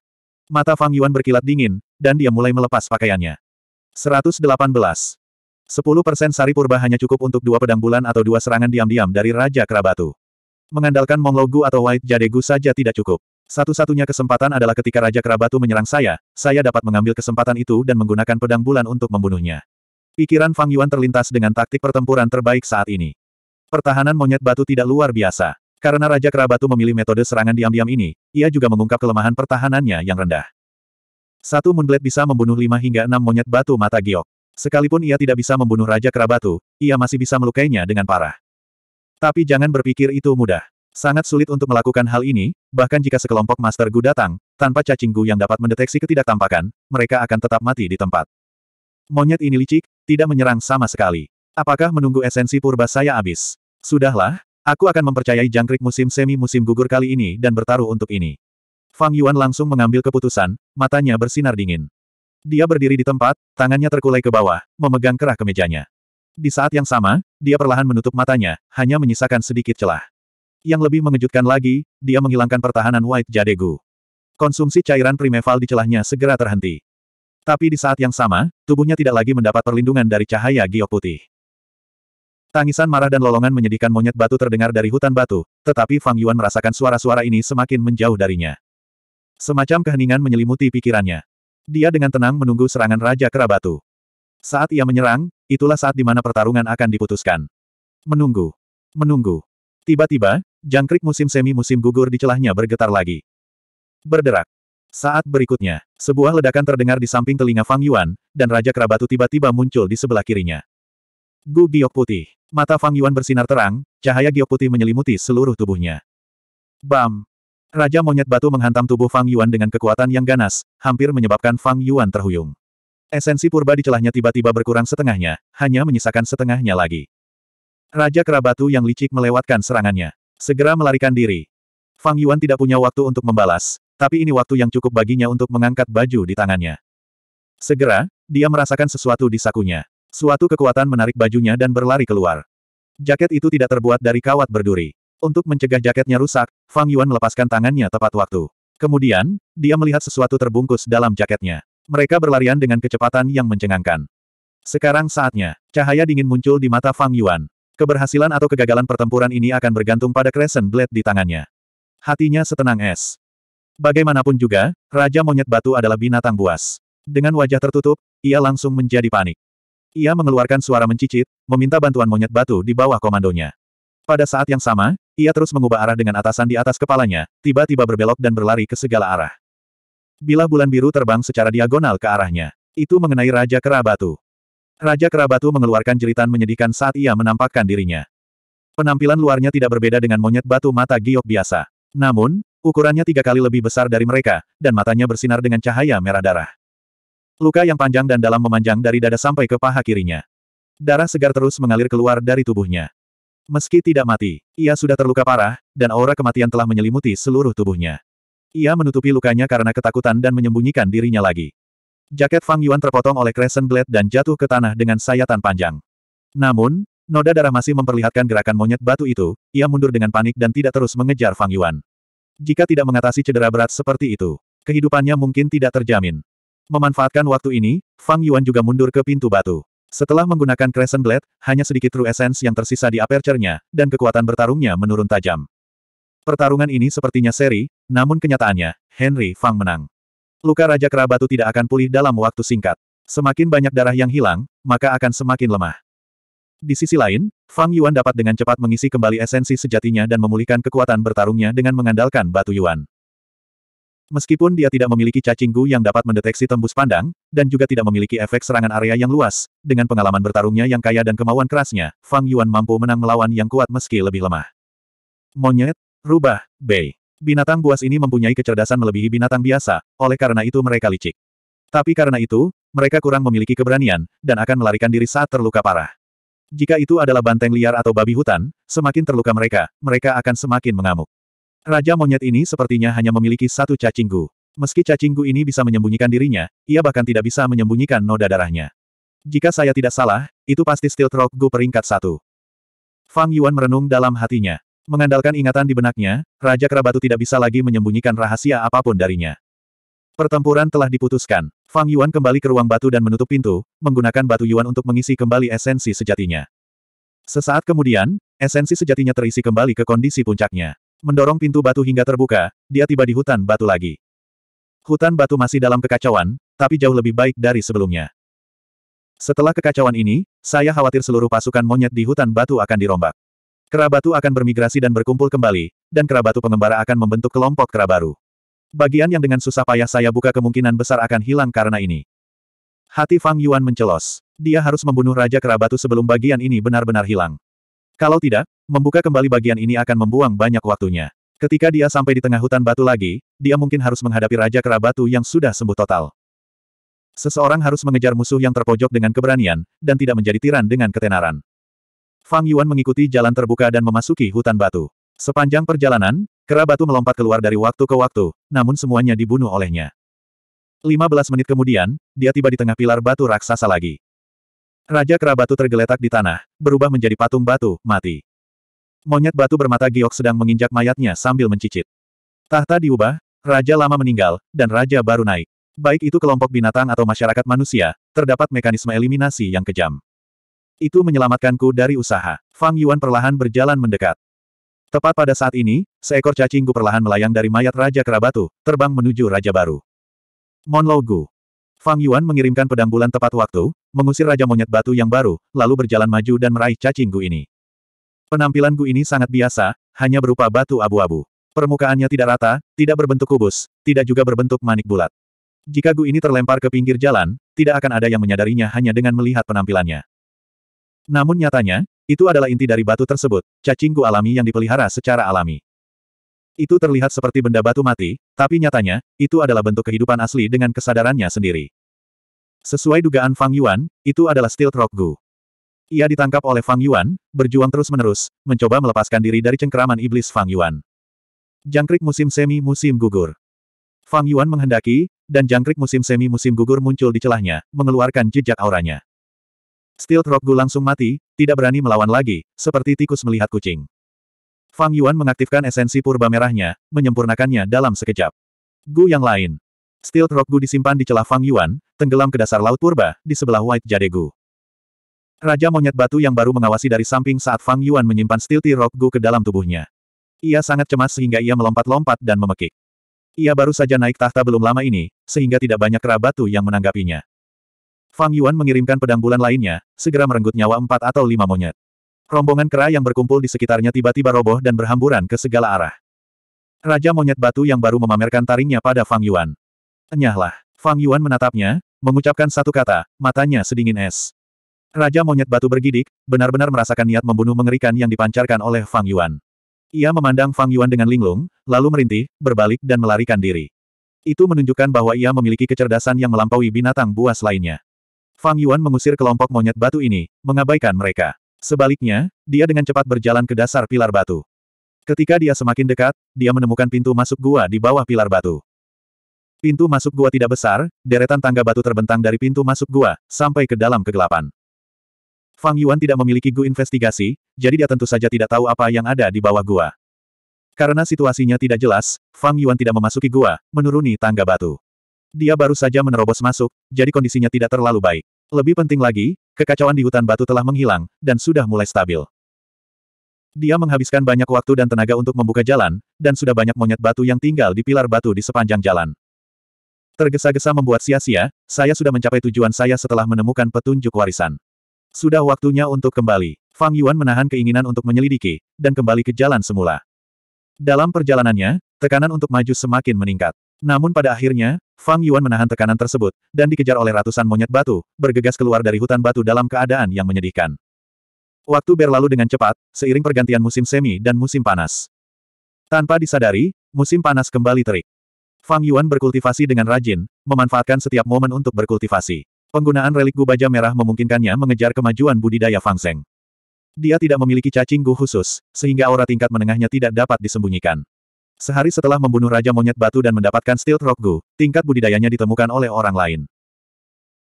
Mata Fang Yuan berkilat dingin, dan dia mulai melepas pakaiannya. 118. 10% sari purba hanya cukup untuk dua pedang bulan atau dua serangan diam-diam dari Raja Kerabatu. Mengandalkan Monglogu atau White Jadegu saja tidak cukup. Satu-satunya kesempatan adalah ketika Raja Kerabatu menyerang saya, saya dapat mengambil kesempatan itu dan menggunakan pedang bulan untuk membunuhnya. Pikiran Fang Yuan terlintas dengan taktik pertempuran terbaik saat ini. Pertahanan monyet batu tidak luar biasa. Karena Raja Kerabatu memilih metode serangan diam-diam ini, ia juga mengungkap kelemahan pertahanannya yang rendah. Satu Moonblade bisa membunuh lima hingga enam monyet batu mata giok. Sekalipun ia tidak bisa membunuh Raja Kerabatu, ia masih bisa melukainya dengan parah. Tapi jangan berpikir itu mudah. Sangat sulit untuk melakukan hal ini, bahkan jika sekelompok Master Gu datang, tanpa cacing Gu yang dapat mendeteksi ketidaktampakan, mereka akan tetap mati di tempat. Monyet ini licik, tidak menyerang sama sekali. Apakah menunggu esensi purba saya habis? Sudahlah, aku akan mempercayai jangkrik musim semi-musim gugur kali ini dan bertaruh untuk ini. Fang Yuan langsung mengambil keputusan, matanya bersinar dingin. Dia berdiri di tempat, tangannya terkulai ke bawah, memegang kerah kemejanya. Di saat yang sama, dia perlahan menutup matanya, hanya menyisakan sedikit celah. Yang lebih mengejutkan lagi, dia menghilangkan pertahanan White Jadegu. Konsumsi cairan primeval di celahnya segera terhenti. Tapi di saat yang sama, tubuhnya tidak lagi mendapat perlindungan dari cahaya giok putih. Tangisan marah dan lolongan menyedihkan monyet batu terdengar dari hutan batu, tetapi Fang Yuan merasakan suara-suara ini semakin menjauh darinya. Semacam keheningan menyelimuti pikirannya. Dia dengan tenang menunggu serangan Raja Kera Batu. Saat ia menyerang, itulah saat di mana pertarungan akan diputuskan. Menunggu. Menunggu. Tiba-tiba, jangkrik musim semi-musim gugur di celahnya bergetar lagi. Berderak. Saat berikutnya, sebuah ledakan terdengar di samping telinga Fang Yuan, dan Raja Kerabatu tiba-tiba muncul di sebelah kirinya. Gu giok putih. Mata Fang Yuan bersinar terang, cahaya giok putih menyelimuti seluruh tubuhnya. Bam! Raja monyet batu menghantam tubuh Fang Yuan dengan kekuatan yang ganas, hampir menyebabkan Fang Yuan terhuyung. Esensi purba di celahnya tiba-tiba berkurang setengahnya, hanya menyisakan setengahnya lagi. Raja Kerabatu yang licik melewatkan serangannya. Segera melarikan diri. Fang Yuan tidak punya waktu untuk membalas, tapi ini waktu yang cukup baginya untuk mengangkat baju di tangannya. Segera, dia merasakan sesuatu di sakunya. Suatu kekuatan menarik bajunya dan berlari keluar. Jaket itu tidak terbuat dari kawat berduri. Untuk mencegah jaketnya rusak, Fang Yuan melepaskan tangannya tepat waktu. Kemudian, dia melihat sesuatu terbungkus dalam jaketnya. Mereka berlarian dengan kecepatan yang mencengangkan. Sekarang saatnya, cahaya dingin muncul di mata Fang Yuan. Keberhasilan atau kegagalan pertempuran ini akan bergantung pada Crescent Blade di tangannya. Hatinya setenang es. Bagaimanapun juga, Raja Monyet Batu adalah binatang buas. Dengan wajah tertutup, ia langsung menjadi panik. Ia mengeluarkan suara mencicit, meminta bantuan monyet batu di bawah komandonya. Pada saat yang sama, ia terus mengubah arah dengan atasan di atas kepalanya, tiba-tiba berbelok dan berlari ke segala arah. Bila bulan biru terbang secara diagonal ke arahnya, itu mengenai Raja Kerabatu. Raja Kerabatu mengeluarkan jeritan menyedihkan saat ia menampakkan dirinya. Penampilan luarnya tidak berbeda dengan monyet batu mata giok biasa. Namun, ukurannya tiga kali lebih besar dari mereka, dan matanya bersinar dengan cahaya merah darah. Luka yang panjang dan dalam memanjang dari dada sampai ke paha kirinya. Darah segar terus mengalir keluar dari tubuhnya. Meski tidak mati, ia sudah terluka parah, dan aura kematian telah menyelimuti seluruh tubuhnya. Ia menutupi lukanya karena ketakutan dan menyembunyikan dirinya lagi. Jaket Fang Yuan terpotong oleh Crescent Blade dan jatuh ke tanah dengan sayatan panjang. Namun, noda darah masih memperlihatkan gerakan monyet batu itu, ia mundur dengan panik dan tidak terus mengejar Fang Yuan. Jika tidak mengatasi cedera berat seperti itu, kehidupannya mungkin tidak terjamin. Memanfaatkan waktu ini, Fang Yuan juga mundur ke pintu batu. Setelah menggunakan Crescent Blade, hanya sedikit True Essence yang tersisa di aperture-nya, dan kekuatan bertarungnya menurun tajam. Pertarungan ini sepertinya seri, namun kenyataannya, Henry Fang menang. Luka Raja Kerabatu tidak akan pulih dalam waktu singkat. Semakin banyak darah yang hilang, maka akan semakin lemah. Di sisi lain, Fang Yuan dapat dengan cepat mengisi kembali esensi sejatinya dan memulihkan kekuatan bertarungnya dengan mengandalkan batu Yuan. Meskipun dia tidak memiliki cacing gu yang dapat mendeteksi tembus pandang, dan juga tidak memiliki efek serangan area yang luas, dengan pengalaman bertarungnya yang kaya dan kemauan kerasnya, Fang Yuan mampu menang melawan yang kuat meski lebih lemah. Monyet, Rubah, Bei. Binatang buas ini mempunyai kecerdasan melebihi binatang biasa, oleh karena itu mereka licik. Tapi karena itu, mereka kurang memiliki keberanian, dan akan melarikan diri saat terluka parah. Jika itu adalah banteng liar atau babi hutan, semakin terluka mereka, mereka akan semakin mengamuk. Raja monyet ini sepertinya hanya memiliki satu cacinggu. Meski cacinggu ini bisa menyembunyikan dirinya, ia bahkan tidak bisa menyembunyikan noda darahnya. Jika saya tidak salah, itu pasti Steel Trog Gu peringkat satu. Fang Yuan merenung dalam hatinya. Mengandalkan ingatan di benaknya, Raja Kerabatu tidak bisa lagi menyembunyikan rahasia apapun darinya. Pertempuran telah diputuskan. Fang Yuan kembali ke ruang batu dan menutup pintu, menggunakan batu Yuan untuk mengisi kembali esensi sejatinya. Sesaat kemudian, esensi sejatinya terisi kembali ke kondisi puncaknya. Mendorong pintu batu hingga terbuka, dia tiba di hutan batu lagi. Hutan batu masih dalam kekacauan, tapi jauh lebih baik dari sebelumnya. Setelah kekacauan ini, saya khawatir seluruh pasukan monyet di hutan batu akan dirombak. Kerabatu akan bermigrasi dan berkumpul kembali, dan kerabatu pengembara akan membentuk kelompok kerabaru. Bagian yang dengan susah payah saya buka kemungkinan besar akan hilang karena ini. Hati Fang Yuan mencelos. Dia harus membunuh Raja Kerabatu sebelum bagian ini benar-benar hilang. Kalau tidak, membuka kembali bagian ini akan membuang banyak waktunya. Ketika dia sampai di tengah hutan batu lagi, dia mungkin harus menghadapi Raja Kerabatu yang sudah sembuh total. Seseorang harus mengejar musuh yang terpojok dengan keberanian, dan tidak menjadi tiran dengan ketenaran. Fang Yuan mengikuti jalan terbuka dan memasuki hutan batu. Sepanjang perjalanan, kera batu melompat keluar dari waktu ke waktu, namun semuanya dibunuh olehnya. 15 menit kemudian, dia tiba di tengah pilar batu raksasa lagi. Raja kera batu tergeletak di tanah, berubah menjadi patung batu, mati. Monyet batu bermata giok sedang menginjak mayatnya sambil mencicit. Tahta diubah, raja lama meninggal, dan raja baru naik. Baik itu kelompok binatang atau masyarakat manusia, terdapat mekanisme eliminasi yang kejam. Itu menyelamatkanku dari usaha. Fang Yuan perlahan berjalan mendekat. Tepat pada saat ini, seekor cacingku perlahan melayang dari mayat Raja Kerabatu, terbang menuju Raja Baru. Monlogu. Fang Yuan mengirimkan pedang bulan tepat waktu, mengusir Raja Monyet Batu yang baru, lalu berjalan maju dan meraih cacingku ini. Penampilan Gu ini sangat biasa, hanya berupa batu abu-abu. Permukaannya tidak rata, tidak berbentuk kubus, tidak juga berbentuk manik bulat. Jika Gu ini terlempar ke pinggir jalan, tidak akan ada yang menyadarinya hanya dengan melihat penampilannya. Namun nyatanya, itu adalah inti dari batu tersebut, cacingku alami yang dipelihara secara alami. Itu terlihat seperti benda batu mati, tapi nyatanya, itu adalah bentuk kehidupan asli dengan kesadarannya sendiri. Sesuai dugaan Fang Yuan, itu adalah Steel Rock Gu. Ia ditangkap oleh Fang Yuan, berjuang terus-menerus, mencoba melepaskan diri dari cengkeraman iblis Fang Yuan. Jangkrik musim semi musim gugur. Fang Yuan menghendaki, dan jangkrik musim semi musim gugur muncul di celahnya, mengeluarkan jejak auranya. Steel Rockgu langsung mati, tidak berani melawan lagi, seperti tikus melihat kucing. Fang Yuan mengaktifkan esensi purba merahnya, menyempurnakannya dalam sekejap. Gu yang lain. Steel Rockgu disimpan di celah Fang Yuan, tenggelam ke dasar laut purba, di sebelah White Jade Gu. Raja monyet batu yang baru mengawasi dari samping saat Fang Yuan menyimpan Steel Gu ke dalam tubuhnya. Ia sangat cemas sehingga ia melompat-lompat dan memekik. Ia baru saja naik tahta belum lama ini, sehingga tidak banyak kera yang menanggapinya. Fang Yuan mengirimkan pedang bulan lainnya, segera merenggut nyawa empat atau lima monyet. Rombongan kera yang berkumpul di sekitarnya tiba-tiba roboh dan berhamburan ke segala arah. Raja monyet batu yang baru memamerkan taringnya pada Fang Yuan. Enyahlah. Fang Yuan menatapnya, mengucapkan satu kata, matanya sedingin es. Raja monyet batu bergidik, benar-benar merasakan niat membunuh mengerikan yang dipancarkan oleh Fang Yuan. Ia memandang Fang Yuan dengan linglung, lalu merintih, berbalik dan melarikan diri. Itu menunjukkan bahwa ia memiliki kecerdasan yang melampaui binatang buas lainnya. Fang Yuan mengusir kelompok monyet batu ini, mengabaikan mereka. Sebaliknya, dia dengan cepat berjalan ke dasar pilar batu. Ketika dia semakin dekat, dia menemukan pintu masuk gua di bawah pilar batu. Pintu masuk gua tidak besar, deretan tangga batu terbentang dari pintu masuk gua, sampai ke dalam kegelapan. Fang Yuan tidak memiliki gua investigasi, jadi dia tentu saja tidak tahu apa yang ada di bawah gua. Karena situasinya tidak jelas, Fang Yuan tidak memasuki gua, menuruni tangga batu. Dia baru saja menerobos masuk, jadi kondisinya tidak terlalu baik. Lebih penting lagi, kekacauan di hutan batu telah menghilang, dan sudah mulai stabil. Dia menghabiskan banyak waktu dan tenaga untuk membuka jalan, dan sudah banyak monyet batu yang tinggal di pilar batu di sepanjang jalan. Tergesa-gesa membuat sia-sia, saya sudah mencapai tujuan saya setelah menemukan petunjuk warisan. Sudah waktunya untuk kembali. Fang Yuan menahan keinginan untuk menyelidiki, dan kembali ke jalan semula. Dalam perjalanannya, tekanan untuk maju semakin meningkat. Namun pada akhirnya, Fang Yuan menahan tekanan tersebut, dan dikejar oleh ratusan monyet batu, bergegas keluar dari hutan batu dalam keadaan yang menyedihkan. Waktu berlalu dengan cepat, seiring pergantian musim semi dan musim panas. Tanpa disadari, musim panas kembali terik. Fang Yuan berkultivasi dengan rajin, memanfaatkan setiap momen untuk berkultivasi. Penggunaan relik gu baja merah memungkinkannya mengejar kemajuan budidaya Fang Seng. Dia tidak memiliki cacing gu khusus, sehingga aura tingkat menengahnya tidak dapat disembunyikan. Sehari setelah membunuh Raja Monyet Batu dan mendapatkan Steel Rokgu, tingkat budidayanya ditemukan oleh orang lain.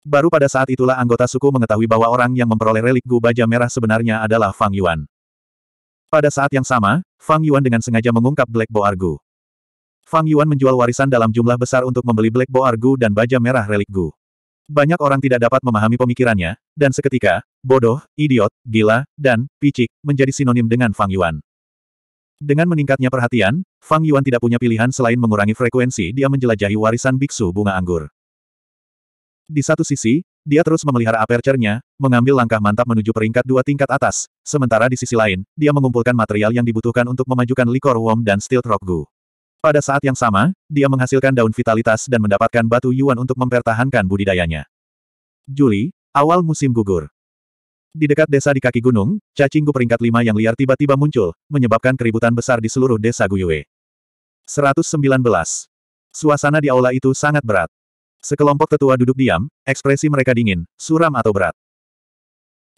Baru pada saat itulah anggota suku mengetahui bahwa orang yang memperoleh relik Gu Baja Merah sebenarnya adalah Fang Yuan. Pada saat yang sama, Fang Yuan dengan sengaja mengungkap Black Boar Argu. Fang Yuan menjual warisan dalam jumlah besar untuk membeli Black Boar Argu dan Baja Merah relik Gu. Banyak orang tidak dapat memahami pemikirannya, dan seketika, bodoh, idiot, gila, dan picik menjadi sinonim dengan Fang Yuan. Dengan meningkatnya perhatian, Fang Yuan tidak punya pilihan selain mengurangi frekuensi dia menjelajahi warisan biksu bunga anggur. Di satu sisi, dia terus memelihara aperture-nya, mengambil langkah mantap menuju peringkat dua tingkat atas, sementara di sisi lain, dia mengumpulkan material yang dibutuhkan untuk memajukan likor worm dan steel rockgu. Pada saat yang sama, dia menghasilkan daun vitalitas dan mendapatkan batu yuan untuk mempertahankan budidayanya. Juli, awal musim gugur. Di dekat desa di kaki gunung, cacingku peringkat lima yang liar tiba-tiba muncul, menyebabkan keributan besar di seluruh desa Guyue. 119. Suasana di aula itu sangat berat. Sekelompok tetua duduk diam, ekspresi mereka dingin, suram atau berat.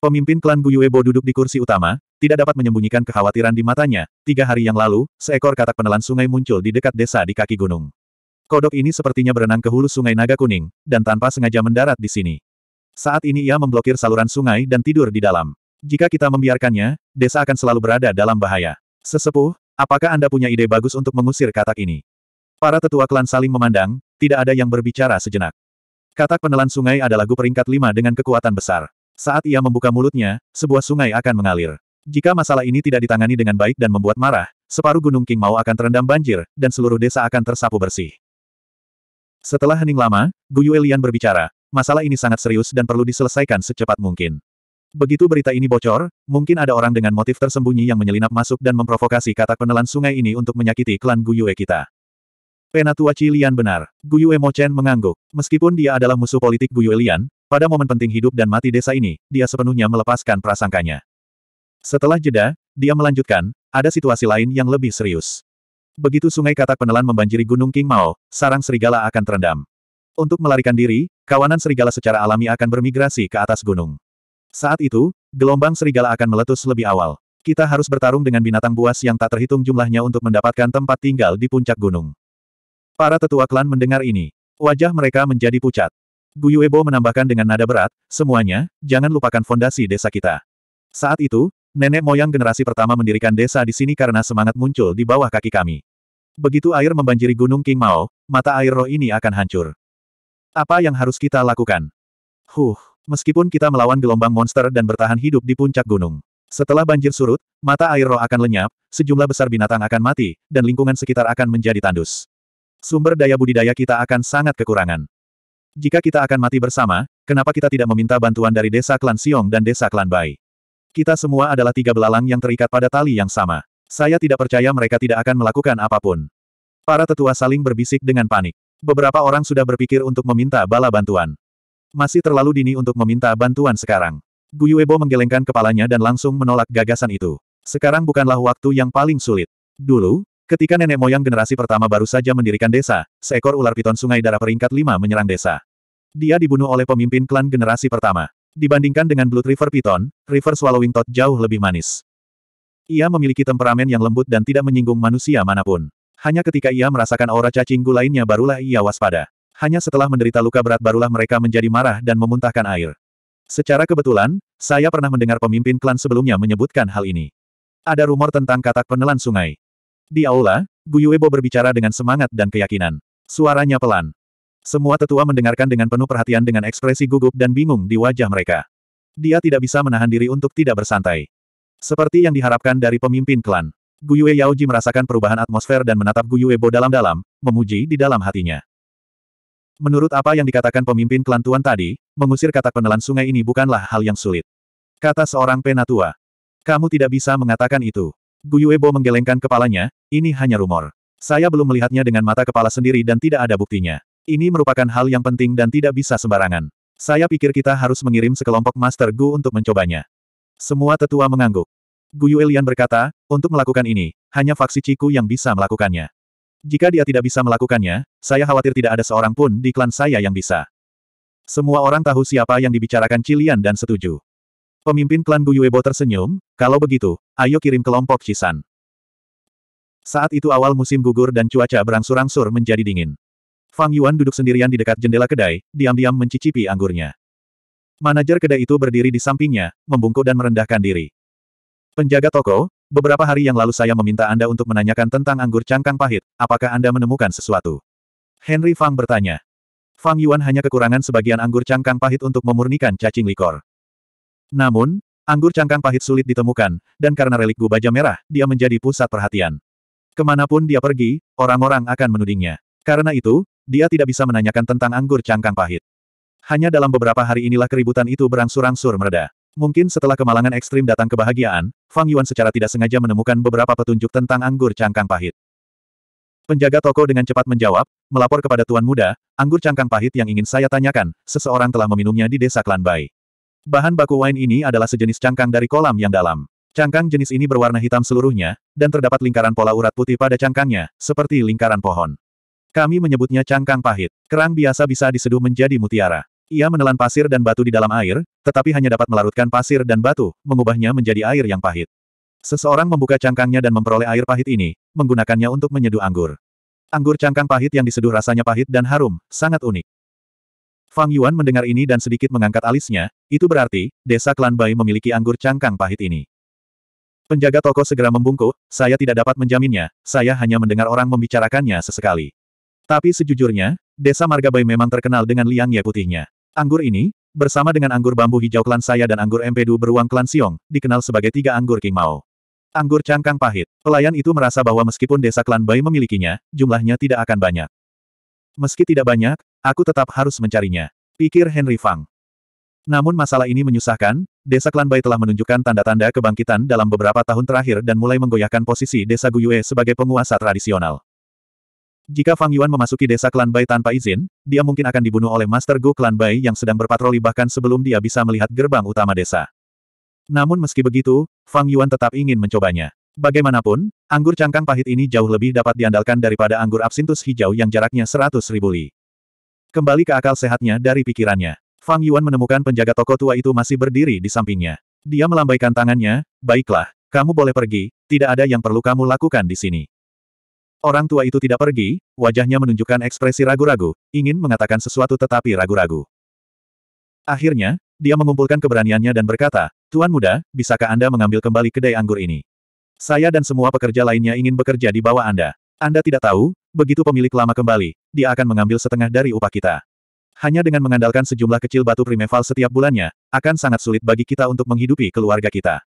Pemimpin klan Guyuebo duduk di kursi utama, tidak dapat menyembunyikan kekhawatiran di matanya. Tiga hari yang lalu, seekor katak penelan sungai muncul di dekat desa di kaki gunung. Kodok ini sepertinya berenang ke hulu sungai Naga Kuning, dan tanpa sengaja mendarat di sini. Saat ini ia memblokir saluran sungai dan tidur di dalam. Jika kita membiarkannya, desa akan selalu berada dalam bahaya. Sesepuh, apakah Anda punya ide bagus untuk mengusir katak ini? Para tetua klan saling memandang, tidak ada yang berbicara sejenak. Katak penelan sungai adalah gu peringkat lima dengan kekuatan besar. Saat ia membuka mulutnya, sebuah sungai akan mengalir. Jika masalah ini tidak ditangani dengan baik dan membuat marah, separuh gunung King Mao akan terendam banjir, dan seluruh desa akan tersapu bersih. Setelah hening lama, Gu Yuelian berbicara, masalah ini sangat serius dan perlu diselesaikan secepat mungkin. Begitu berita ini bocor, mungkin ada orang dengan motif tersembunyi yang menyelinap masuk dan memprovokasi katak penelan sungai ini untuk menyakiti klan Guyue kita. Penatua Cilian benar. Guyue Mochen mengangguk. Meskipun dia adalah musuh politik Guyue Lian, pada momen penting hidup dan mati desa ini, dia sepenuhnya melepaskan prasangkanya. Setelah jeda, dia melanjutkan, ada situasi lain yang lebih serius. Begitu sungai katak penelan membanjiri Gunung King Mao, sarang serigala akan terendam. Untuk melarikan diri, kawanan serigala secara alami akan bermigrasi ke atas gunung. Saat itu, gelombang serigala akan meletus lebih awal. Kita harus bertarung dengan binatang buas yang tak terhitung jumlahnya untuk mendapatkan tempat tinggal di puncak gunung. Para tetua klan mendengar ini. Wajah mereka menjadi pucat. Guyuebo menambahkan dengan nada berat, semuanya, jangan lupakan fondasi desa kita. Saat itu, nenek moyang generasi pertama mendirikan desa di sini karena semangat muncul di bawah kaki kami. Begitu air membanjiri gunung King Mao, mata air roh ini akan hancur. Apa yang harus kita lakukan? Huh, meskipun kita melawan gelombang monster dan bertahan hidup di puncak gunung. Setelah banjir surut, mata air roh akan lenyap, sejumlah besar binatang akan mati, dan lingkungan sekitar akan menjadi tandus. Sumber daya budidaya kita akan sangat kekurangan. Jika kita akan mati bersama, kenapa kita tidak meminta bantuan dari desa klan Siong dan desa klan Bai? Kita semua adalah tiga belalang yang terikat pada tali yang sama. Saya tidak percaya mereka tidak akan melakukan apapun. Para tetua saling berbisik dengan panik. Beberapa orang sudah berpikir untuk meminta bala bantuan. Masih terlalu dini untuk meminta bantuan sekarang. Guyuebo menggelengkan kepalanya dan langsung menolak gagasan itu. Sekarang bukanlah waktu yang paling sulit. Dulu, ketika nenek moyang generasi pertama baru saja mendirikan desa, seekor ular piton sungai darah peringkat 5 menyerang desa. Dia dibunuh oleh pemimpin klan generasi pertama. Dibandingkan dengan Blood River Piton, River Swallowing Tot jauh lebih manis. Ia memiliki temperamen yang lembut dan tidak menyinggung manusia manapun. Hanya ketika ia merasakan aura cacing gu lainnya barulah ia waspada. Hanya setelah menderita luka berat barulah mereka menjadi marah dan memuntahkan air. Secara kebetulan, saya pernah mendengar pemimpin klan sebelumnya menyebutkan hal ini. Ada rumor tentang katak penelan sungai. Di aula, Guyuebo berbicara dengan semangat dan keyakinan. Suaranya pelan. Semua tetua mendengarkan dengan penuh perhatian dengan ekspresi gugup dan bingung di wajah mereka. Dia tidak bisa menahan diri untuk tidak bersantai. Seperti yang diharapkan dari pemimpin klan. Guyue Yaoji merasakan perubahan atmosfer dan menatap Guyue Bo dalam-dalam, memuji di dalam hatinya. Menurut apa yang dikatakan pemimpin klan tuan tadi, mengusir katak penelan sungai ini bukanlah hal yang sulit. Kata seorang penatua. Kamu tidak bisa mengatakan itu. Guyue Bo menggelengkan kepalanya, ini hanya rumor. Saya belum melihatnya dengan mata kepala sendiri dan tidak ada buktinya. Ini merupakan hal yang penting dan tidak bisa sembarangan. Saya pikir kita harus mengirim sekelompok Master Gu untuk mencobanya. Semua tetua mengangguk. Gu Yuelian berkata, untuk melakukan ini, hanya faksi Ciku yang bisa melakukannya. Jika dia tidak bisa melakukannya, saya khawatir tidak ada seorang pun di klan saya yang bisa. Semua orang tahu siapa yang dibicarakan Cilian dan setuju. Pemimpin klan Gu Yuebo tersenyum, kalau begitu, ayo kirim kelompok Cisan. Saat itu awal musim gugur dan cuaca berangsur-angsur menjadi dingin. Fang Yuan duduk sendirian di dekat jendela kedai, diam-diam mencicipi anggurnya. Manajer kedai itu berdiri di sampingnya, membungkuk dan merendahkan diri. Penjaga toko, beberapa hari yang lalu saya meminta Anda untuk menanyakan tentang anggur cangkang pahit, apakah Anda menemukan sesuatu? Henry Fang bertanya. Fang Yuan hanya kekurangan sebagian anggur cangkang pahit untuk memurnikan cacing likor. Namun, anggur cangkang pahit sulit ditemukan, dan karena relik gua baja merah, dia menjadi pusat perhatian. Kemanapun dia pergi, orang-orang akan menudingnya. Karena itu, dia tidak bisa menanyakan tentang anggur cangkang pahit. Hanya dalam beberapa hari inilah keributan itu berangsur-angsur mereda. Mungkin setelah kemalangan ekstrim datang kebahagiaan, Fang Yuan secara tidak sengaja menemukan beberapa petunjuk tentang anggur cangkang pahit. Penjaga toko dengan cepat menjawab, melapor kepada Tuan Muda, anggur cangkang pahit yang ingin saya tanyakan, seseorang telah meminumnya di desa Klan Bai. Bahan baku wine ini adalah sejenis cangkang dari kolam yang dalam. Cangkang jenis ini berwarna hitam seluruhnya, dan terdapat lingkaran pola urat putih pada cangkangnya, seperti lingkaran pohon. Kami menyebutnya cangkang pahit. Kerang biasa bisa diseduh menjadi mutiara. Ia menelan pasir dan batu di dalam air, tetapi hanya dapat melarutkan pasir dan batu, mengubahnya menjadi air yang pahit. Seseorang membuka cangkangnya dan memperoleh air pahit ini, menggunakannya untuk menyeduh anggur. Anggur cangkang pahit yang diseduh rasanya pahit dan harum, sangat unik. Fang Yuan mendengar ini dan sedikit mengangkat alisnya, itu berarti, desa klan Bai memiliki anggur cangkang pahit ini. Penjaga toko segera membungkuk, saya tidak dapat menjaminnya, saya hanya mendengar orang membicarakannya sesekali. Tapi sejujurnya, desa Marga Bai memang terkenal dengan liangnya putihnya. Anggur ini, bersama dengan anggur bambu hijau klan saya dan anggur empedu beruang klan Siong, dikenal sebagai tiga anggur King Mao. Anggur cangkang pahit, pelayan itu merasa bahwa meskipun desa klan Bai memilikinya, jumlahnya tidak akan banyak. Meski tidak banyak, aku tetap harus mencarinya, pikir Henry Fang. Namun masalah ini menyusahkan, desa klan Bai telah menunjukkan tanda-tanda kebangkitan dalam beberapa tahun terakhir dan mulai menggoyahkan posisi desa Guyue sebagai penguasa tradisional. Jika Fang Yuan memasuki desa klan Bai tanpa izin, dia mungkin akan dibunuh oleh Master Gu klan Bai yang sedang berpatroli bahkan sebelum dia bisa melihat gerbang utama desa. Namun meski begitu, Fang Yuan tetap ingin mencobanya. Bagaimanapun, anggur cangkang pahit ini jauh lebih dapat diandalkan daripada anggur absintus hijau yang jaraknya seratus ribu li. Kembali ke akal sehatnya dari pikirannya. Fang Yuan menemukan penjaga toko tua itu masih berdiri di sampingnya. Dia melambaikan tangannya, baiklah, kamu boleh pergi, tidak ada yang perlu kamu lakukan di sini. Orang tua itu tidak pergi, wajahnya menunjukkan ekspresi ragu-ragu, ingin mengatakan sesuatu tetapi ragu-ragu. Akhirnya, dia mengumpulkan keberaniannya dan berkata, Tuan muda, bisakah Anda mengambil kembali kedai anggur ini? Saya dan semua pekerja lainnya ingin bekerja di bawah Anda. Anda tidak tahu, begitu pemilik lama kembali, dia akan mengambil setengah dari upah kita. Hanya dengan mengandalkan sejumlah kecil batu primeval setiap bulannya, akan sangat sulit bagi kita untuk menghidupi keluarga kita.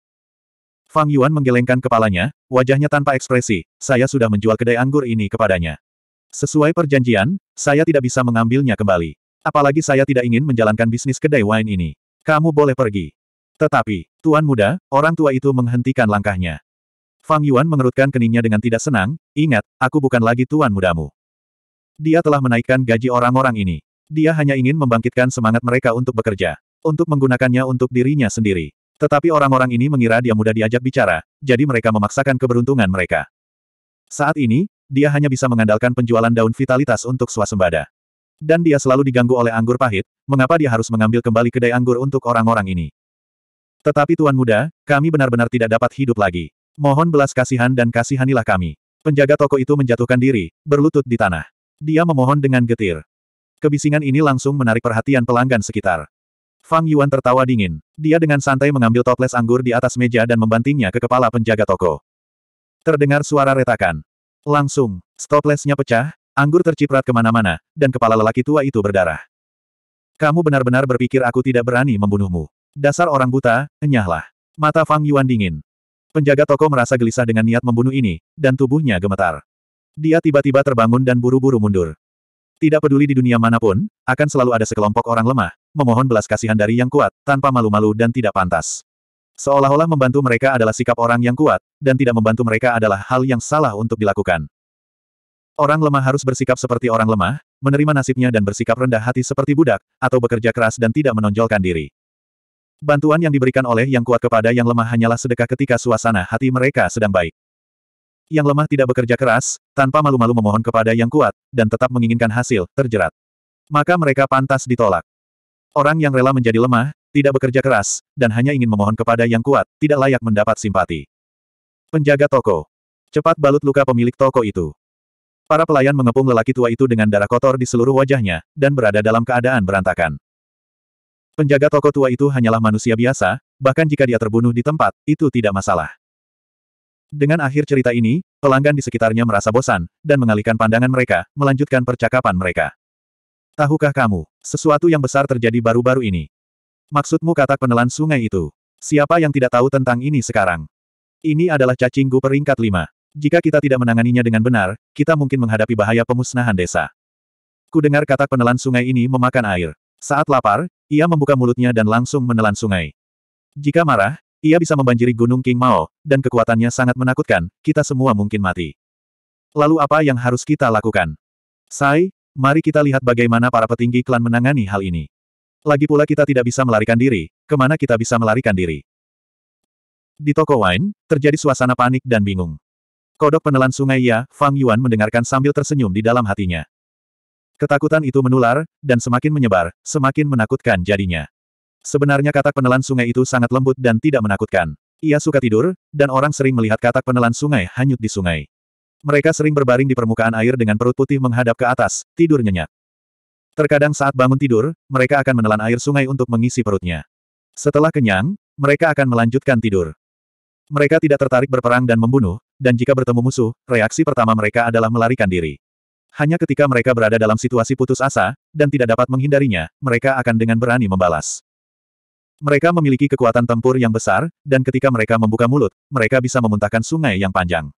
Fang Yuan menggelengkan kepalanya, wajahnya tanpa ekspresi, saya sudah menjual kedai anggur ini kepadanya. Sesuai perjanjian, saya tidak bisa mengambilnya kembali. Apalagi saya tidak ingin menjalankan bisnis kedai wine ini. Kamu boleh pergi. Tetapi, Tuan Muda, orang tua itu menghentikan langkahnya. Fang Yuan mengerutkan keningnya dengan tidak senang, ingat, aku bukan lagi Tuan Mudamu. Dia telah menaikkan gaji orang-orang ini. Dia hanya ingin membangkitkan semangat mereka untuk bekerja. Untuk menggunakannya untuk dirinya sendiri. Tetapi orang-orang ini mengira dia mudah diajak bicara, jadi mereka memaksakan keberuntungan mereka. Saat ini, dia hanya bisa mengandalkan penjualan daun vitalitas untuk swasembada. Dan dia selalu diganggu oleh anggur pahit, mengapa dia harus mengambil kembali kedai anggur untuk orang-orang ini. Tetapi Tuan Muda, kami benar-benar tidak dapat hidup lagi. Mohon belas kasihan dan kasihanilah kami. Penjaga toko itu menjatuhkan diri, berlutut di tanah. Dia memohon dengan getir. Kebisingan ini langsung menarik perhatian pelanggan sekitar. Fang Yuan tertawa dingin. Dia dengan santai mengambil toples anggur di atas meja dan membantingnya ke kepala penjaga toko. Terdengar suara retakan. Langsung, stoplesnya pecah, anggur terciprat kemana-mana, dan kepala lelaki tua itu berdarah. Kamu benar-benar berpikir aku tidak berani membunuhmu. Dasar orang buta, enyahlah. Mata Fang Yuan dingin. Penjaga toko merasa gelisah dengan niat membunuh ini, dan tubuhnya gemetar. Dia tiba-tiba terbangun dan buru-buru mundur. Tidak peduli di dunia manapun, akan selalu ada sekelompok orang lemah, memohon belas kasihan dari yang kuat, tanpa malu-malu dan tidak pantas. Seolah-olah membantu mereka adalah sikap orang yang kuat, dan tidak membantu mereka adalah hal yang salah untuk dilakukan. Orang lemah harus bersikap seperti orang lemah, menerima nasibnya dan bersikap rendah hati seperti budak, atau bekerja keras dan tidak menonjolkan diri. Bantuan yang diberikan oleh yang kuat kepada yang lemah hanyalah sedekah ketika suasana hati mereka sedang baik. Yang lemah tidak bekerja keras, tanpa malu-malu memohon kepada yang kuat, dan tetap menginginkan hasil, terjerat. Maka mereka pantas ditolak. Orang yang rela menjadi lemah, tidak bekerja keras, dan hanya ingin memohon kepada yang kuat, tidak layak mendapat simpati. Penjaga toko. Cepat balut luka pemilik toko itu. Para pelayan mengepung lelaki tua itu dengan darah kotor di seluruh wajahnya, dan berada dalam keadaan berantakan. Penjaga toko tua itu hanyalah manusia biasa, bahkan jika dia terbunuh di tempat, itu tidak masalah. Dengan akhir cerita ini, pelanggan di sekitarnya merasa bosan, dan mengalihkan pandangan mereka, melanjutkan percakapan mereka. Tahukah kamu, sesuatu yang besar terjadi baru-baru ini. Maksudmu kata penelan sungai itu? Siapa yang tidak tahu tentang ini sekarang? Ini adalah cacing gu peringkat lima. Jika kita tidak menanganinya dengan benar, kita mungkin menghadapi bahaya pemusnahan desa. Kudengar kata penelan sungai ini memakan air. Saat lapar, ia membuka mulutnya dan langsung menelan sungai. Jika marah, ia bisa membanjiri gunung King Mao, dan kekuatannya sangat menakutkan, kita semua mungkin mati. Lalu apa yang harus kita lakukan? Sai, Mari kita lihat bagaimana para petinggi klan menangani hal ini. Lagi pula kita tidak bisa melarikan diri, kemana kita bisa melarikan diri. Di toko wine, terjadi suasana panik dan bingung. Kodok penelan sungai Ya, Fang Yuan mendengarkan sambil tersenyum di dalam hatinya. Ketakutan itu menular, dan semakin menyebar, semakin menakutkan jadinya. Sebenarnya katak penelan sungai itu sangat lembut dan tidak menakutkan. Ia suka tidur, dan orang sering melihat katak penelan sungai hanyut di sungai. Mereka sering berbaring di permukaan air dengan perut putih menghadap ke atas, tidur nyenyak. Terkadang saat bangun tidur, mereka akan menelan air sungai untuk mengisi perutnya. Setelah kenyang, mereka akan melanjutkan tidur. Mereka tidak tertarik berperang dan membunuh, dan jika bertemu musuh, reaksi pertama mereka adalah melarikan diri. Hanya ketika mereka berada dalam situasi putus asa, dan tidak dapat menghindarinya, mereka akan dengan berani membalas. Mereka memiliki kekuatan tempur yang besar, dan ketika mereka membuka mulut, mereka bisa memuntahkan sungai yang panjang.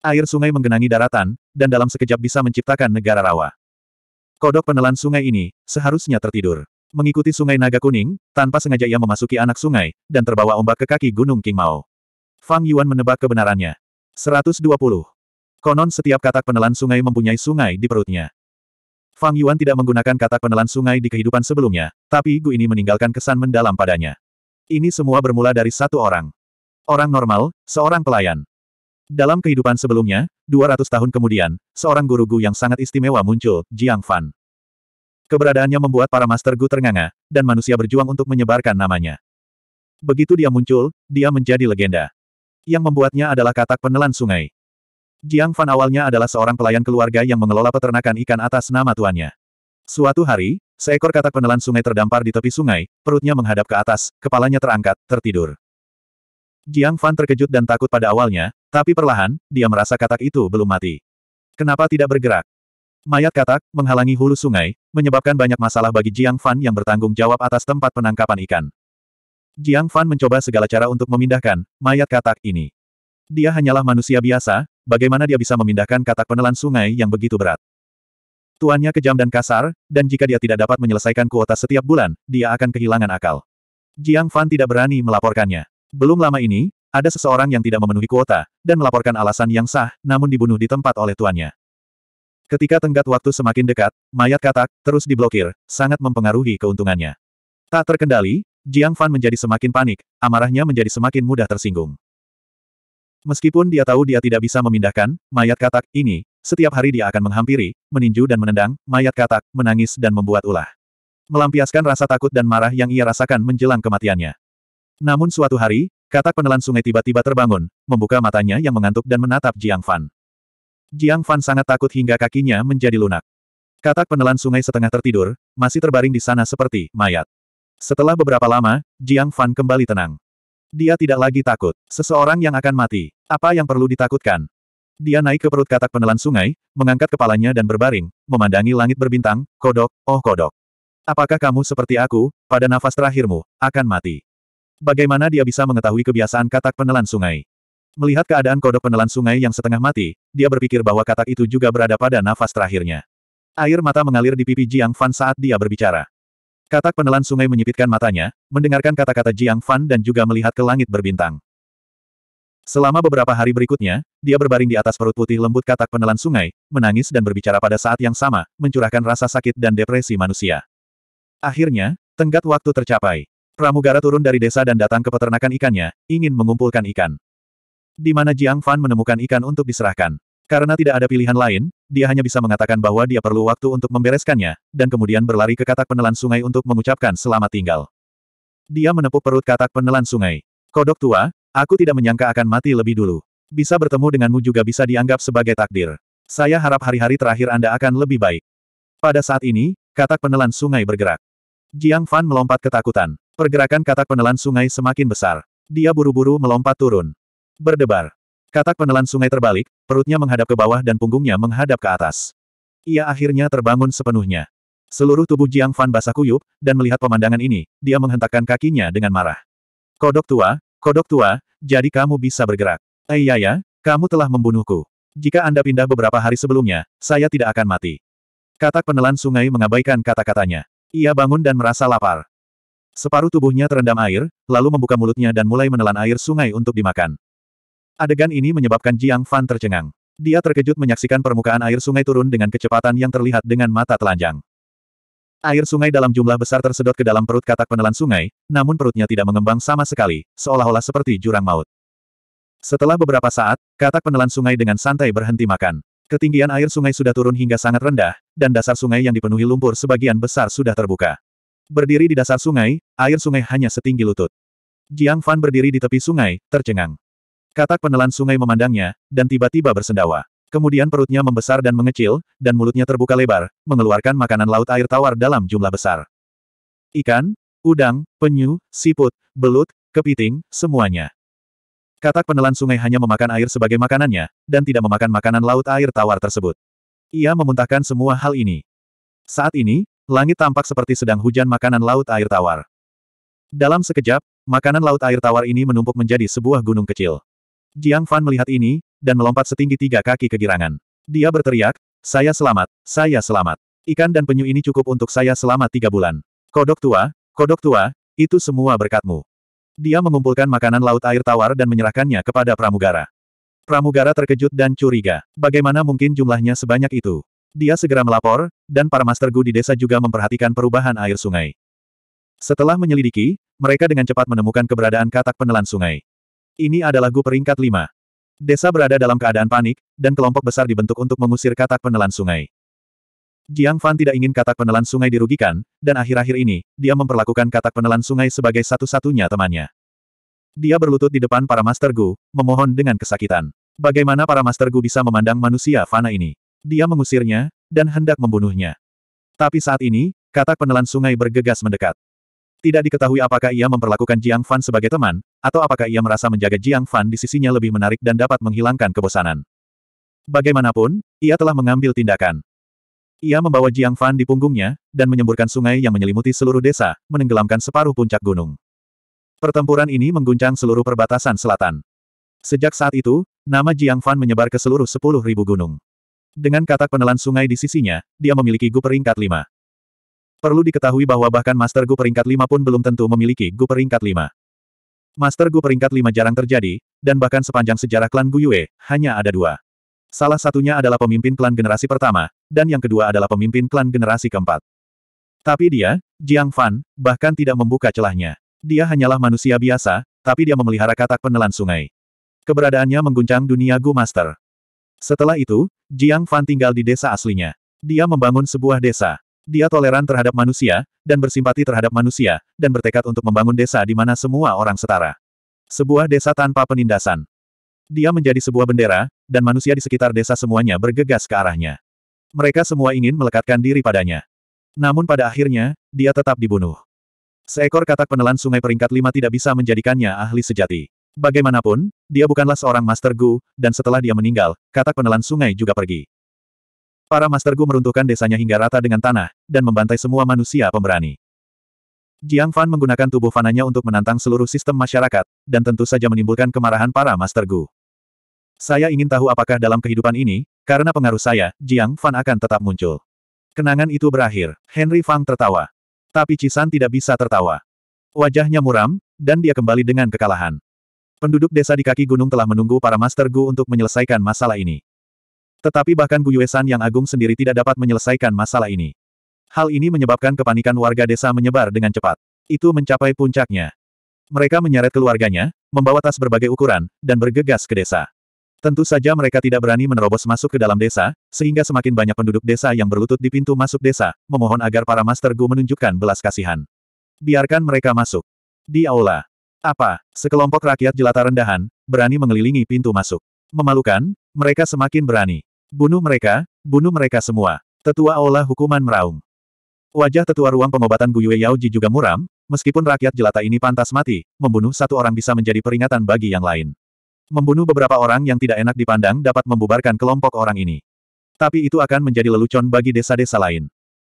Air sungai menggenangi daratan, dan dalam sekejap bisa menciptakan negara rawa. Kodok penelan sungai ini, seharusnya tertidur. Mengikuti sungai naga kuning, tanpa sengaja ia memasuki anak sungai, dan terbawa ombak ke kaki gunung King Mao. Fang Yuan menebak kebenarannya. 120. Konon setiap katak penelan sungai mempunyai sungai di perutnya. Fang Yuan tidak menggunakan katak penelan sungai di kehidupan sebelumnya, tapi Gu ini meninggalkan kesan mendalam padanya. Ini semua bermula dari satu orang. Orang normal, seorang pelayan. Dalam kehidupan sebelumnya, 200 tahun kemudian, seorang guru Gu yang sangat istimewa muncul, Jiang Fan. Keberadaannya membuat para Master Gu ternganga, dan manusia berjuang untuk menyebarkan namanya. Begitu dia muncul, dia menjadi legenda. Yang membuatnya adalah katak penelan sungai. Jiang Fan awalnya adalah seorang pelayan keluarga yang mengelola peternakan ikan atas nama tuannya. Suatu hari, seekor katak penelan sungai terdampar di tepi sungai, perutnya menghadap ke atas, kepalanya terangkat, tertidur. Jiang Fan terkejut dan takut pada awalnya, tapi perlahan, dia merasa katak itu belum mati. Kenapa tidak bergerak? Mayat katak, menghalangi hulu sungai, menyebabkan banyak masalah bagi Jiang Fan yang bertanggung jawab atas tempat penangkapan ikan. Jiang Fan mencoba segala cara untuk memindahkan mayat katak ini. Dia hanyalah manusia biasa, bagaimana dia bisa memindahkan katak penelan sungai yang begitu berat? Tuannya kejam dan kasar, dan jika dia tidak dapat menyelesaikan kuota setiap bulan, dia akan kehilangan akal. Jiang Fan tidak berani melaporkannya. Belum lama ini, ada seseorang yang tidak memenuhi kuota, dan melaporkan alasan yang sah, namun dibunuh di tempat oleh tuannya. Ketika tenggat waktu semakin dekat, mayat katak, terus diblokir, sangat mempengaruhi keuntungannya. Tak terkendali, Jiang Fan menjadi semakin panik, amarahnya menjadi semakin mudah tersinggung. Meskipun dia tahu dia tidak bisa memindahkan mayat katak ini, setiap hari dia akan menghampiri, meninju dan menendang mayat katak, menangis dan membuat ulah. Melampiaskan rasa takut dan marah yang ia rasakan menjelang kematiannya. Namun suatu hari, Katak penelan sungai tiba-tiba terbangun, membuka matanya yang mengantuk dan menatap Jiang Fan. Jiang Fan sangat takut hingga kakinya menjadi lunak. Katak penelan sungai setengah tertidur, masih terbaring di sana seperti mayat. Setelah beberapa lama, Jiang Fan kembali tenang. Dia tidak lagi takut. Seseorang yang akan mati. Apa yang perlu ditakutkan? Dia naik ke perut katak penelan sungai, mengangkat kepalanya dan berbaring, memandangi langit berbintang, kodok, oh kodok. Apakah kamu seperti aku, pada nafas terakhirmu, akan mati? Bagaimana dia bisa mengetahui kebiasaan katak penelan sungai? Melihat keadaan kodok penelan sungai yang setengah mati, dia berpikir bahwa katak itu juga berada pada nafas terakhirnya. Air mata mengalir di pipi Jiang Fan saat dia berbicara. Katak penelan sungai menyipitkan matanya, mendengarkan kata-kata Jiang Fan dan juga melihat ke langit berbintang. Selama beberapa hari berikutnya, dia berbaring di atas perut putih lembut katak penelan sungai, menangis dan berbicara pada saat yang sama, mencurahkan rasa sakit dan depresi manusia. Akhirnya, tenggat waktu tercapai. Pramugara turun dari desa dan datang ke peternakan ikannya, ingin mengumpulkan ikan. Di mana Jiang Fan menemukan ikan untuk diserahkan. Karena tidak ada pilihan lain, dia hanya bisa mengatakan bahwa dia perlu waktu untuk membereskannya, dan kemudian berlari ke katak penelan sungai untuk mengucapkan selamat tinggal. Dia menepuk perut katak penelan sungai. Kodok tua, aku tidak menyangka akan mati lebih dulu. Bisa bertemu denganmu juga bisa dianggap sebagai takdir. Saya harap hari-hari terakhir Anda akan lebih baik. Pada saat ini, katak penelan sungai bergerak. Jiang Fan melompat ketakutan. Pergerakan katak penelan sungai semakin besar. Dia buru-buru melompat turun. Berdebar. Katak penelan sungai terbalik, perutnya menghadap ke bawah dan punggungnya menghadap ke atas. Ia akhirnya terbangun sepenuhnya. Seluruh tubuh Jiang Fan basah kuyup, dan melihat pemandangan ini, dia menghentakkan kakinya dengan marah. Kodok tua, kodok tua, jadi kamu bisa bergerak. Ayaya, eh, iya, kamu telah membunuhku. Jika Anda pindah beberapa hari sebelumnya, saya tidak akan mati. Katak penelan sungai mengabaikan kata-katanya. Ia bangun dan merasa lapar. Separuh tubuhnya terendam air, lalu membuka mulutnya dan mulai menelan air sungai untuk dimakan. Adegan ini menyebabkan Jiang Fan tercengang. Dia terkejut menyaksikan permukaan air sungai turun dengan kecepatan yang terlihat dengan mata telanjang. Air sungai dalam jumlah besar tersedot ke dalam perut katak penelan sungai, namun perutnya tidak mengembang sama sekali, seolah-olah seperti jurang maut. Setelah beberapa saat, katak penelan sungai dengan santai berhenti makan. Ketinggian air sungai sudah turun hingga sangat rendah, dan dasar sungai yang dipenuhi lumpur sebagian besar sudah terbuka. Berdiri di dasar sungai, air sungai hanya setinggi lutut. Jiang Fan berdiri di tepi sungai, tercengang. Katak penelan sungai memandangnya, dan tiba-tiba bersendawa. Kemudian perutnya membesar dan mengecil, dan mulutnya terbuka lebar, mengeluarkan makanan laut air tawar dalam jumlah besar. Ikan, udang, penyu, siput, belut, kepiting, semuanya. Katak penelan sungai hanya memakan air sebagai makanannya, dan tidak memakan makanan laut air tawar tersebut. Ia memuntahkan semua hal ini. Saat ini, Langit tampak seperti sedang hujan makanan laut air tawar. Dalam sekejap, makanan laut air tawar ini menumpuk menjadi sebuah gunung kecil. Jiang Fan melihat ini, dan melompat setinggi tiga kaki kegirangan. Dia berteriak, saya selamat, saya selamat. Ikan dan penyu ini cukup untuk saya selama tiga bulan. Kodok tua, kodok tua, itu semua berkatmu. Dia mengumpulkan makanan laut air tawar dan menyerahkannya kepada pramugara. Pramugara terkejut dan curiga. Bagaimana mungkin jumlahnya sebanyak itu? Dia segera melapor, dan para Master Gu di desa juga memperhatikan perubahan air sungai. Setelah menyelidiki, mereka dengan cepat menemukan keberadaan katak penelan sungai. Ini adalah Gu peringkat 5. Desa berada dalam keadaan panik, dan kelompok besar dibentuk untuk mengusir katak penelan sungai. Jiang Fan tidak ingin katak penelan sungai dirugikan, dan akhir-akhir ini, dia memperlakukan katak penelan sungai sebagai satu-satunya temannya. Dia berlutut di depan para Master Gu, memohon dengan kesakitan. Bagaimana para Master Gu bisa memandang manusia fana ini? Dia mengusirnya, dan hendak membunuhnya. Tapi saat ini, katak penelan sungai bergegas mendekat. Tidak diketahui apakah ia memperlakukan Jiang Fan sebagai teman, atau apakah ia merasa menjaga Jiang Fan di sisinya lebih menarik dan dapat menghilangkan kebosanan. Bagaimanapun, ia telah mengambil tindakan. Ia membawa Jiang Fan di punggungnya, dan menyemburkan sungai yang menyelimuti seluruh desa, menenggelamkan separuh puncak gunung. Pertempuran ini mengguncang seluruh perbatasan selatan. Sejak saat itu, nama Jiang Fan menyebar ke seluruh sepuluh ribu gunung. Dengan katak penelan sungai di sisinya, dia memiliki Gu peringkat 5. Perlu diketahui bahwa bahkan Master Gu peringkat 5 pun belum tentu memiliki Gu peringkat 5. Master Gu peringkat 5 jarang terjadi, dan bahkan sepanjang sejarah klan Gu Yue, hanya ada dua. Salah satunya adalah pemimpin klan generasi pertama, dan yang kedua adalah pemimpin klan generasi keempat. Tapi dia, Jiang Fan, bahkan tidak membuka celahnya. Dia hanyalah manusia biasa, tapi dia memelihara katak penelan sungai. Keberadaannya mengguncang dunia Gu Master. Setelah itu, Jiang Fan tinggal di desa aslinya. Dia membangun sebuah desa. Dia toleran terhadap manusia, dan bersimpati terhadap manusia, dan bertekad untuk membangun desa di mana semua orang setara. Sebuah desa tanpa penindasan. Dia menjadi sebuah bendera, dan manusia di sekitar desa semuanya bergegas ke arahnya. Mereka semua ingin melekatkan diri padanya. Namun pada akhirnya, dia tetap dibunuh. Seekor katak penelan sungai peringkat lima tidak bisa menjadikannya ahli sejati. Bagaimanapun, dia bukanlah seorang Master Gu, dan setelah dia meninggal, katak penelan sungai juga pergi. Para Master Gu meruntuhkan desanya hingga rata dengan tanah, dan membantai semua manusia pemberani. Jiang Fan menggunakan tubuh fananya untuk menantang seluruh sistem masyarakat, dan tentu saja menimbulkan kemarahan para Master Gu. Saya ingin tahu apakah dalam kehidupan ini, karena pengaruh saya, Jiang Fan akan tetap muncul. Kenangan itu berakhir, Henry Fang tertawa. Tapi Cisan tidak bisa tertawa. Wajahnya muram, dan dia kembali dengan kekalahan. Penduduk desa di kaki gunung telah menunggu para Master Gu untuk menyelesaikan masalah ini. Tetapi bahkan Gu Yuesan yang agung sendiri tidak dapat menyelesaikan masalah ini. Hal ini menyebabkan kepanikan warga desa menyebar dengan cepat. Itu mencapai puncaknya. Mereka menyeret keluarganya, membawa tas berbagai ukuran, dan bergegas ke desa. Tentu saja mereka tidak berani menerobos masuk ke dalam desa, sehingga semakin banyak penduduk desa yang berlutut di pintu masuk desa, memohon agar para Master Gu menunjukkan belas kasihan. Biarkan mereka masuk. Di aula, apa, sekelompok rakyat jelata rendahan, berani mengelilingi pintu masuk. Memalukan, mereka semakin berani. Bunuh mereka, bunuh mereka semua. Tetua Aula hukuman meraung. Wajah tetua ruang pengobatan Guyue Yaoji juga muram, meskipun rakyat jelata ini pantas mati, membunuh satu orang bisa menjadi peringatan bagi yang lain. Membunuh beberapa orang yang tidak enak dipandang dapat membubarkan kelompok orang ini. Tapi itu akan menjadi lelucon bagi desa-desa lain.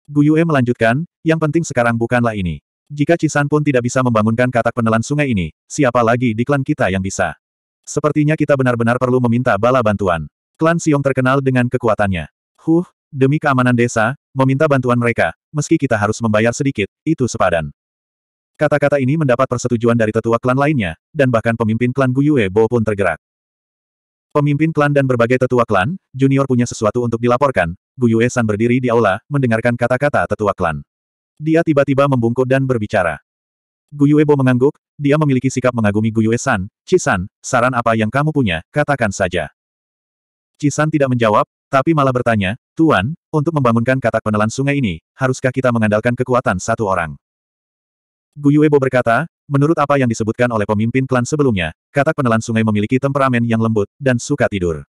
Guyue melanjutkan, yang penting sekarang bukanlah ini. Jika Cisan pun tidak bisa membangunkan katak penelan sungai ini, siapa lagi di klan kita yang bisa? Sepertinya kita benar-benar perlu meminta bala bantuan. Klan Siong terkenal dengan kekuatannya. Huh, demi keamanan desa, meminta bantuan mereka, meski kita harus membayar sedikit, itu sepadan. Kata-kata ini mendapat persetujuan dari tetua klan lainnya, dan bahkan pemimpin klan Guyue Bo pun tergerak. Pemimpin klan dan berbagai tetua klan, junior punya sesuatu untuk dilaporkan, Guyue San berdiri di aula, mendengarkan kata-kata tetua klan. Dia tiba-tiba membungkuk dan berbicara. Guyuebo mengangguk, dia memiliki sikap mengagumi Guyue-san, Cisan, saran apa yang kamu punya, katakan saja. Cisan tidak menjawab, tapi malah bertanya, Tuan, untuk membangunkan katak penelan sungai ini, haruskah kita mengandalkan kekuatan satu orang? Guyuebo berkata, menurut apa yang disebutkan oleh pemimpin klan sebelumnya, katak penelan sungai memiliki temperamen yang lembut, dan suka tidur.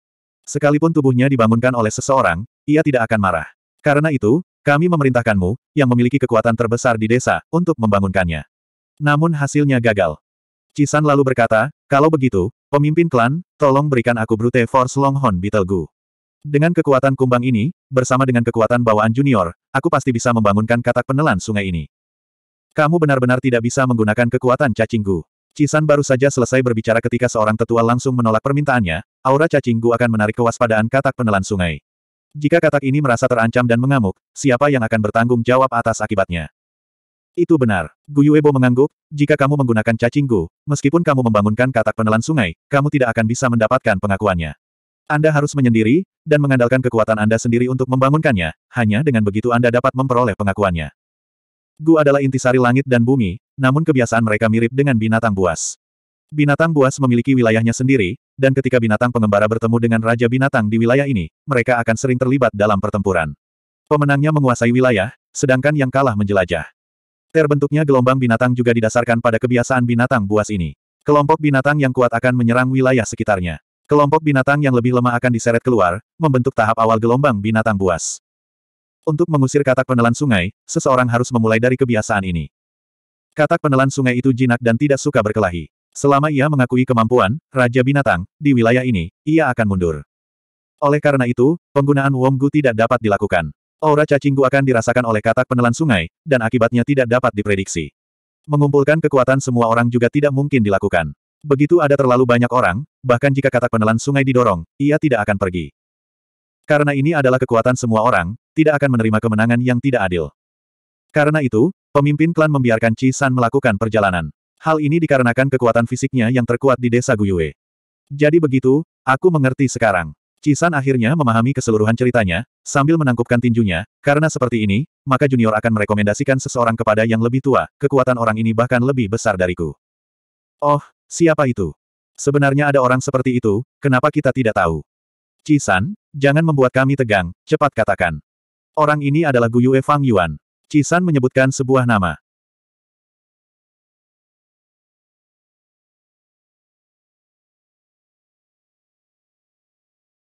Sekalipun tubuhnya dibangunkan oleh seseorang, ia tidak akan marah. Karena itu, kami memerintahkanmu, yang memiliki kekuatan terbesar di desa, untuk membangunkannya. Namun hasilnya gagal. Cisan lalu berkata, kalau begitu, pemimpin klan, tolong berikan aku Brute Force Longhorn Beetlegu. Dengan kekuatan kumbang ini, bersama dengan kekuatan bawaan junior, aku pasti bisa membangunkan katak penelan sungai ini. Kamu benar-benar tidak bisa menggunakan kekuatan cacinggu. Cisan baru saja selesai berbicara ketika seorang tetua langsung menolak permintaannya, aura cacinggu akan menarik kewaspadaan katak penelan sungai. Jika katak ini merasa terancam dan mengamuk, siapa yang akan bertanggung jawab atas akibatnya? Itu benar. Guyuebo mengangguk, jika kamu menggunakan cacing gu, meskipun kamu membangunkan katak penelan sungai, kamu tidak akan bisa mendapatkan pengakuannya. Anda harus menyendiri, dan mengandalkan kekuatan Anda sendiri untuk membangunkannya, hanya dengan begitu Anda dapat memperoleh pengakuannya. Gu adalah intisari langit dan bumi, namun kebiasaan mereka mirip dengan binatang buas. Binatang buas memiliki wilayahnya sendiri, dan ketika binatang pengembara bertemu dengan Raja Binatang di wilayah ini, mereka akan sering terlibat dalam pertempuran. Pemenangnya menguasai wilayah, sedangkan yang kalah menjelajah. Terbentuknya gelombang binatang juga didasarkan pada kebiasaan binatang buas ini. Kelompok binatang yang kuat akan menyerang wilayah sekitarnya. Kelompok binatang yang lebih lemah akan diseret keluar, membentuk tahap awal gelombang binatang buas. Untuk mengusir katak penelan sungai, seseorang harus memulai dari kebiasaan ini. Katak penelan sungai itu jinak dan tidak suka berkelahi. Selama ia mengakui kemampuan Raja Binatang di wilayah ini, ia akan mundur. Oleh karena itu, penggunaan Wonggu tidak dapat dilakukan. Aura cacinggu akan dirasakan oleh katak penelan sungai, dan akibatnya tidak dapat diprediksi. Mengumpulkan kekuatan semua orang juga tidak mungkin dilakukan. Begitu ada terlalu banyak orang, bahkan jika katak penelan sungai didorong, ia tidak akan pergi. Karena ini adalah kekuatan semua orang, tidak akan menerima kemenangan yang tidak adil. Karena itu, pemimpin klan membiarkan Chi San melakukan perjalanan. Hal ini dikarenakan kekuatan fisiknya yang terkuat di desa Guyue. Jadi begitu, aku mengerti sekarang. Cisan akhirnya memahami keseluruhan ceritanya, sambil menangkupkan tinjunya, karena seperti ini, maka junior akan merekomendasikan seseorang kepada yang lebih tua, kekuatan orang ini bahkan lebih besar dariku. Oh, siapa itu? Sebenarnya ada orang seperti itu, kenapa kita tidak tahu? Cisan, jangan membuat kami tegang, cepat katakan. Orang ini adalah Guyue Fang Yuan. Cisan menyebutkan sebuah nama.